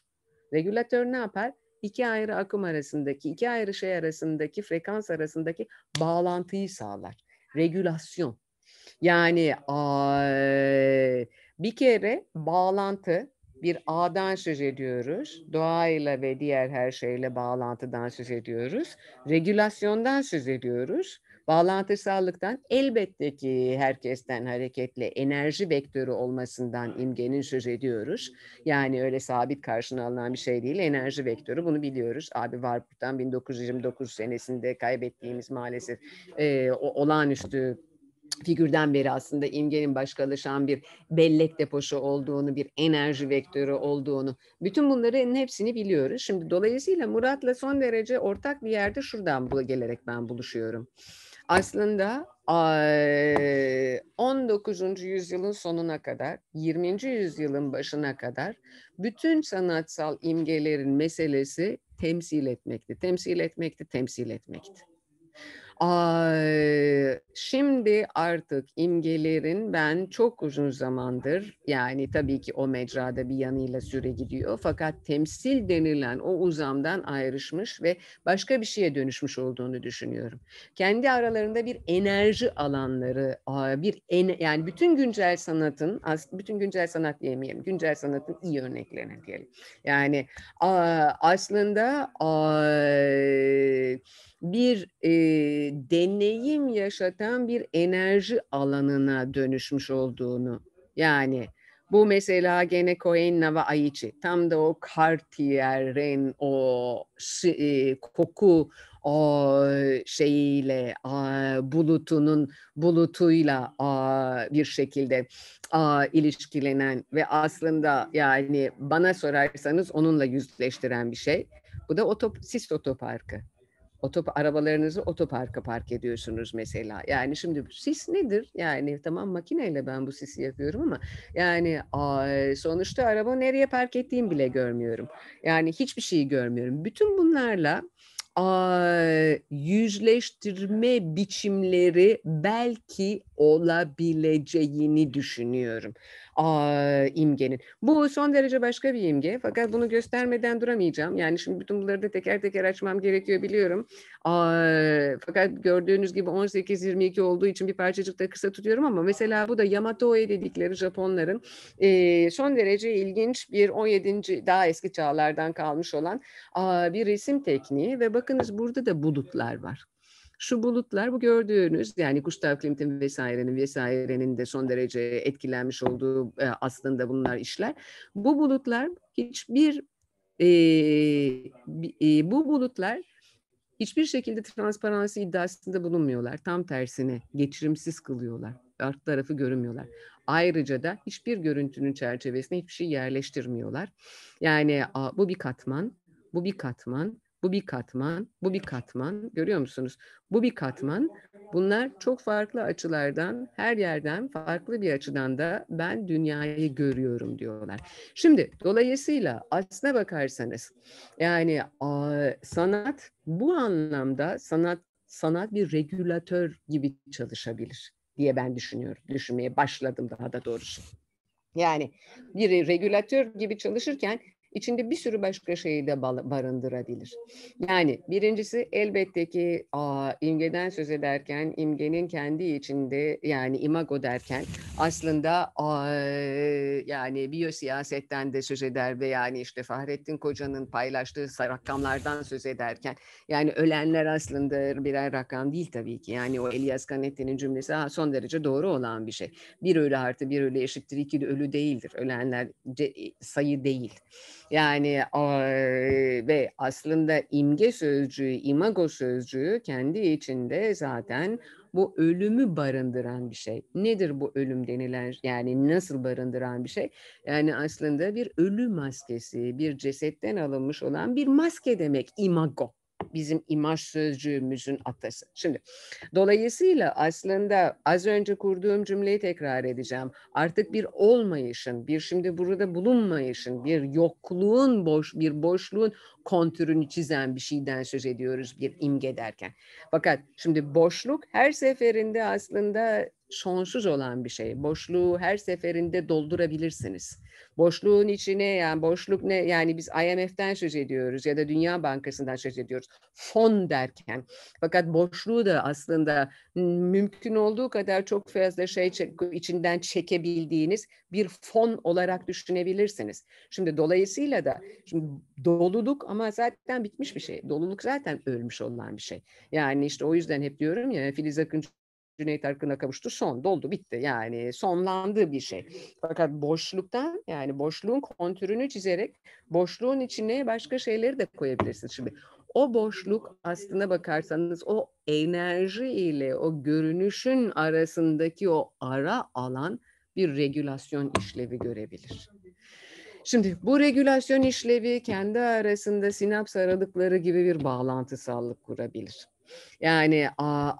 Regülatör ne yapar? iki ayrı akım arasındaki, iki ayrı şey arasındaki, frekans arasındaki bağlantıyı sağlar. Regülasyon. Yani bir kere bağlantı bir ağdan söz ediyoruz. Doğayla ve diğer her şeyle bağlantıdan söz ediyoruz. Regülasyondan söz ediyoruz. Bağlantısallıktan elbette ki herkesten hareketle enerji vektörü olmasından imgenin söz ediyoruz. Yani öyle sabit karşına alınan bir şey değil enerji vektörü bunu biliyoruz. Abi Warburg'dan 1929 senesinde kaybettiğimiz maalesef e, o, olağanüstü figürden beri aslında imgenin başkalaşan bir bellek deposu olduğunu, bir enerji vektörü olduğunu, bütün bunların hepsini biliyoruz. Şimdi dolayısıyla Murat'la son derece ortak bir yerde şuradan bu gelerek ben buluşuyorum aslında 19. yüzyılın sonuna kadar, 20. yüzyılın başına kadar bütün sanatsal imgelerin meselesi temsil etmekti. Temsil etmekti, temsil etmekti şimdi artık imgelerin ben çok uzun zamandır yani tabii ki o mecrada bir yanıyla süre gidiyor fakat temsil denilen o uzamdan ayrışmış ve başka bir şeye dönüşmüş olduğunu düşünüyorum. Kendi aralarında bir enerji alanları bir en, yani bütün güncel sanatın bütün güncel sanat diyemeyelim güncel sanatın iyi örneklerine diyelim. Yani aslında aslında bir e, deneyim yaşatan bir enerji alanına dönüşmüş olduğunu. Yani bu mesela gene Koenna ve Aichi tam da o Cartier'in o e, koku o şeyiyle a, bulutunun bulutuyla a, bir şekilde a, ilişkilenen ve aslında yani bana sorarsanız onunla yüzleştiren bir şey. Bu da otop, Sis Otoparkı. Otop arabalarınızı otoparka park ediyorsunuz mesela. Yani şimdi sis nedir? Yani tamam makineyle ben bu sisi yapıyorum ama yani ay, sonuçta araba nereye park ettiğimi bile görmüyorum. Yani hiçbir şeyi görmüyorum. Bütün bunlarla yüzleştirme biçimleri belki olabileceğini düşünüyorum. Aa, imgenin. Bu son derece başka bir imge fakat bunu göstermeden duramayacağım. Yani şimdi bütün bunları da teker teker açmam gerekiyor biliyorum. Aa, fakat gördüğünüz gibi 18-22 olduğu için bir parçacık da kısa tutuyorum ama mesela bu da Yamatoe dedikleri Japonların e, son derece ilginç bir 17. daha eski çağlardan kalmış olan a, bir resim tekniği ve bakınız burada da bulutlar var şu bulutlar bu gördüğünüz yani Gustav Klimt'in vesairenin vesairenin de son derece etkilenmiş olduğu e, aslında bunlar işler. Bu bulutlar hiçbir e, e, bu bulutlar hiçbir şekilde transparansı iddiasında bulunmuyorlar. Tam tersine geçirimsiz kılıyorlar. Art tarafı görünmüyorlar. Ayrıca da hiçbir görüntünün çerçevesine hiçbir şey yerleştirmiyorlar. Yani a, bu bir katman, bu bir katman, bu bir katman, bu bir katman. Görüyor musunuz? Bu bir katman. Bunlar çok farklı açılardan, her yerden farklı bir açıdan da ben dünyayı görüyorum diyorlar. Şimdi dolayısıyla aslına bakarsanız yani sanat bu anlamda sanat sanat bir regülatör gibi çalışabilir diye ben düşünüyorum. Düşünmeye başladım daha da doğrusu. Yani bir regülatör gibi çalışırken içinde bir sürü başka şeyi de barındırabilir. Yani birincisi elbette ki aa, imgeden söz ederken, imgenin kendi içinde yani imago derken aslında aa, yani biyosiyasetten de söz eder ve yani işte Fahrettin Koca'nın paylaştığı rakamlardan söz ederken yani ölenler aslında birer rakam değil tabii ki. Yani o Elias Canetti'nin cümlesi son derece doğru olan bir şey. Bir ölü artı bir ölü eşittir iki de ölü değildir. Ölenler e, sayı değil. Yani ve aslında imge sözcüğü, imago sözcüğü kendi içinde zaten bu ölümü barındıran bir şey. Nedir bu ölüm denilen yani nasıl barındıran bir şey? Yani aslında bir ölü maskesi, bir cesetten alınmış olan bir maske demek imago bizim imaj sözcüğümüzün atası. Şimdi dolayısıyla aslında az önce kurduğum cümleyi tekrar edeceğim. Artık bir olmayışın, bir şimdi burada bulunmayışın, bir yokluğun, boş bir boşluğun kontürünü çizen bir şeyden söz ediyoruz bir imge derken. Fakat şimdi boşluk her seferinde aslında sonsuz olan bir şey. Boşluğu her seferinde doldurabilirsiniz. Boşluğun içine yani boşluk ne yani biz IMF'den söz ediyoruz ya da Dünya Bankası'ndan söz ediyoruz. Fon derken. Fakat boşluğu da aslında mümkün olduğu kadar çok fazla şey içinden çekebildiğiniz bir fon olarak düşünebilirsiniz. Şimdi dolayısıyla da şimdi doluluk ama zaten bitmiş bir şey. Doluluk zaten ölmüş olan bir şey. Yani işte o yüzden hep diyorum ya Filiz Akıncı Cüneyt Arkın'a kavuştu. Son doldu bitti yani sonlandı bir şey. Fakat boşluktan yani boşluğun kontürünü çizerek boşluğun içine başka şeyleri de koyabilirsiniz. Şimdi o boşluk aslına bakarsanız o enerji ile o görünüşün arasındaki o ara alan bir regülasyon işlevi görebilir. Şimdi bu regülasyon işlevi kendi arasında sinaps aralıkları gibi bir bağlantısallık kurabilir. Yani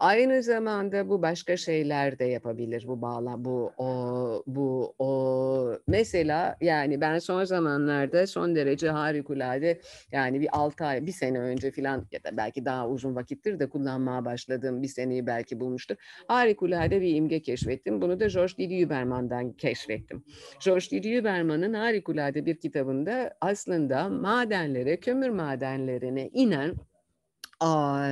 aynı zamanda bu başka şeyler de yapabilir bu bağla bu o bu o mesela yani ben son zamanlarda son derece harikulade yani bir 6 ay bir sene önce filan ya da belki daha uzun vakittir de kullanmaya başladığım bir seneyi belki bulmuştur. Harikulade bir imge keşfettim. Bunu da George Didi Huberman'dan keşfettim. George Didi Huberman'ın harikulade bir kitabında aslında madenlere, kömür madenlerine inen Ay,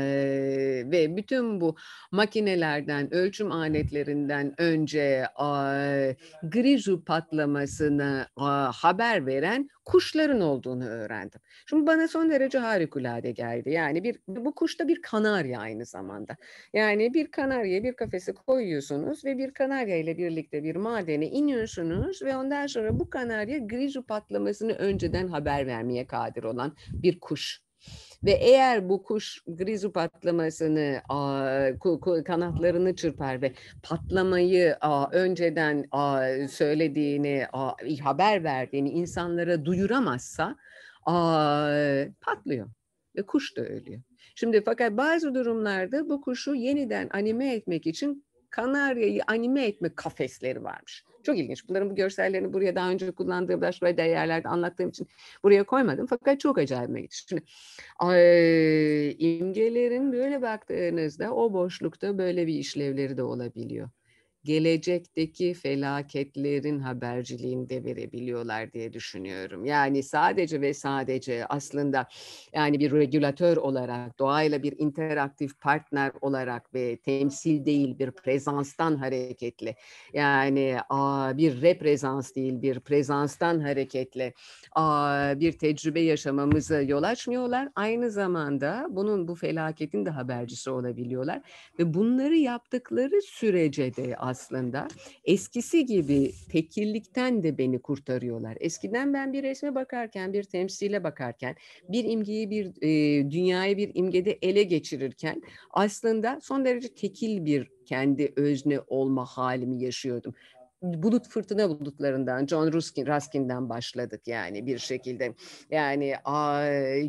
ve bütün bu makinelerden, ölçüm aletlerinden önce ay, grizu patlamasını ay, haber veren kuşların olduğunu öğrendim. Şimdi bana son derece harikulade geldi. Yani bir bu kuşta bir kanarya aynı zamanda. Yani bir kanarya bir kafese koyuyorsunuz ve bir kanarya ile birlikte bir madene iniyorsunuz ve ondan sonra bu kanarya grizu patlamasını önceden haber vermeye kadir olan bir kuş. Ve eğer bu kuş grizu patlamasını kanatlarını çırpar ve patlamayı önceden söylediğini, haber verdiğini insanlara duyuramazsa patlıyor ve kuş da ölüyor. Şimdi fakat bazı durumlarda bu kuşu yeniden anime etmek için kanaryayı anime etme kafesleri varmış. Çok ilginç. Bunların bu görsellerini buraya daha önce kullandığım başka değerlerde anlattığım için buraya koymadım. Fakat çok acayip gitti. Şimdi ay, imgelerin böyle baktığınızda o boşlukta böyle bir işlevleri de olabiliyor gelecekteki felaketlerin haberciliğini de verebiliyorlar diye düşünüyorum. Yani sadece ve sadece aslında yani bir regülatör olarak, doğayla bir interaktif partner olarak ve temsil değil bir prezanstan hareketle yani bir reprezans değil bir prezanstan hareketle bir tecrübe yaşamamıza yol açmıyorlar. Aynı zamanda bunun bu felaketin de habercisi olabiliyorlar ve bunları yaptıkları sürece de aslında aslında. Eskisi gibi tekillikten de beni kurtarıyorlar. Eskiden ben bir resme bakarken, bir temsile bakarken, bir imgeyi bir e, dünyayı bir imgede ele geçirirken aslında son derece tekil bir kendi özne olma halimi yaşıyordum bulut fırtına bulutlarından John Ruskin Ruskin'den başladık yani bir şekilde yani a,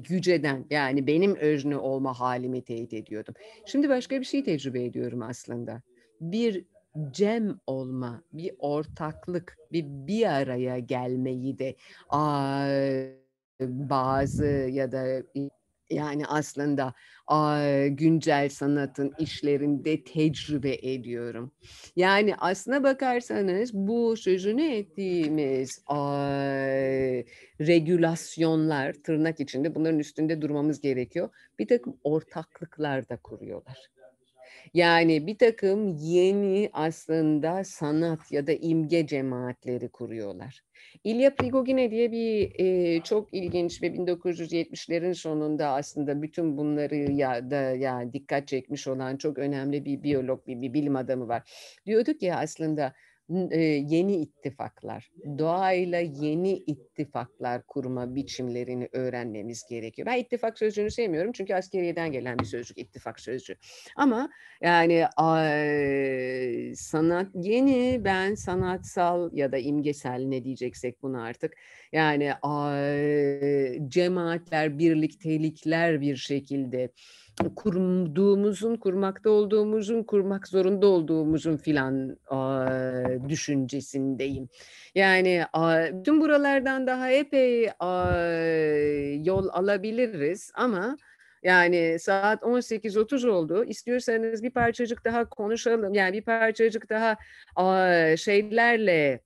yüceden yani benim özne olma halimi teyit ediyordum. Şimdi başka bir şey tecrübe ediyorum aslında. Bir cem olma, bir ortaklık, bir bir araya gelmeyi de aa, bazı ya da yani aslında aa, güncel sanatın işlerinde tecrübe ediyorum. Yani aslına bakarsanız bu sözünü ettiğimiz aa, regülasyonlar tırnak içinde bunların üstünde durmamız gerekiyor. Bir takım ortaklıklar da kuruyorlar. Yani bir takım yeni aslında sanat ya da imge cemaatleri kuruyorlar. İlya Prigogine diye bir e, çok ilginç ve 1970'lerin sonunda aslında bütün bunları ya da ya dikkat çekmiş olan çok önemli bir biyolog, bir, bir bilim adamı var. Diyorduk ya aslında yeni ittifaklar, doğayla yeni ittifaklar kurma biçimlerini öğrenmemiz gerekiyor. Ben ittifak sözcüğünü sevmiyorum çünkü askeriyeden gelen bir sözcük ittifak sözcüğü. Ama yani sanat yeni ben sanatsal ya da imgesel ne diyeceksek bunu artık yani ay, cemaatler, birliktelikler bir şekilde Hani kurduğumuzun, kurmakta olduğumuzun, kurmak zorunda olduğumuzun filan düşüncesindeyim. Yani tüm buralardan daha epey yol alabiliriz ama yani saat 18.30 oldu. İstiyorsanız bir parçacık daha konuşalım. Yani bir parçacık daha şeylerle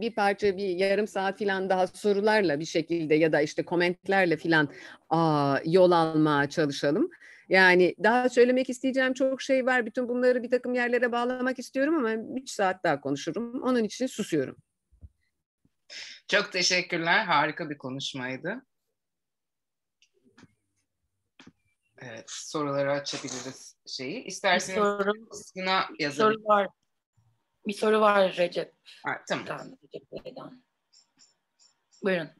bir parça bir yarım saat filan daha sorularla bir şekilde ya da işte komentlerle filan yol almaya çalışalım. Yani daha söylemek isteyeceğim çok şey var. Bütün bunları bir takım yerlere bağlamak istiyorum ama 3 saat daha konuşurum. Onun için susuyorum. Çok teşekkürler. Harika bir konuşmaydı. Evet, soruları açabiliriz şeyi. İsterseniz bir soru, yazabiliriz. Soru var. Bir soru var Recep. Evet, tamam. tamam. Recep Bey'den. Buyurun.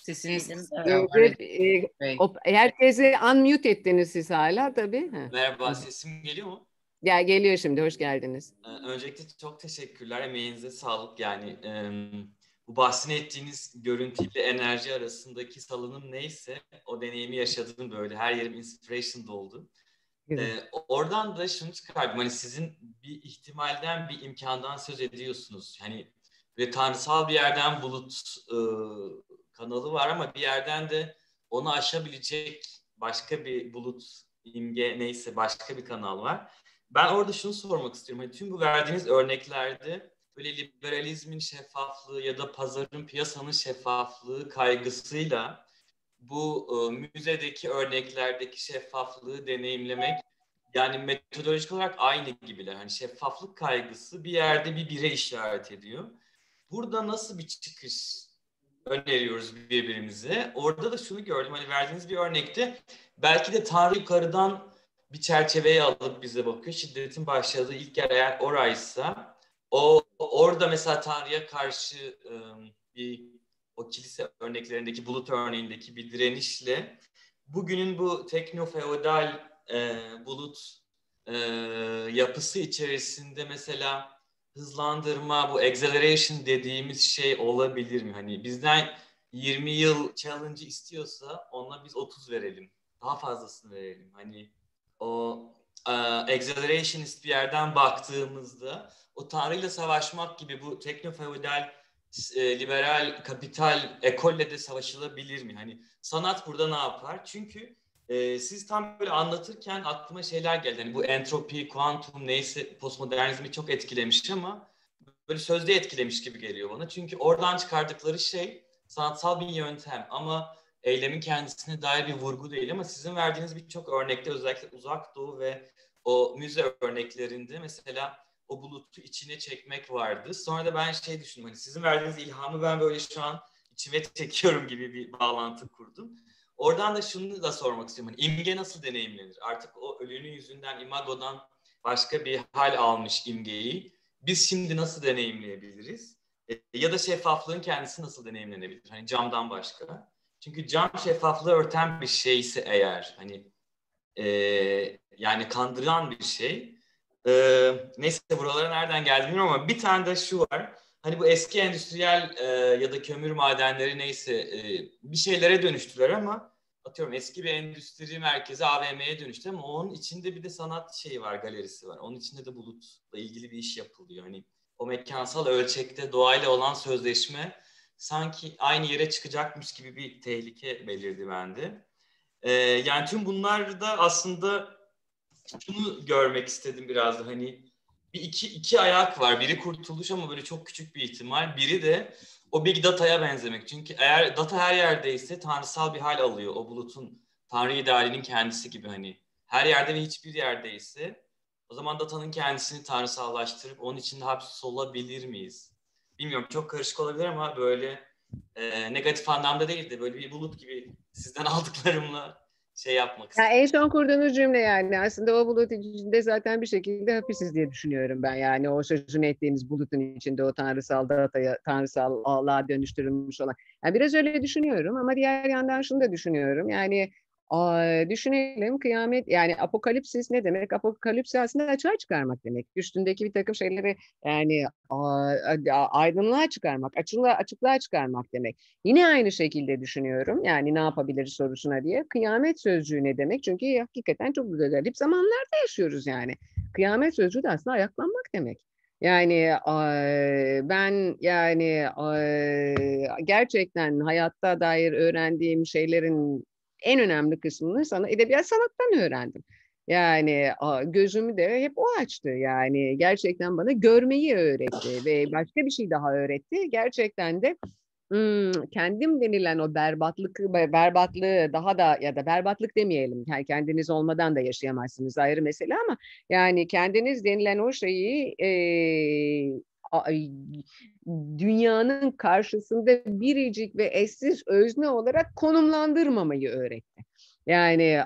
Sesiniz. E, e, herkesi unmute ettiniz siz hala tabii. Merhaba, sesim geliyor mu? Ya geliyor şimdi, hoş geldiniz. Ee, öncelikle çok teşekkürler, emeğinize sağlık. Yani e, bu bahsini ettiğiniz görüntüyle enerji arasındaki salınım neyse o deneyimi yaşadım böyle. Her yerim inspiration doldu. Ee, oradan da şunu çıkardım. Hani sizin bir ihtimalden, bir imkandan söz ediyorsunuz. Hani ve tanrısal bir yerden bulut e, kanalı var ama bir yerden de onu aşabilecek başka bir bulut, imge neyse başka bir kanal var. Ben orada şunu sormak istiyorum. Hani tüm bu verdiğiniz örneklerde böyle liberalizmin şeffaflığı ya da pazarın piyasanın şeffaflığı kaygısıyla bu e, müzedeki örneklerdeki şeffaflığı deneyimlemek yani metodolojik olarak aynı gibiler. Hani şeffaflık kaygısı bir yerde bir bire işaret ediyor. Burada nasıl bir çıkış öneriyoruz birbirimize? Orada da şunu gördüm. Hani verdiğiniz bir örnekte belki de Tanrı yukarıdan bir çerçeveye alıp bize bakıyor. Şiddetin başladığı ilk yer eğer oraysa o orada mesela Tanrı'ya karşı ıı, bir o kilise örneklerindeki bulut örneğindeki bir direnişle bugünün bu teknofeodal e, bulut e, yapısı içerisinde mesela hızlandırma, bu acceleration dediğimiz şey olabilir mi? Hani bizden 20 yıl challenge istiyorsa ona biz 30 verelim. Daha fazlasını verelim. Hani o uh, e, accelerationist bir yerden baktığımızda o Tanrı'yla savaşmak gibi bu teknofeodal e, liberal kapital ekolle de savaşılabilir mi? Hani sanat burada ne yapar? Çünkü e, siz tam böyle anlatırken aklıma şeyler geldi. Hani bu entropi, kuantum neyse postmodernizmi çok etkilemiş ama böyle sözde etkilemiş gibi geliyor bana. Çünkü oradan çıkardıkları şey sanatsal bir yöntem ama eylemin kendisine dair bir vurgu değil ama sizin verdiğiniz birçok örnekte özellikle uzak doğu ve o müze örneklerinde mesela o bulutu içine çekmek vardı. Sonra da ben şey düşündüm hani sizin verdiğiniz ilhamı ben böyle şu an içime çekiyorum gibi bir bağlantı kurdum. Oradan da şunu da sormak istiyorum. Hani imge nasıl deneyimlenir? Artık o ölünün yüzünden, imagodan başka bir hal almış imgeyi. Biz şimdi nasıl deneyimleyebiliriz? E, ya da şeffaflığın kendisi nasıl deneyimlenebilir? Hani camdan başka. Çünkü cam şeffaflığı örten bir şeyse eğer, hani e, yani kandıran bir şey, ee, neyse buralara nereden geldi bilmiyorum ama bir tane de şu var. Hani bu eski endüstriyel e, ya da kömür madenleri neyse e, bir şeylere dönüştüler ama atıyorum eski bir endüstri merkezi AVM'ye dönüştü ama onun içinde bir de sanat şeyi var, galerisi var. Onun içinde de bulutla ilgili bir iş yapılıyor. Hani o mekansal ölçekte doğayla olan sözleşme sanki aynı yere çıkacakmış gibi bir tehlike belirdi bende. Ee, yani tüm bunlar da aslında şunu görmek istedim biraz da hani bir iki, iki ayak var. Biri kurtuluş ama böyle çok küçük bir ihtimal. Biri de o Big Data'ya benzemek. Çünkü eğer data her yerdeyse tanrısal bir hal alıyor. O bulutun Tanrı idealinin kendisi gibi hani her yerde ve hiçbir yerdeyse o zaman datanın kendisini tanrısallaştırıp onun içinde hapsolabilir miyiz? Bilmiyorum çok karışık olabilir ama böyle e, negatif anlamda değil de böyle bir bulut gibi sizden *laughs* aldıklarımla şey yapmak istedim. Yani en son kurduğunuz cümle yani aslında o bulut içinde zaten bir şekilde hapisiz diye düşünüyorum ben. Yani o sözünü ettiğiniz bulutun içinde o tanrısal dataya, tanrısal Allah'a dönüştürülmüş olan. Yani biraz öyle düşünüyorum ama diğer yandan şunu da düşünüyorum. Yani düşünelim kıyamet yani apokalipsis ne demek? Apokalips aslında açığa çıkarmak demek. Üstündeki bir takım şeyleri yani aydınlığa çıkarmak, açıklığa, açıklığa çıkarmak demek. Yine aynı şekilde düşünüyorum yani ne yapabilir sorusuna diye. Kıyamet sözcüğü ne demek? Çünkü hakikaten çok garip zamanlarda yaşıyoruz yani. Kıyamet sözcüğü de aslında ayaklanmak demek. Yani ben yani gerçekten hayatta dair öğrendiğim şeylerin en önemli kısmını sana edebiyat sanattan öğrendim. Yani gözümü de hep o açtı. Yani gerçekten bana görmeyi öğretti ve başka bir şey daha öğretti. Gerçekten de hmm, kendim denilen o berbatlık berbatlığı daha da ya da berbatlık demeyelim. Yani kendiniz olmadan da yaşayamazsınız ayrı mesele ama yani kendiniz denilen o şeyi e, dünyanın karşısında biricik ve eşsiz özne olarak konumlandırmamayı öğretti. Yani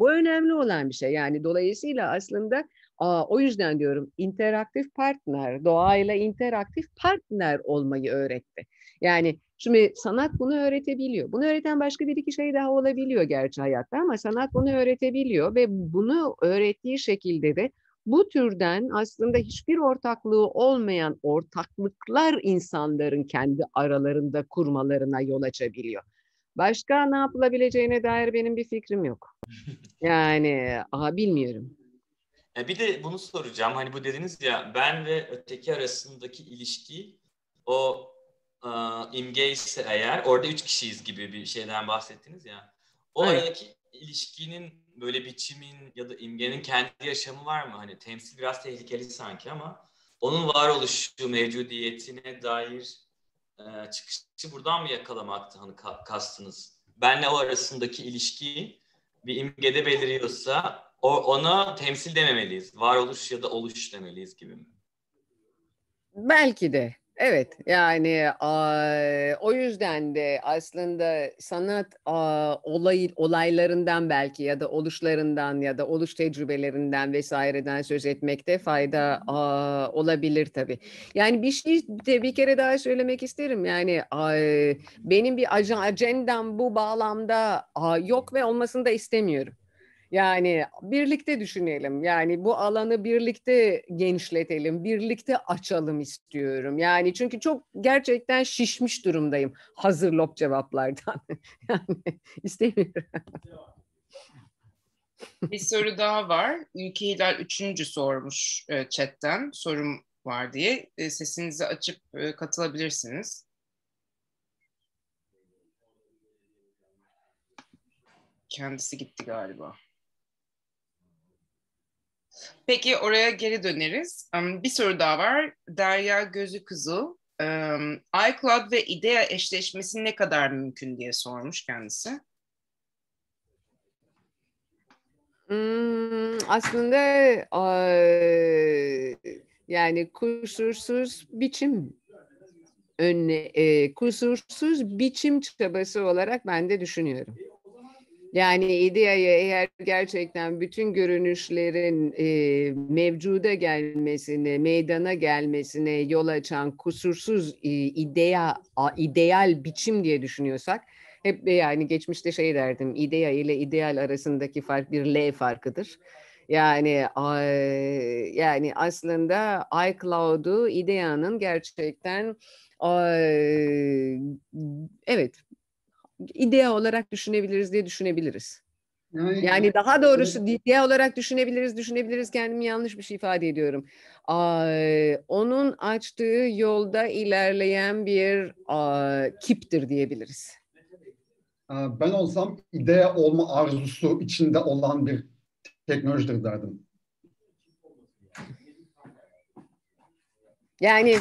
bu önemli olan bir şey. Yani dolayısıyla aslında o yüzden diyorum interaktif partner, doğayla interaktif partner olmayı öğretti. Yani şimdi sanat bunu öğretebiliyor. Bunu öğreten başka bir iki şey daha olabiliyor gerçi hayatta ama sanat bunu öğretebiliyor ve bunu öğrettiği şekilde de bu türden aslında hiçbir ortaklığı olmayan ortaklıklar insanların kendi aralarında kurmalarına yol açabiliyor. Başka ne yapılabileceğine dair benim bir fikrim yok. *laughs* Yani aha bilmiyorum. E, bir de bunu soracağım. Hani bu dediniz ya ben ve öteki arasındaki ilişki o e, imge ise eğer orada üç kişiyiz gibi bir şeyden bahsettiniz ya. O evet. aradaki ilişkinin böyle biçimin ya da imgenin kendi yaşamı var mı? Hani temsil biraz tehlikeli sanki ama onun varoluşu, mevcudiyetine dair e, çıkışı buradan mı yakalamaktı hani kastınız? Benle o arasındaki ilişkiyi bir imgede beliriyorsa o, ona temsil dememeliyiz. Varoluş ya da oluş demeliyiz gibi mi? Belki de. Evet yani o yüzden de aslında sanat olay olaylarından belki ya da oluşlarından ya da oluş tecrübelerinden vesaireden söz etmekte fayda olabilir tabii. Yani bir şey de bir kere daha söylemek isterim yani benim bir ajandam bu bağlamda yok ve olmasını da istemiyorum. Yani birlikte düşünelim. Yani bu alanı birlikte genişletelim, birlikte açalım istiyorum. Yani çünkü çok gerçekten şişmiş durumdayım hazır lob cevaplardan. *laughs* yani istemiyorum. Bir soru daha var. Ülke Hilal üçüncü sormuş e, chatten. Sorum var diye. E, sesinizi açıp e, katılabilirsiniz. Kendisi gitti galiba. Peki oraya geri döneriz. Bir soru daha var. Derya Gözü Kızıl iCloud ve IDEA eşleşmesi ne kadar mümkün diye sormuş kendisi. Hmm, aslında yani kusursuz biçim önüne, e, kusursuz biçim çabası olarak ben de düşünüyorum. Yani İdea'ya eğer gerçekten bütün görünüşlerin e, mevcuda gelmesine, meydana gelmesine yol açan kusursuz e, idea, a, ideal biçim diye düşünüyorsak, hep yani geçmişte şey derdim, idea ile ideal arasındaki fark bir L farkıdır. Yani a, yani aslında iCloud'u ideanın gerçekten a, evet idea olarak düşünebiliriz diye düşünebiliriz. Yani, yani daha doğrusu evet. olarak düşünebiliriz, düşünebiliriz. Kendimi yanlış bir şey ifade ediyorum. Ee, onun açtığı yolda ilerleyen bir a, kiptir diyebiliriz. Ee, ben olsam idea olma arzusu içinde olan bir teknolojidir derdim. Yani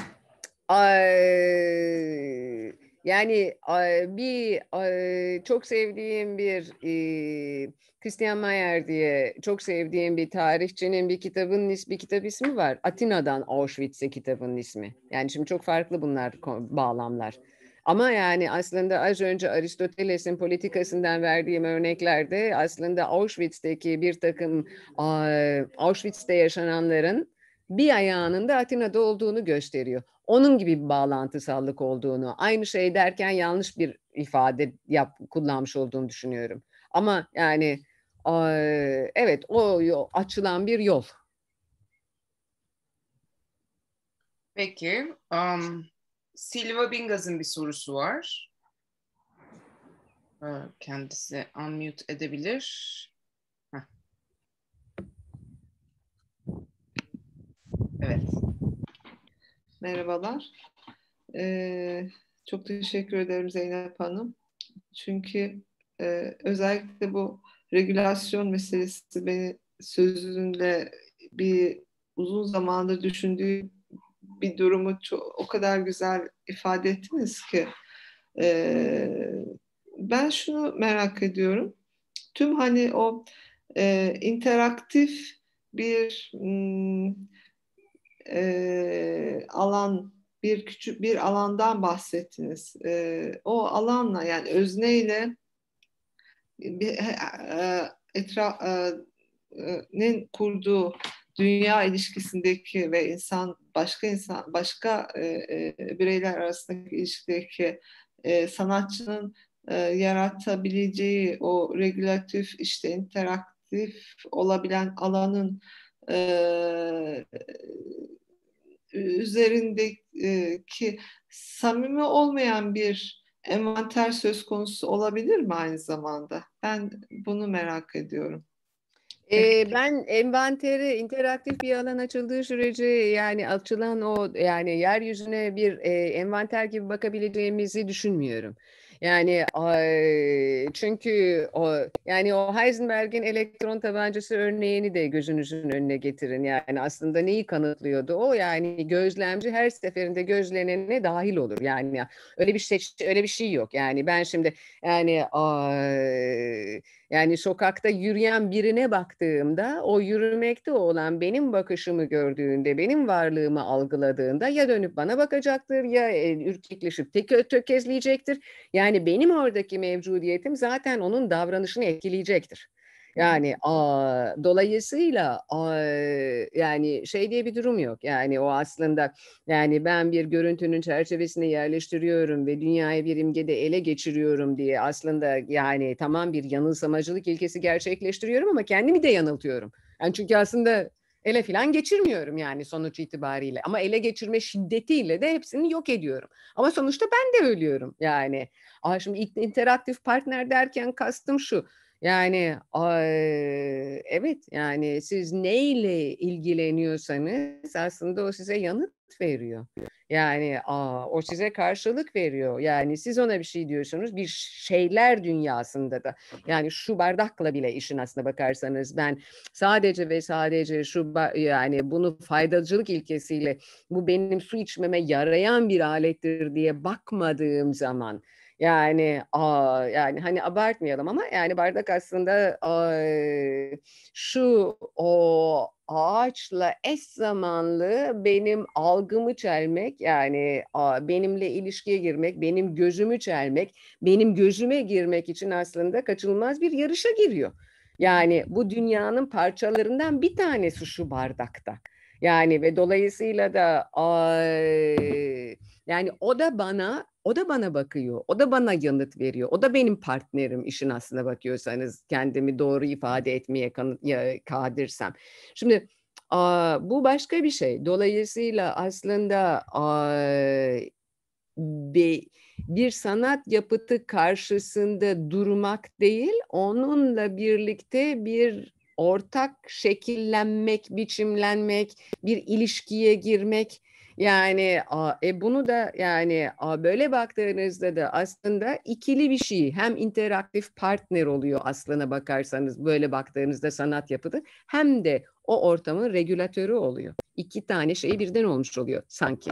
ee, yani bir çok sevdiğim bir Christian Mayer diye çok sevdiğim bir tarihçinin bir kitabın bir kitap ismi var. Atina'dan Auschwitz'e kitabın ismi. Yani şimdi çok farklı bunlar bağlamlar. Ama yani aslında az önce Aristoteles'in politikasından verdiğim örneklerde aslında Auschwitz'teki bir takım Auschwitz'te yaşananların bir ayağının da Atina'da olduğunu gösteriyor onun gibi bir bağlantısallık olduğunu, aynı şey derken yanlış bir ifade yap, kullanmış olduğunu düşünüyorum. Ama yani evet o yol, açılan bir yol. Peki, um, Silva Bingaz'ın bir sorusu var. Ee, kendisi unmute edebilir. Heh. Evet merhabalar. Ee, çok teşekkür ederim Zeynep Hanım. Çünkü e, özellikle bu regülasyon meselesi beni sözünde bir uzun zamandır düşündüğü bir durumu çok, o kadar güzel ifade ettiniz ki. E, ben şunu merak ediyorum. Tüm hani o e, interaktif bir... M- hmm, e, alan bir küçük bir alandan bahsettiniz. E, o alanla yani özneyle bir, e, etraf e, nin kurduğu dünya ilişkisindeki ve insan başka insan başka e, e, bireyler arasındaki ilişkideki e, sanatçının e, yaratabileceği o regülatif işte interaktif olabilen alanın ee, e, üzerindeki samimi olmayan bir envanter söz konusu olabilir mi aynı zamanda? Ben bunu merak ediyorum. Ee, ben envantere interaktif bir alan açıldığı sürece yani açılan o yani yeryüzüne bir e, envanter gibi bakabileceğimizi düşünmüyorum. Yani çünkü o yani o Heisenberg'in elektron tabancası örneğini de gözünüzün önüne getirin. Yani aslında neyi kanıtlıyordu? O yani gözlemci her seferinde gözlenene dahil olur. Yani öyle bir seç öyle bir şey yok. Yani ben şimdi yani yani sokakta yürüyen birine baktığımda o yürümekte olan benim bakışımı gördüğünde, benim varlığımı algıladığında ya dönüp bana bakacaktır ya e, ürkekleşip tek tökezleyecektir. Yani yani benim oradaki mevcudiyetim zaten onun davranışını etkileyecektir. Yani a, dolayısıyla a, yani şey diye bir durum yok. Yani o aslında yani ben bir görüntünün çerçevesine yerleştiriyorum ve dünyayı bir imgede ele geçiriyorum diye aslında yani tamam bir yanılsamacılık ilkesi gerçekleştiriyorum ama kendimi de yanıltıyorum. Yani çünkü aslında ele filan geçirmiyorum yani sonuç itibariyle. Ama ele geçirme şiddetiyle de hepsini yok ediyorum. Ama sonuçta ben de ölüyorum yani. Aa, şimdi interaktif partner derken kastım şu yani evet yani siz neyle ilgileniyorsanız aslında o size yanıt veriyor. Yani o size karşılık veriyor. Yani siz ona bir şey diyorsunuz. Bir şeyler dünyasında da. Yani şu bardakla bile işin aslına bakarsanız ben sadece ve sadece şu yani bunu faydacılık ilkesiyle bu benim su içmeme yarayan bir alettir diye bakmadığım zaman yani aa, yani hani abartmayalım ama yani bardak aslında aa, şu o ağaçla eş zamanlı benim algımı çelmek yani aa, benimle ilişkiye girmek, benim gözümü çelmek, benim gözüme girmek için aslında kaçınılmaz bir yarışa giriyor. Yani bu dünyanın parçalarından bir tanesi şu bardakta. Yani ve dolayısıyla da ay, yani o da bana o da bana bakıyor, o da bana yanıt veriyor, o da benim partnerim işin aslına bakıyorsanız kendimi doğru ifade etmeye kadirsem. Şimdi bu başka bir şey. Dolayısıyla aslında bir, bir sanat yapıtı karşısında durmak değil, onunla birlikte bir ortak şekillenmek, biçimlenmek, bir ilişkiye girmek yani e, bunu da yani böyle baktığınızda da aslında ikili bir şey. Hem interaktif partner oluyor aslına bakarsanız böyle baktığınızda sanat yapıtı hem de o ortamın regülatörü oluyor. İki tane şey birden olmuş oluyor sanki.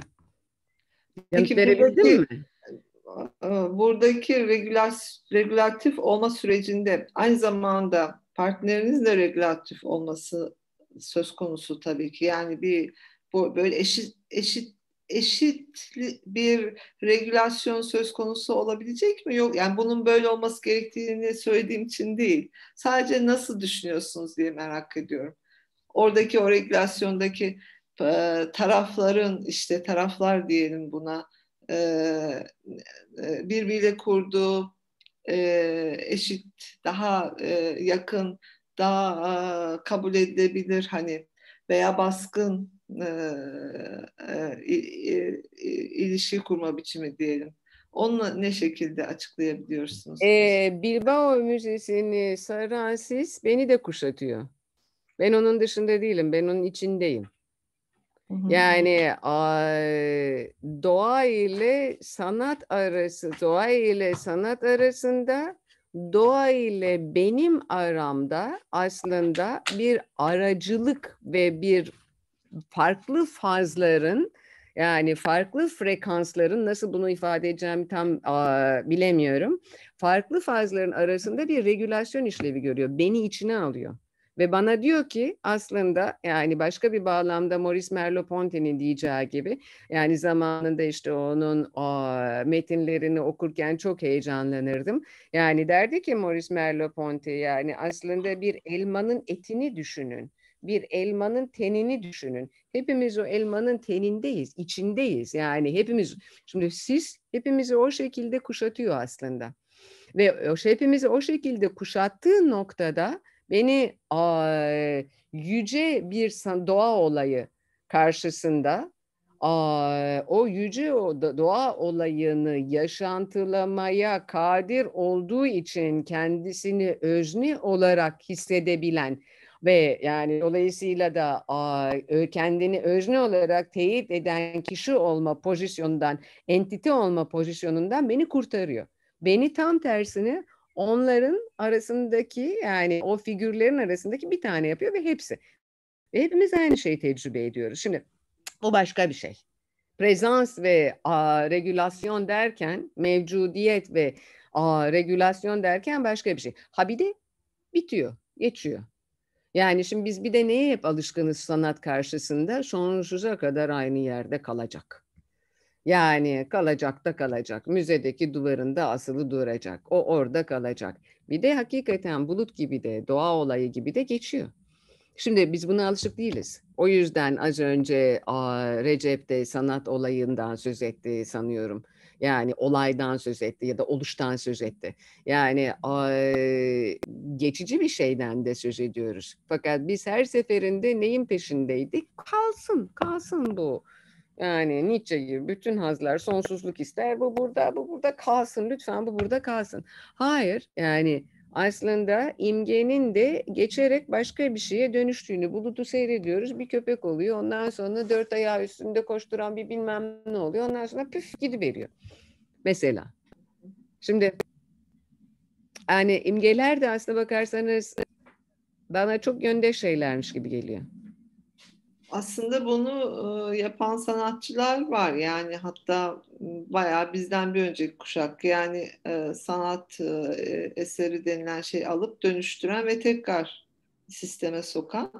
Peki verebildin mi? Buradaki regülatif olma sürecinde aynı zamanda partnerinizle de regülatif olması söz konusu tabii ki. Yani bir bu böyle eşit eşit eşit bir regülasyon söz konusu olabilecek mi? Yok yani bunun böyle olması gerektiğini söylediğim için değil. Sadece nasıl düşünüyorsunuz diye merak ediyorum. Oradaki o regülasyondaki e, tarafların işte taraflar diyelim buna e, e birbiriyle kurduğu e, eşit, daha yakın, daha kabul edilebilir hani veya baskın e, e, ilişki kurma biçimi diyelim. Onunla ne şekilde açıklayabiliyorsunuz? Ee, Bilbao Müzesi'ni saran sis beni de kuşatıyor. Ben onun dışında değilim, ben onun içindeyim. Yani doğa ile sanat arası, doğa ile sanat arasında, doğa ile benim aramda aslında bir aracılık ve bir farklı fazların yani farklı frekansların nasıl bunu ifade edeceğimi tam a, bilemiyorum. Farklı fazların arasında bir regülasyon işlevi görüyor. Beni içine alıyor. Ve bana diyor ki aslında yani başka bir bağlamda Maurice Merleau-Ponty'nin diyeceği gibi yani zamanında işte onun o metinlerini okurken çok heyecanlanırdım. Yani derdi ki Maurice Merleau-Ponty yani aslında bir elmanın etini düşünün bir elmanın tenini düşünün. Hepimiz o elmanın tenindeyiz, içindeyiz. Yani hepimiz, şimdi siz hepimizi o şekilde kuşatıyor aslında. Ve o hepimizi o şekilde kuşattığı noktada beni a, yüce bir doğa olayı karşısında o yüce o doğa olayını yaşantılamaya kadir olduğu için kendisini özne olarak hissedebilen ve yani dolayısıyla da kendini özne olarak teyit eden kişi olma pozisyonundan, entite olma pozisyonundan beni kurtarıyor. Beni tam tersini onların arasındaki yani o figürlerin arasındaki bir tane yapıyor ve hepsi. Ve hepimiz aynı şeyi tecrübe ediyoruz. Şimdi bu başka bir şey. Prezans ve a, regülasyon derken, mevcudiyet ve a, regülasyon derken başka bir şey. Ha bir de bitiyor, geçiyor. Yani şimdi biz bir de neye hep alışkınız sanat karşısında? Sonsuza kadar aynı yerde kalacak. Yani kalacak da kalacak. Müzedeki duvarında asılı duracak. O orada kalacak. Bir de hakikaten bulut gibi de doğa olayı gibi de geçiyor. Şimdi biz buna alışık değiliz. O yüzden az önce Recep de sanat olayından söz etti sanıyorum. Yani olaydan söz etti ya da oluştan söz etti. Yani geçici bir şeyden de söz ediyoruz. Fakat biz her seferinde neyin peşindeydik? Kalsın, kalsın bu. Yani Nietzsche gibi bütün hazlar sonsuzluk ister. Bu burada, bu burada kalsın. Lütfen bu burada kalsın. Hayır, yani aslında imgenin de geçerek başka bir şeye dönüştüğünü bulutu seyrediyoruz. Bir köpek oluyor. Ondan sonra dört ayağı üstünde koşturan bir bilmem ne oluyor. Ondan sonra püf gidiveriyor. Mesela. Şimdi yani imgeler de aslına bakarsanız bana çok yönde şeylermiş gibi geliyor aslında bunu yapan sanatçılar var yani hatta bayağı bizden bir önceki kuşak yani sanat e, eseri denilen şeyi alıp dönüştüren ve tekrar sisteme sokan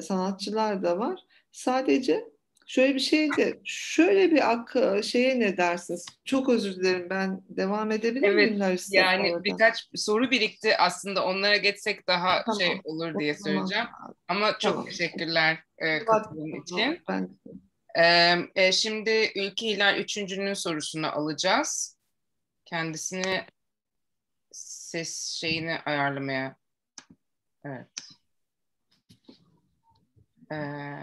sanatçılar da var. Sadece Şöyle bir şey de şöyle bir ak e, şeye ne dersiniz? Çok özür dilerim ben devam edebilir evet, miyim Evet. Yani orada? birkaç soru birikti aslında onlara geçsek daha tamam. şey olur diye söyleyeceğim. Ama çok tamam. teşekkürler e, katıldığın için. Ben... E, şimdi Ülke İler Üçüncü'nün sorusunu alacağız. Kendisini ses şeyini ayarlamaya. Evet. Eee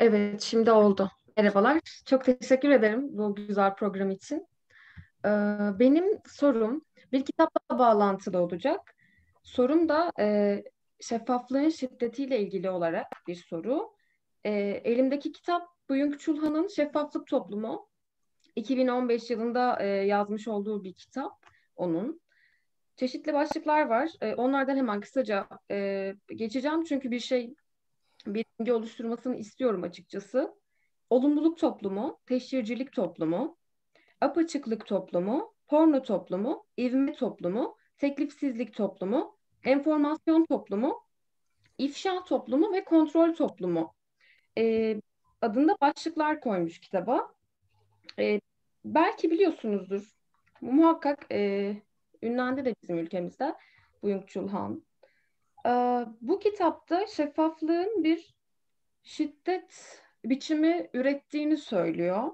evet, şimdi oldu. Merhabalar. Çok teşekkür ederim bu güzel program için. Ee, benim sorum bir kitapla bağlantılı olacak. Sorum da e, şeffaflığın şiddetiyle ilgili olarak bir soru. E, elimdeki kitap Buyung Çulhan'ın Şeffaflık Toplumu. 2015 yılında e, yazmış olduğu bir kitap onun. Çeşitli başlıklar var. onlardan hemen kısaca geçeceğim çünkü bir şey bir denge oluşturmasını istiyorum açıkçası. Olumluluk toplumu, teşhircilik toplumu, apaçıklık toplumu, porno toplumu, ivme toplumu, teklifsizlik toplumu, enformasyon toplumu, ifşa toplumu ve kontrol toplumu e, adında başlıklar koymuş kitaba. E, belki biliyorsunuzdur, muhakkak e, ünlendi de bizim ülkemizde Buyung Chul Han, ee, bu kitapta şeffaflığın bir şiddet biçimi ürettiğini söylüyor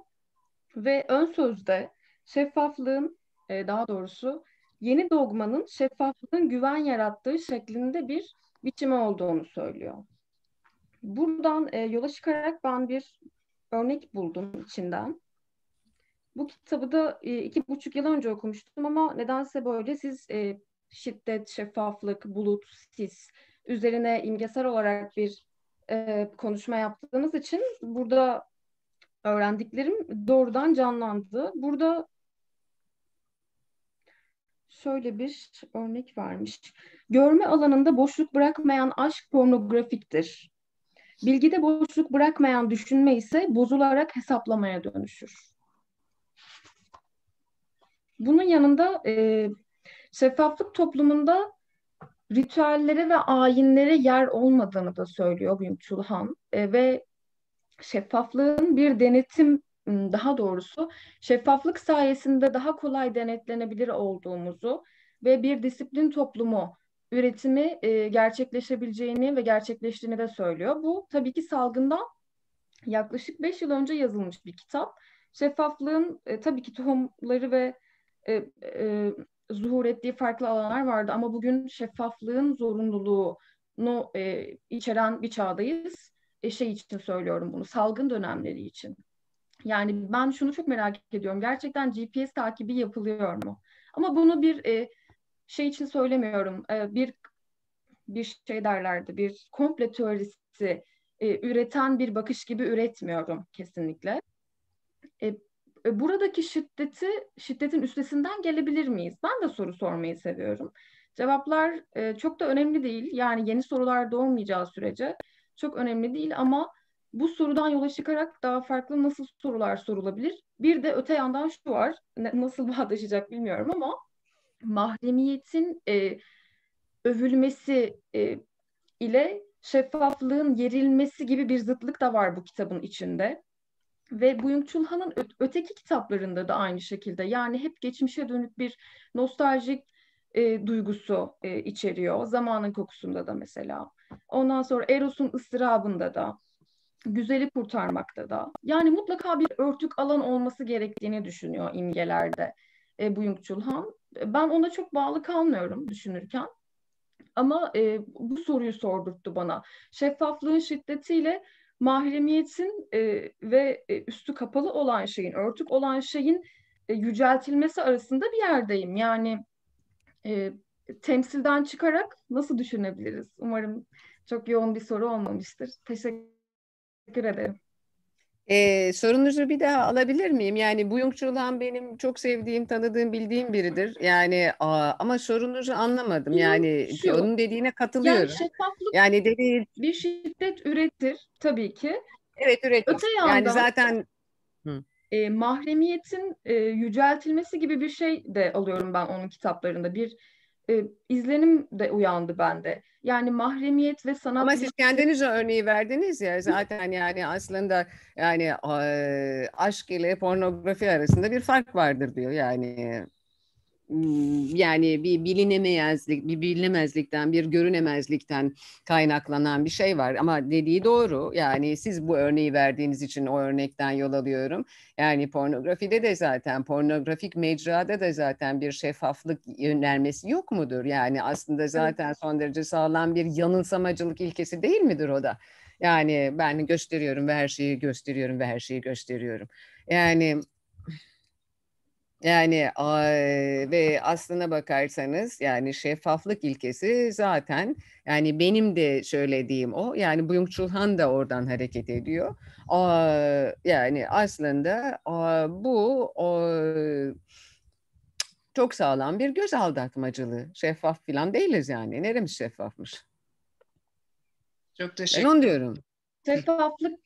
ve ön sözde şeffaflığın e, daha doğrusu yeni dogmanın şeffaflığın güven yarattığı şeklinde bir biçimi olduğunu söylüyor. Buradan e, yola çıkarak ben bir örnek buldum içinden. Bu kitabı da e, iki buçuk yıl önce okumuştum ama nedense böyle siz e, şiddet, şeffaflık, bulut, sis üzerine imgesel olarak bir e, konuşma yaptığımız için burada öğrendiklerim doğrudan canlandı. Burada şöyle bir örnek vermiş. Görme alanında boşluk bırakmayan aşk pornografiktir. Bilgide boşluk bırakmayan düşünme ise bozularak hesaplamaya dönüşür. Bunun yanında e, Şeffaflık toplumunda ritüellere ve ayinlere yer olmadığını da söylüyor Byung Çulhan e, ve şeffaflığın bir denetim daha doğrusu şeffaflık sayesinde daha kolay denetlenebilir olduğumuzu ve bir disiplin toplumu üretimi e, gerçekleşebileceğini ve gerçekleştiğini de söylüyor. Bu tabii ki salgından yaklaşık 5 yıl önce yazılmış bir kitap. Şeffaflığın e, tabii ki tohumları ve e, e, zuhur ettiği farklı alanlar vardı ama bugün şeffaflığın zorunluluğunu e, içeren bir çağdayız. E, şey için söylüyorum bunu, salgın dönemleri için. Yani ben şunu çok merak ediyorum. Gerçekten GPS takibi yapılıyor mu? Ama bunu bir e, şey için söylemiyorum. E, bir bir şey derlerdi, bir komple teorisi e, üreten bir bakış gibi üretmiyorum kesinlikle. E, e, buradaki şiddeti, şiddetin üstesinden gelebilir miyiz? Ben de soru sormayı seviyorum. Cevaplar e, çok da önemli değil. Yani yeni sorular doğmayacağı sürece çok önemli değil ama bu sorudan yola çıkarak daha farklı nasıl sorular sorulabilir? Bir de öte yandan şu var, nasıl *laughs* bağdaşacak bilmiyorum ama mahremiyetin e, övülmesi e, ile şeffaflığın yerilmesi gibi bir zıtlık da var bu kitabın içinde. Ve Buyung Chulha'nın öteki kitaplarında da aynı şekilde yani hep geçmişe dönük bir nostaljik e, duygusu e, içeriyor. Zamanın kokusunda da mesela. Ondan sonra Eros'un ıstırabında da güzeli kurtarmakta da. Yani mutlaka bir örtük alan olması gerektiğini düşünüyor imgelerde e, Buyung Chulhan. Ben ona çok bağlı kalmıyorum düşünürken. Ama e, bu soruyu sordurttu bana. Şeffaflığın şiddetiyle mahremiyetin e, ve e, üstü kapalı olan şeyin, örtük olan şeyin e, yüceltilmesi arasında bir yerdeyim. Yani e, temsilden çıkarak nasıl düşünebiliriz? Umarım çok yoğun bir soru olmamıştır. Teşekkür ederim. Ee, sorunuzu bir daha alabilir miyim? Yani Buyung Çulan benim çok sevdiğim, tanıdığım, bildiğim biridir. Yani aa, ama sorunuzu anlamadım. Yani Şu, şey onun dediğine katılıyorum. Yani şeffaflık yani dedi, bir şiddet üretir tabii ki. Evet üretir. Öte yandan yani zaten E, mahremiyetin e, yüceltilmesi gibi bir şey de alıyorum ben onun kitaplarında. Bir e, izlenim de uyandı bende. Yani mahremiyet ve sanat... Ama siz şey kendiniz örneği verdiniz ya zaten yani aslında yani aşk ile pornografi arasında bir fark vardır diyor yani yani bir bilinemezlik, bir bilinemezlikten, bir görünemezlikten kaynaklanan bir şey var. Ama dediği doğru. Yani siz bu örneği verdiğiniz için o örnekten yol alıyorum. Yani pornografide de zaten, pornografik mecrada da zaten bir şeffaflık önermesi yok mudur? Yani aslında zaten son derece sağlam bir yanılsamacılık ilkesi değil midir o da? Yani ben gösteriyorum ve her şeyi gösteriyorum ve her şeyi gösteriyorum. Yani yani ve aslına bakarsanız yani şeffaflık ilkesi zaten yani benim de söylediğim o yani Byung Chul da oradan hareket ediyor. Yani aslında bu çok sağlam bir göz aldatmacılığı. Şeffaf falan değiliz yani. Neremiz şeffafmış? Çok teşekkür ederim. Ben onu diyorum. Şeffaflık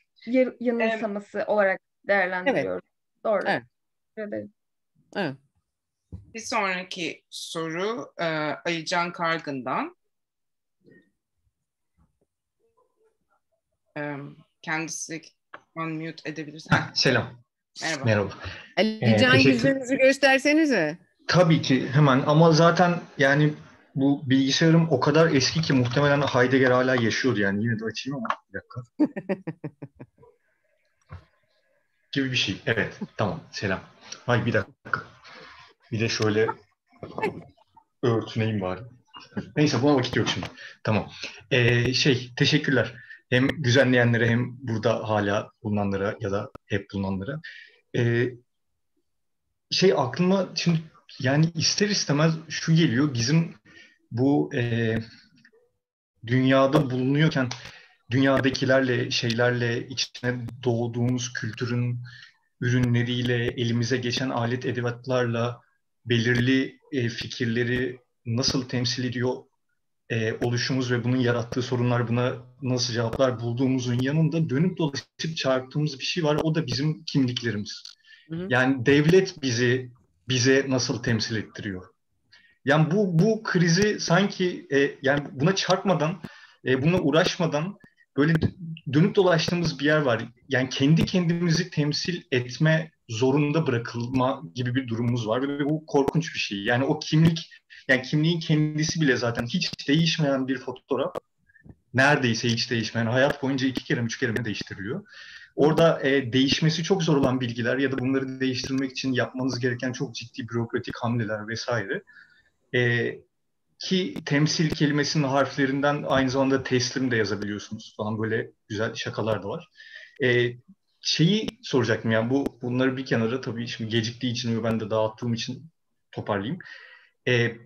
yanılsaması evet. olarak değerlendiriyorum. Evet. Doğru. Evet. Teşekkür Evet. Bir sonraki soru e, Alican Kargın'dan. E, kendisi unmute edebilir. selam. Merhaba. Merhaba. Ayıcan ee, yüzünüzü göstersenize. Tabii ki hemen ama zaten yani bu bilgisayarım o kadar eski ki muhtemelen Heidegger hala yaşıyor yani yine de açayım ama bir dakika. *laughs* gibi bir şey. Evet tamam selam. Ay bir dakika. Bir de şöyle örtüneyim bari. Neyse buna vakit yok şimdi. Tamam. Ee, şey teşekkürler. Hem düzenleyenlere hem burada hala bulunanlara ya da hep bulunanlara. Ee, şey aklıma şimdi yani ister istemez şu geliyor. Bizim bu e, dünyada bulunuyorken dünyadakilerle şeylerle içine doğduğumuz kültürün ürünleriyle, elimize geçen alet edevatlarla belirli e, fikirleri nasıl temsil ediyor e, oluşumuz ve bunun yarattığı sorunlar buna nasıl cevaplar bulduğumuzun yanında dönüp dolaşıp çarptığımız bir şey var. O da bizim kimliklerimiz. Hı hı. Yani devlet bizi bize nasıl temsil ettiriyor? Yani bu bu krizi sanki e, yani buna çarpmadan, e, buna uğraşmadan böyle dönüp dolaştığımız bir yer var. Yani kendi kendimizi temsil etme zorunda bırakılma gibi bir durumumuz var ve bu korkunç bir şey. Yani o kimlik, yani kimliğin kendisi bile zaten hiç değişmeyen bir fotoğraf neredeyse hiç değişmeyen hayat boyunca iki kere üç kere değiştiriliyor. Orada e, değişmesi çok zor olan bilgiler ya da bunları değiştirmek için yapmanız gereken çok ciddi bürokratik hamleler vesaire. E, ki temsil kelimesinin harflerinden aynı zamanda teslim de yazabiliyorsunuz falan böyle güzel şakalar da var. E, şeyi soracaktım yani bu bunları bir kenara tabii şimdi geciktiği için ve ben de dağıttığım için toparlayayım. E,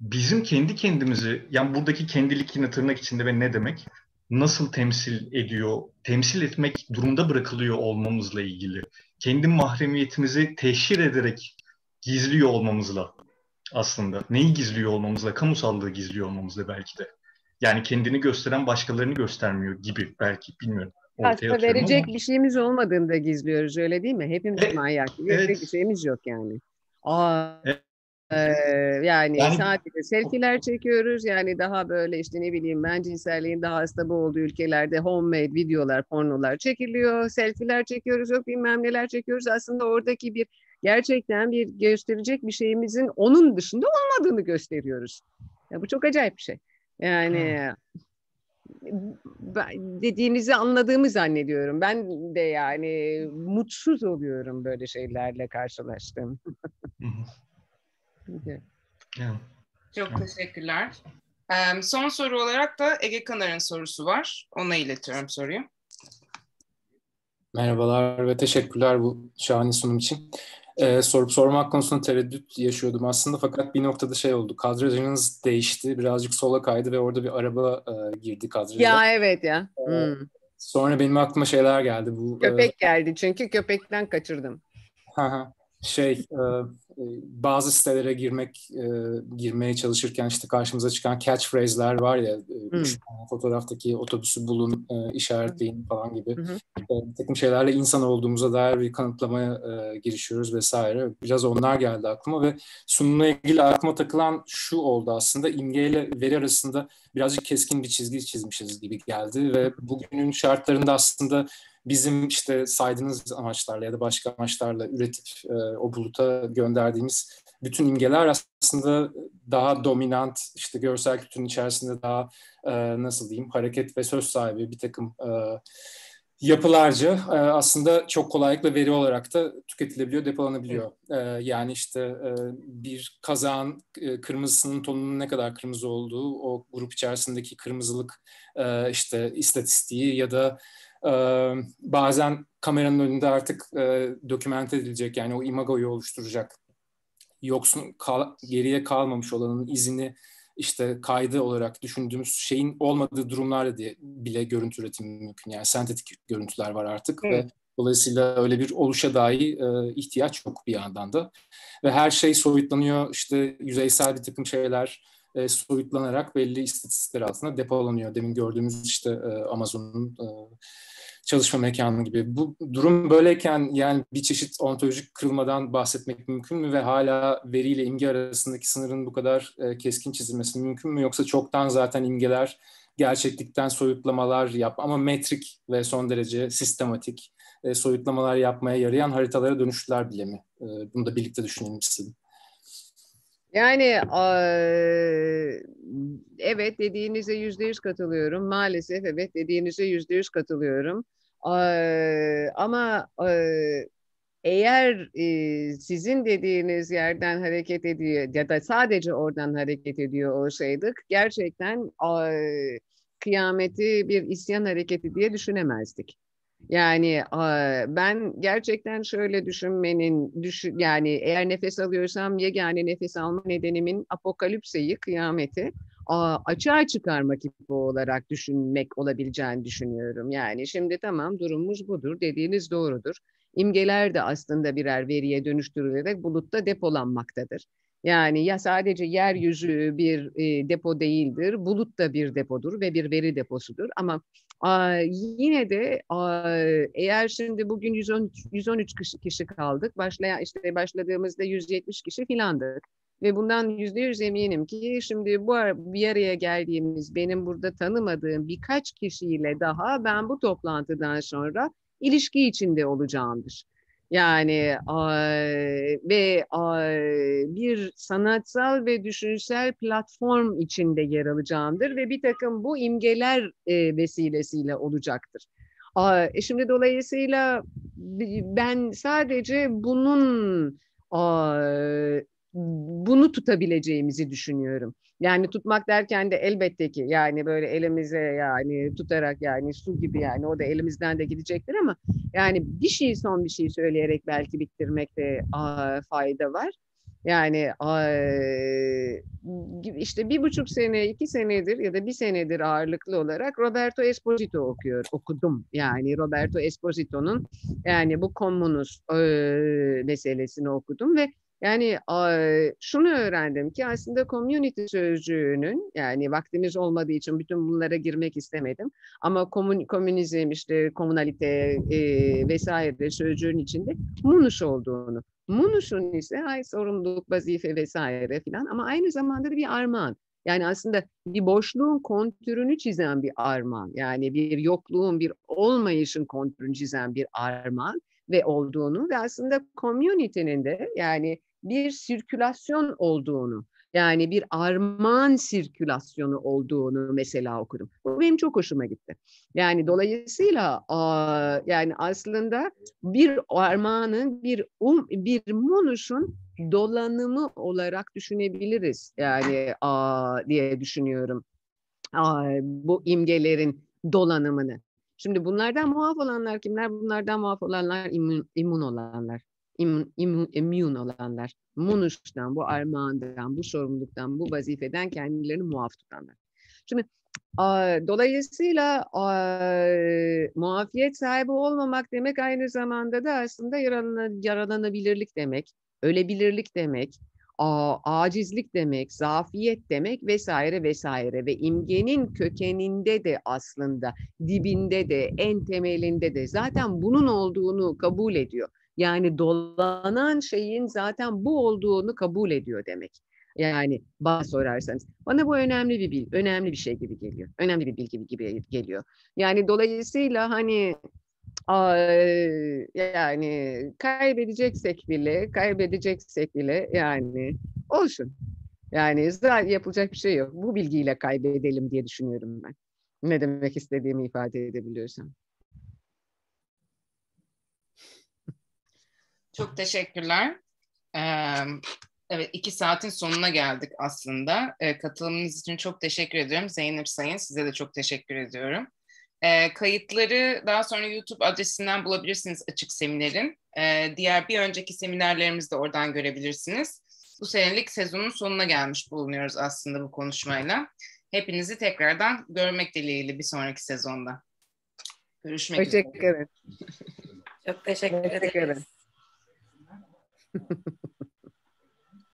bizim kendi kendimizi yani buradaki kendilik yine tırnak içinde ve ne demek nasıl temsil ediyor, temsil etmek durumda bırakılıyor olmamızla ilgili. Kendi mahremiyetimizi teşhir ederek gizliyor olmamızla aslında. Neyi gizliyor olmamızla, kamusallığı gizliyor olmamızla belki de. Yani kendini gösteren başkalarını göstermiyor gibi belki bilmiyorum. Aslında verecek ama. bir şeyimiz olmadığında gizliyoruz öyle değil mi? Hepimiz e, manyak. evet. bir şeyimiz yok yani. Aa, evet. Ee, yani, yani sadece selfiler çekiyoruz. Yani daha böyle işte ne bileyim ben cinselliğin daha hasta olduğu ülkelerde homemade videolar, pornolar çekiliyor. Selfiler çekiyoruz yok bilmem neler çekiyoruz. Aslında oradaki bir gerçekten bir gösterecek bir şeyimizin onun dışında olmadığını gösteriyoruz. Ya bu çok acayip bir şey. Yani dediğinizi anladığımı zannediyorum. Ben de yani mutsuz oluyorum böyle şeylerle karşılaştım. Çok teşekkürler. son soru olarak da Ege Kanar'ın sorusu var. Ona iletiyorum soruyu. Merhabalar ve teşekkürler bu şahane sunum için e, sorup sormak konusunda tereddüt yaşıyordum aslında fakat bir noktada şey oldu. Kadrajınız değişti. Birazcık sola kaydı ve orada bir araba e, girdi kadraja. Ya evet ya. E, Sonra benim aklıma şeyler geldi. Bu e, Köpek e, geldi çünkü köpekten kaçırdım. Hı hı şey e, e, bazı sitelere girmek e, girmeye çalışırken işte karşımıza çıkan catchphrase'ler var ya e, hmm. fotoğraftaki otobüsü bulun e, işaretleyin falan gibi hmm. e, takım şeylerle insan olduğumuza dair bir kanıtlamaya girişiyoruz vesaire biraz onlar geldi aklıma ve sunumla ilgili aklıma takılan şu oldu aslında imgeyle veri arasında birazcık keskin bir çizgi çizmişiz gibi geldi ve bugünün şartlarında aslında bizim işte saydığınız amaçlarla ya da başka amaçlarla üretip e, o buluta gönderdiğimiz bütün imgeler aslında daha dominant işte görsel kültürün içerisinde daha e, nasıl diyeyim hareket ve söz sahibi bir takım e, yapılarca e, aslında çok kolaylıkla veri olarak da tüketilebiliyor, depolanabiliyor. E, yani işte e, bir kazağın e, kırmızısının tonunun ne kadar kırmızı olduğu, o grup içerisindeki kırmızılık e, işte istatistiği ya da ee, bazen kameranın önünde artık e, dokümente edilecek yani o imagoyu oluşturacak yoksun kal, geriye kalmamış olanın izini işte kaydı olarak düşündüğümüz şeyin olmadığı durumlarda bile görüntü üretimi mümkün. Yani sentetik görüntüler var artık evet. ve dolayısıyla öyle bir oluşa dahi e, ihtiyaç yok bir yandan da. Ve her şey soyutlanıyor. işte yüzeysel bir takım şeyler e, soyutlanarak belli istatistikler altında depolanıyor. Demin gördüğümüz işte e, Amazon'un e, çalışma mekanı gibi. Bu durum böyleyken yani bir çeşit ontolojik kırılmadan bahsetmek mümkün mü ve hala veriyle imge arasındaki sınırın bu kadar e, keskin çizilmesi mümkün mü yoksa çoktan zaten imgeler gerçeklikten soyutlamalar yap ama metrik ve son derece sistematik e, soyutlamalar yapmaya yarayan haritalara dönüştüler bile mi? E, bunu da birlikte düşünelim istedim. Yani evet dediğinize yüzde yüz katılıyorum. Maalesef evet dediğinize yüzde yüz katılıyorum. Ama e, eğer e, sizin dediğiniz yerden hareket ediyor ya da sadece oradan hareket ediyor olsaydık gerçekten kıyameti bir isyan hareketi diye düşünemezdik. Yani ben gerçekten şöyle düşünmenin düşün yani eğer nefes alıyorsam yegane nefes alma nedenimin apokalipseyi, kıyameti açığa çıkarmak gibi olarak düşünmek olabileceğini düşünüyorum. Yani şimdi tamam durumumuz budur dediğiniz doğrudur. İmgeler de aslında birer veriye dönüştürülerek bulutta depolanmaktadır. Yani ya sadece yeryüzü bir e, depo değildir, bulut da bir depodur ve bir veri deposudur. Ama a, yine de a, eğer şimdi bugün 113, 113 kişi, kişi kaldık, başlayan işte başladığımızda 170 kişi filandık. Ve bundan yüzde yüz eminim ki şimdi bu ar- bir araya geldiğimiz benim burada tanımadığım birkaç kişiyle daha ben bu toplantıdan sonra ilişki içinde olacağımdır. Yani ve bir sanatsal ve düşünsel platform içinde yer alacağımdır ve bir takım bu imgeler e, vesilesiyle olacaktır. E, şimdi dolayısıyla ben sadece bunun bunu tutabileceğimizi düşünüyorum. Yani tutmak derken de elbette ki yani böyle elimize yani tutarak yani su gibi yani o da elimizden de gidecektir ama yani bir şey son bir şey söyleyerek belki bitirmekte fayda var. Yani işte bir buçuk sene, iki senedir ya da bir senedir ağırlıklı olarak Roberto Esposito okuyor, okudum. Yani Roberto Esposito'nun yani bu komünist meselesini okudum ve yani şunu öğrendim ki aslında community sözcüğünün yani vaktimiz olmadığı için bütün bunlara girmek istemedim. Ama komün, komünizm işte komünalite e, vesaire sözcüğün içinde munuş olduğunu. Munuş'un ise ay sorumluluk, vazife vesaire filan ama aynı zamanda da bir armağan. Yani aslında bir boşluğun kontürünü çizen bir armağan. Yani bir yokluğun, bir olmayışın kontürünü çizen bir armağan ve olduğunu ve aslında community'nin de yani bir sirkülasyon olduğunu yani bir armağan sirkülasyonu olduğunu mesela okudum. Bu benim çok hoşuma gitti. Yani dolayısıyla yani aslında bir armağanın bir um, bir munuşun dolanımı olarak düşünebiliriz yani diye düşünüyorum. bu imgelerin dolanımını. Şimdi bunlardan muaf olanlar kimler? Bunlardan muaf olanlar immün, immün olanlar. İmmün, immün, immün olanlar. Munuş'tan, bu armağandan, bu sorumluluktan, bu vazifeden kendilerini muaf tutanlar. Şimdi a, dolayısıyla a, muafiyet sahibi olmamak demek aynı zamanda da aslında yaralanabilirlik demek, ölebilirlik demek, acizlik demek, zafiyet demek vesaire vesaire ve imgenin kökeninde de aslında dibinde de en temelinde de zaten bunun olduğunu kabul ediyor. Yani dolanan şeyin zaten bu olduğunu kabul ediyor demek. Yani bana sorarsanız bana bu önemli bir bil, önemli bir şey gibi geliyor. Önemli bir bilgi gibi geliyor. Yani dolayısıyla hani yani kaybedeceksek bile, kaybedeceksek bile yani olsun. Yani zaten yapılacak bir şey yok. Bu bilgiyle kaybedelim diye düşünüyorum ben. Ne demek istediğimi ifade edebiliyorsam. Çok teşekkürler. evet iki saatin sonuna geldik aslında. katılımınız için çok teşekkür ediyorum. Zeynep Sayın size de çok teşekkür ediyorum. E, kayıtları daha sonra YouTube adresinden bulabilirsiniz açık seminerin. E, diğer bir önceki seminerlerimizi de oradan görebilirsiniz. Bu senelik sezonun sonuna gelmiş bulunuyoruz aslında bu konuşmayla. Hepinizi tekrardan görmek dileğiyle bir sonraki sezonda. Görüşmek teşekkür üzere. Teşekkür ederim. Çok teşekkür, teşekkür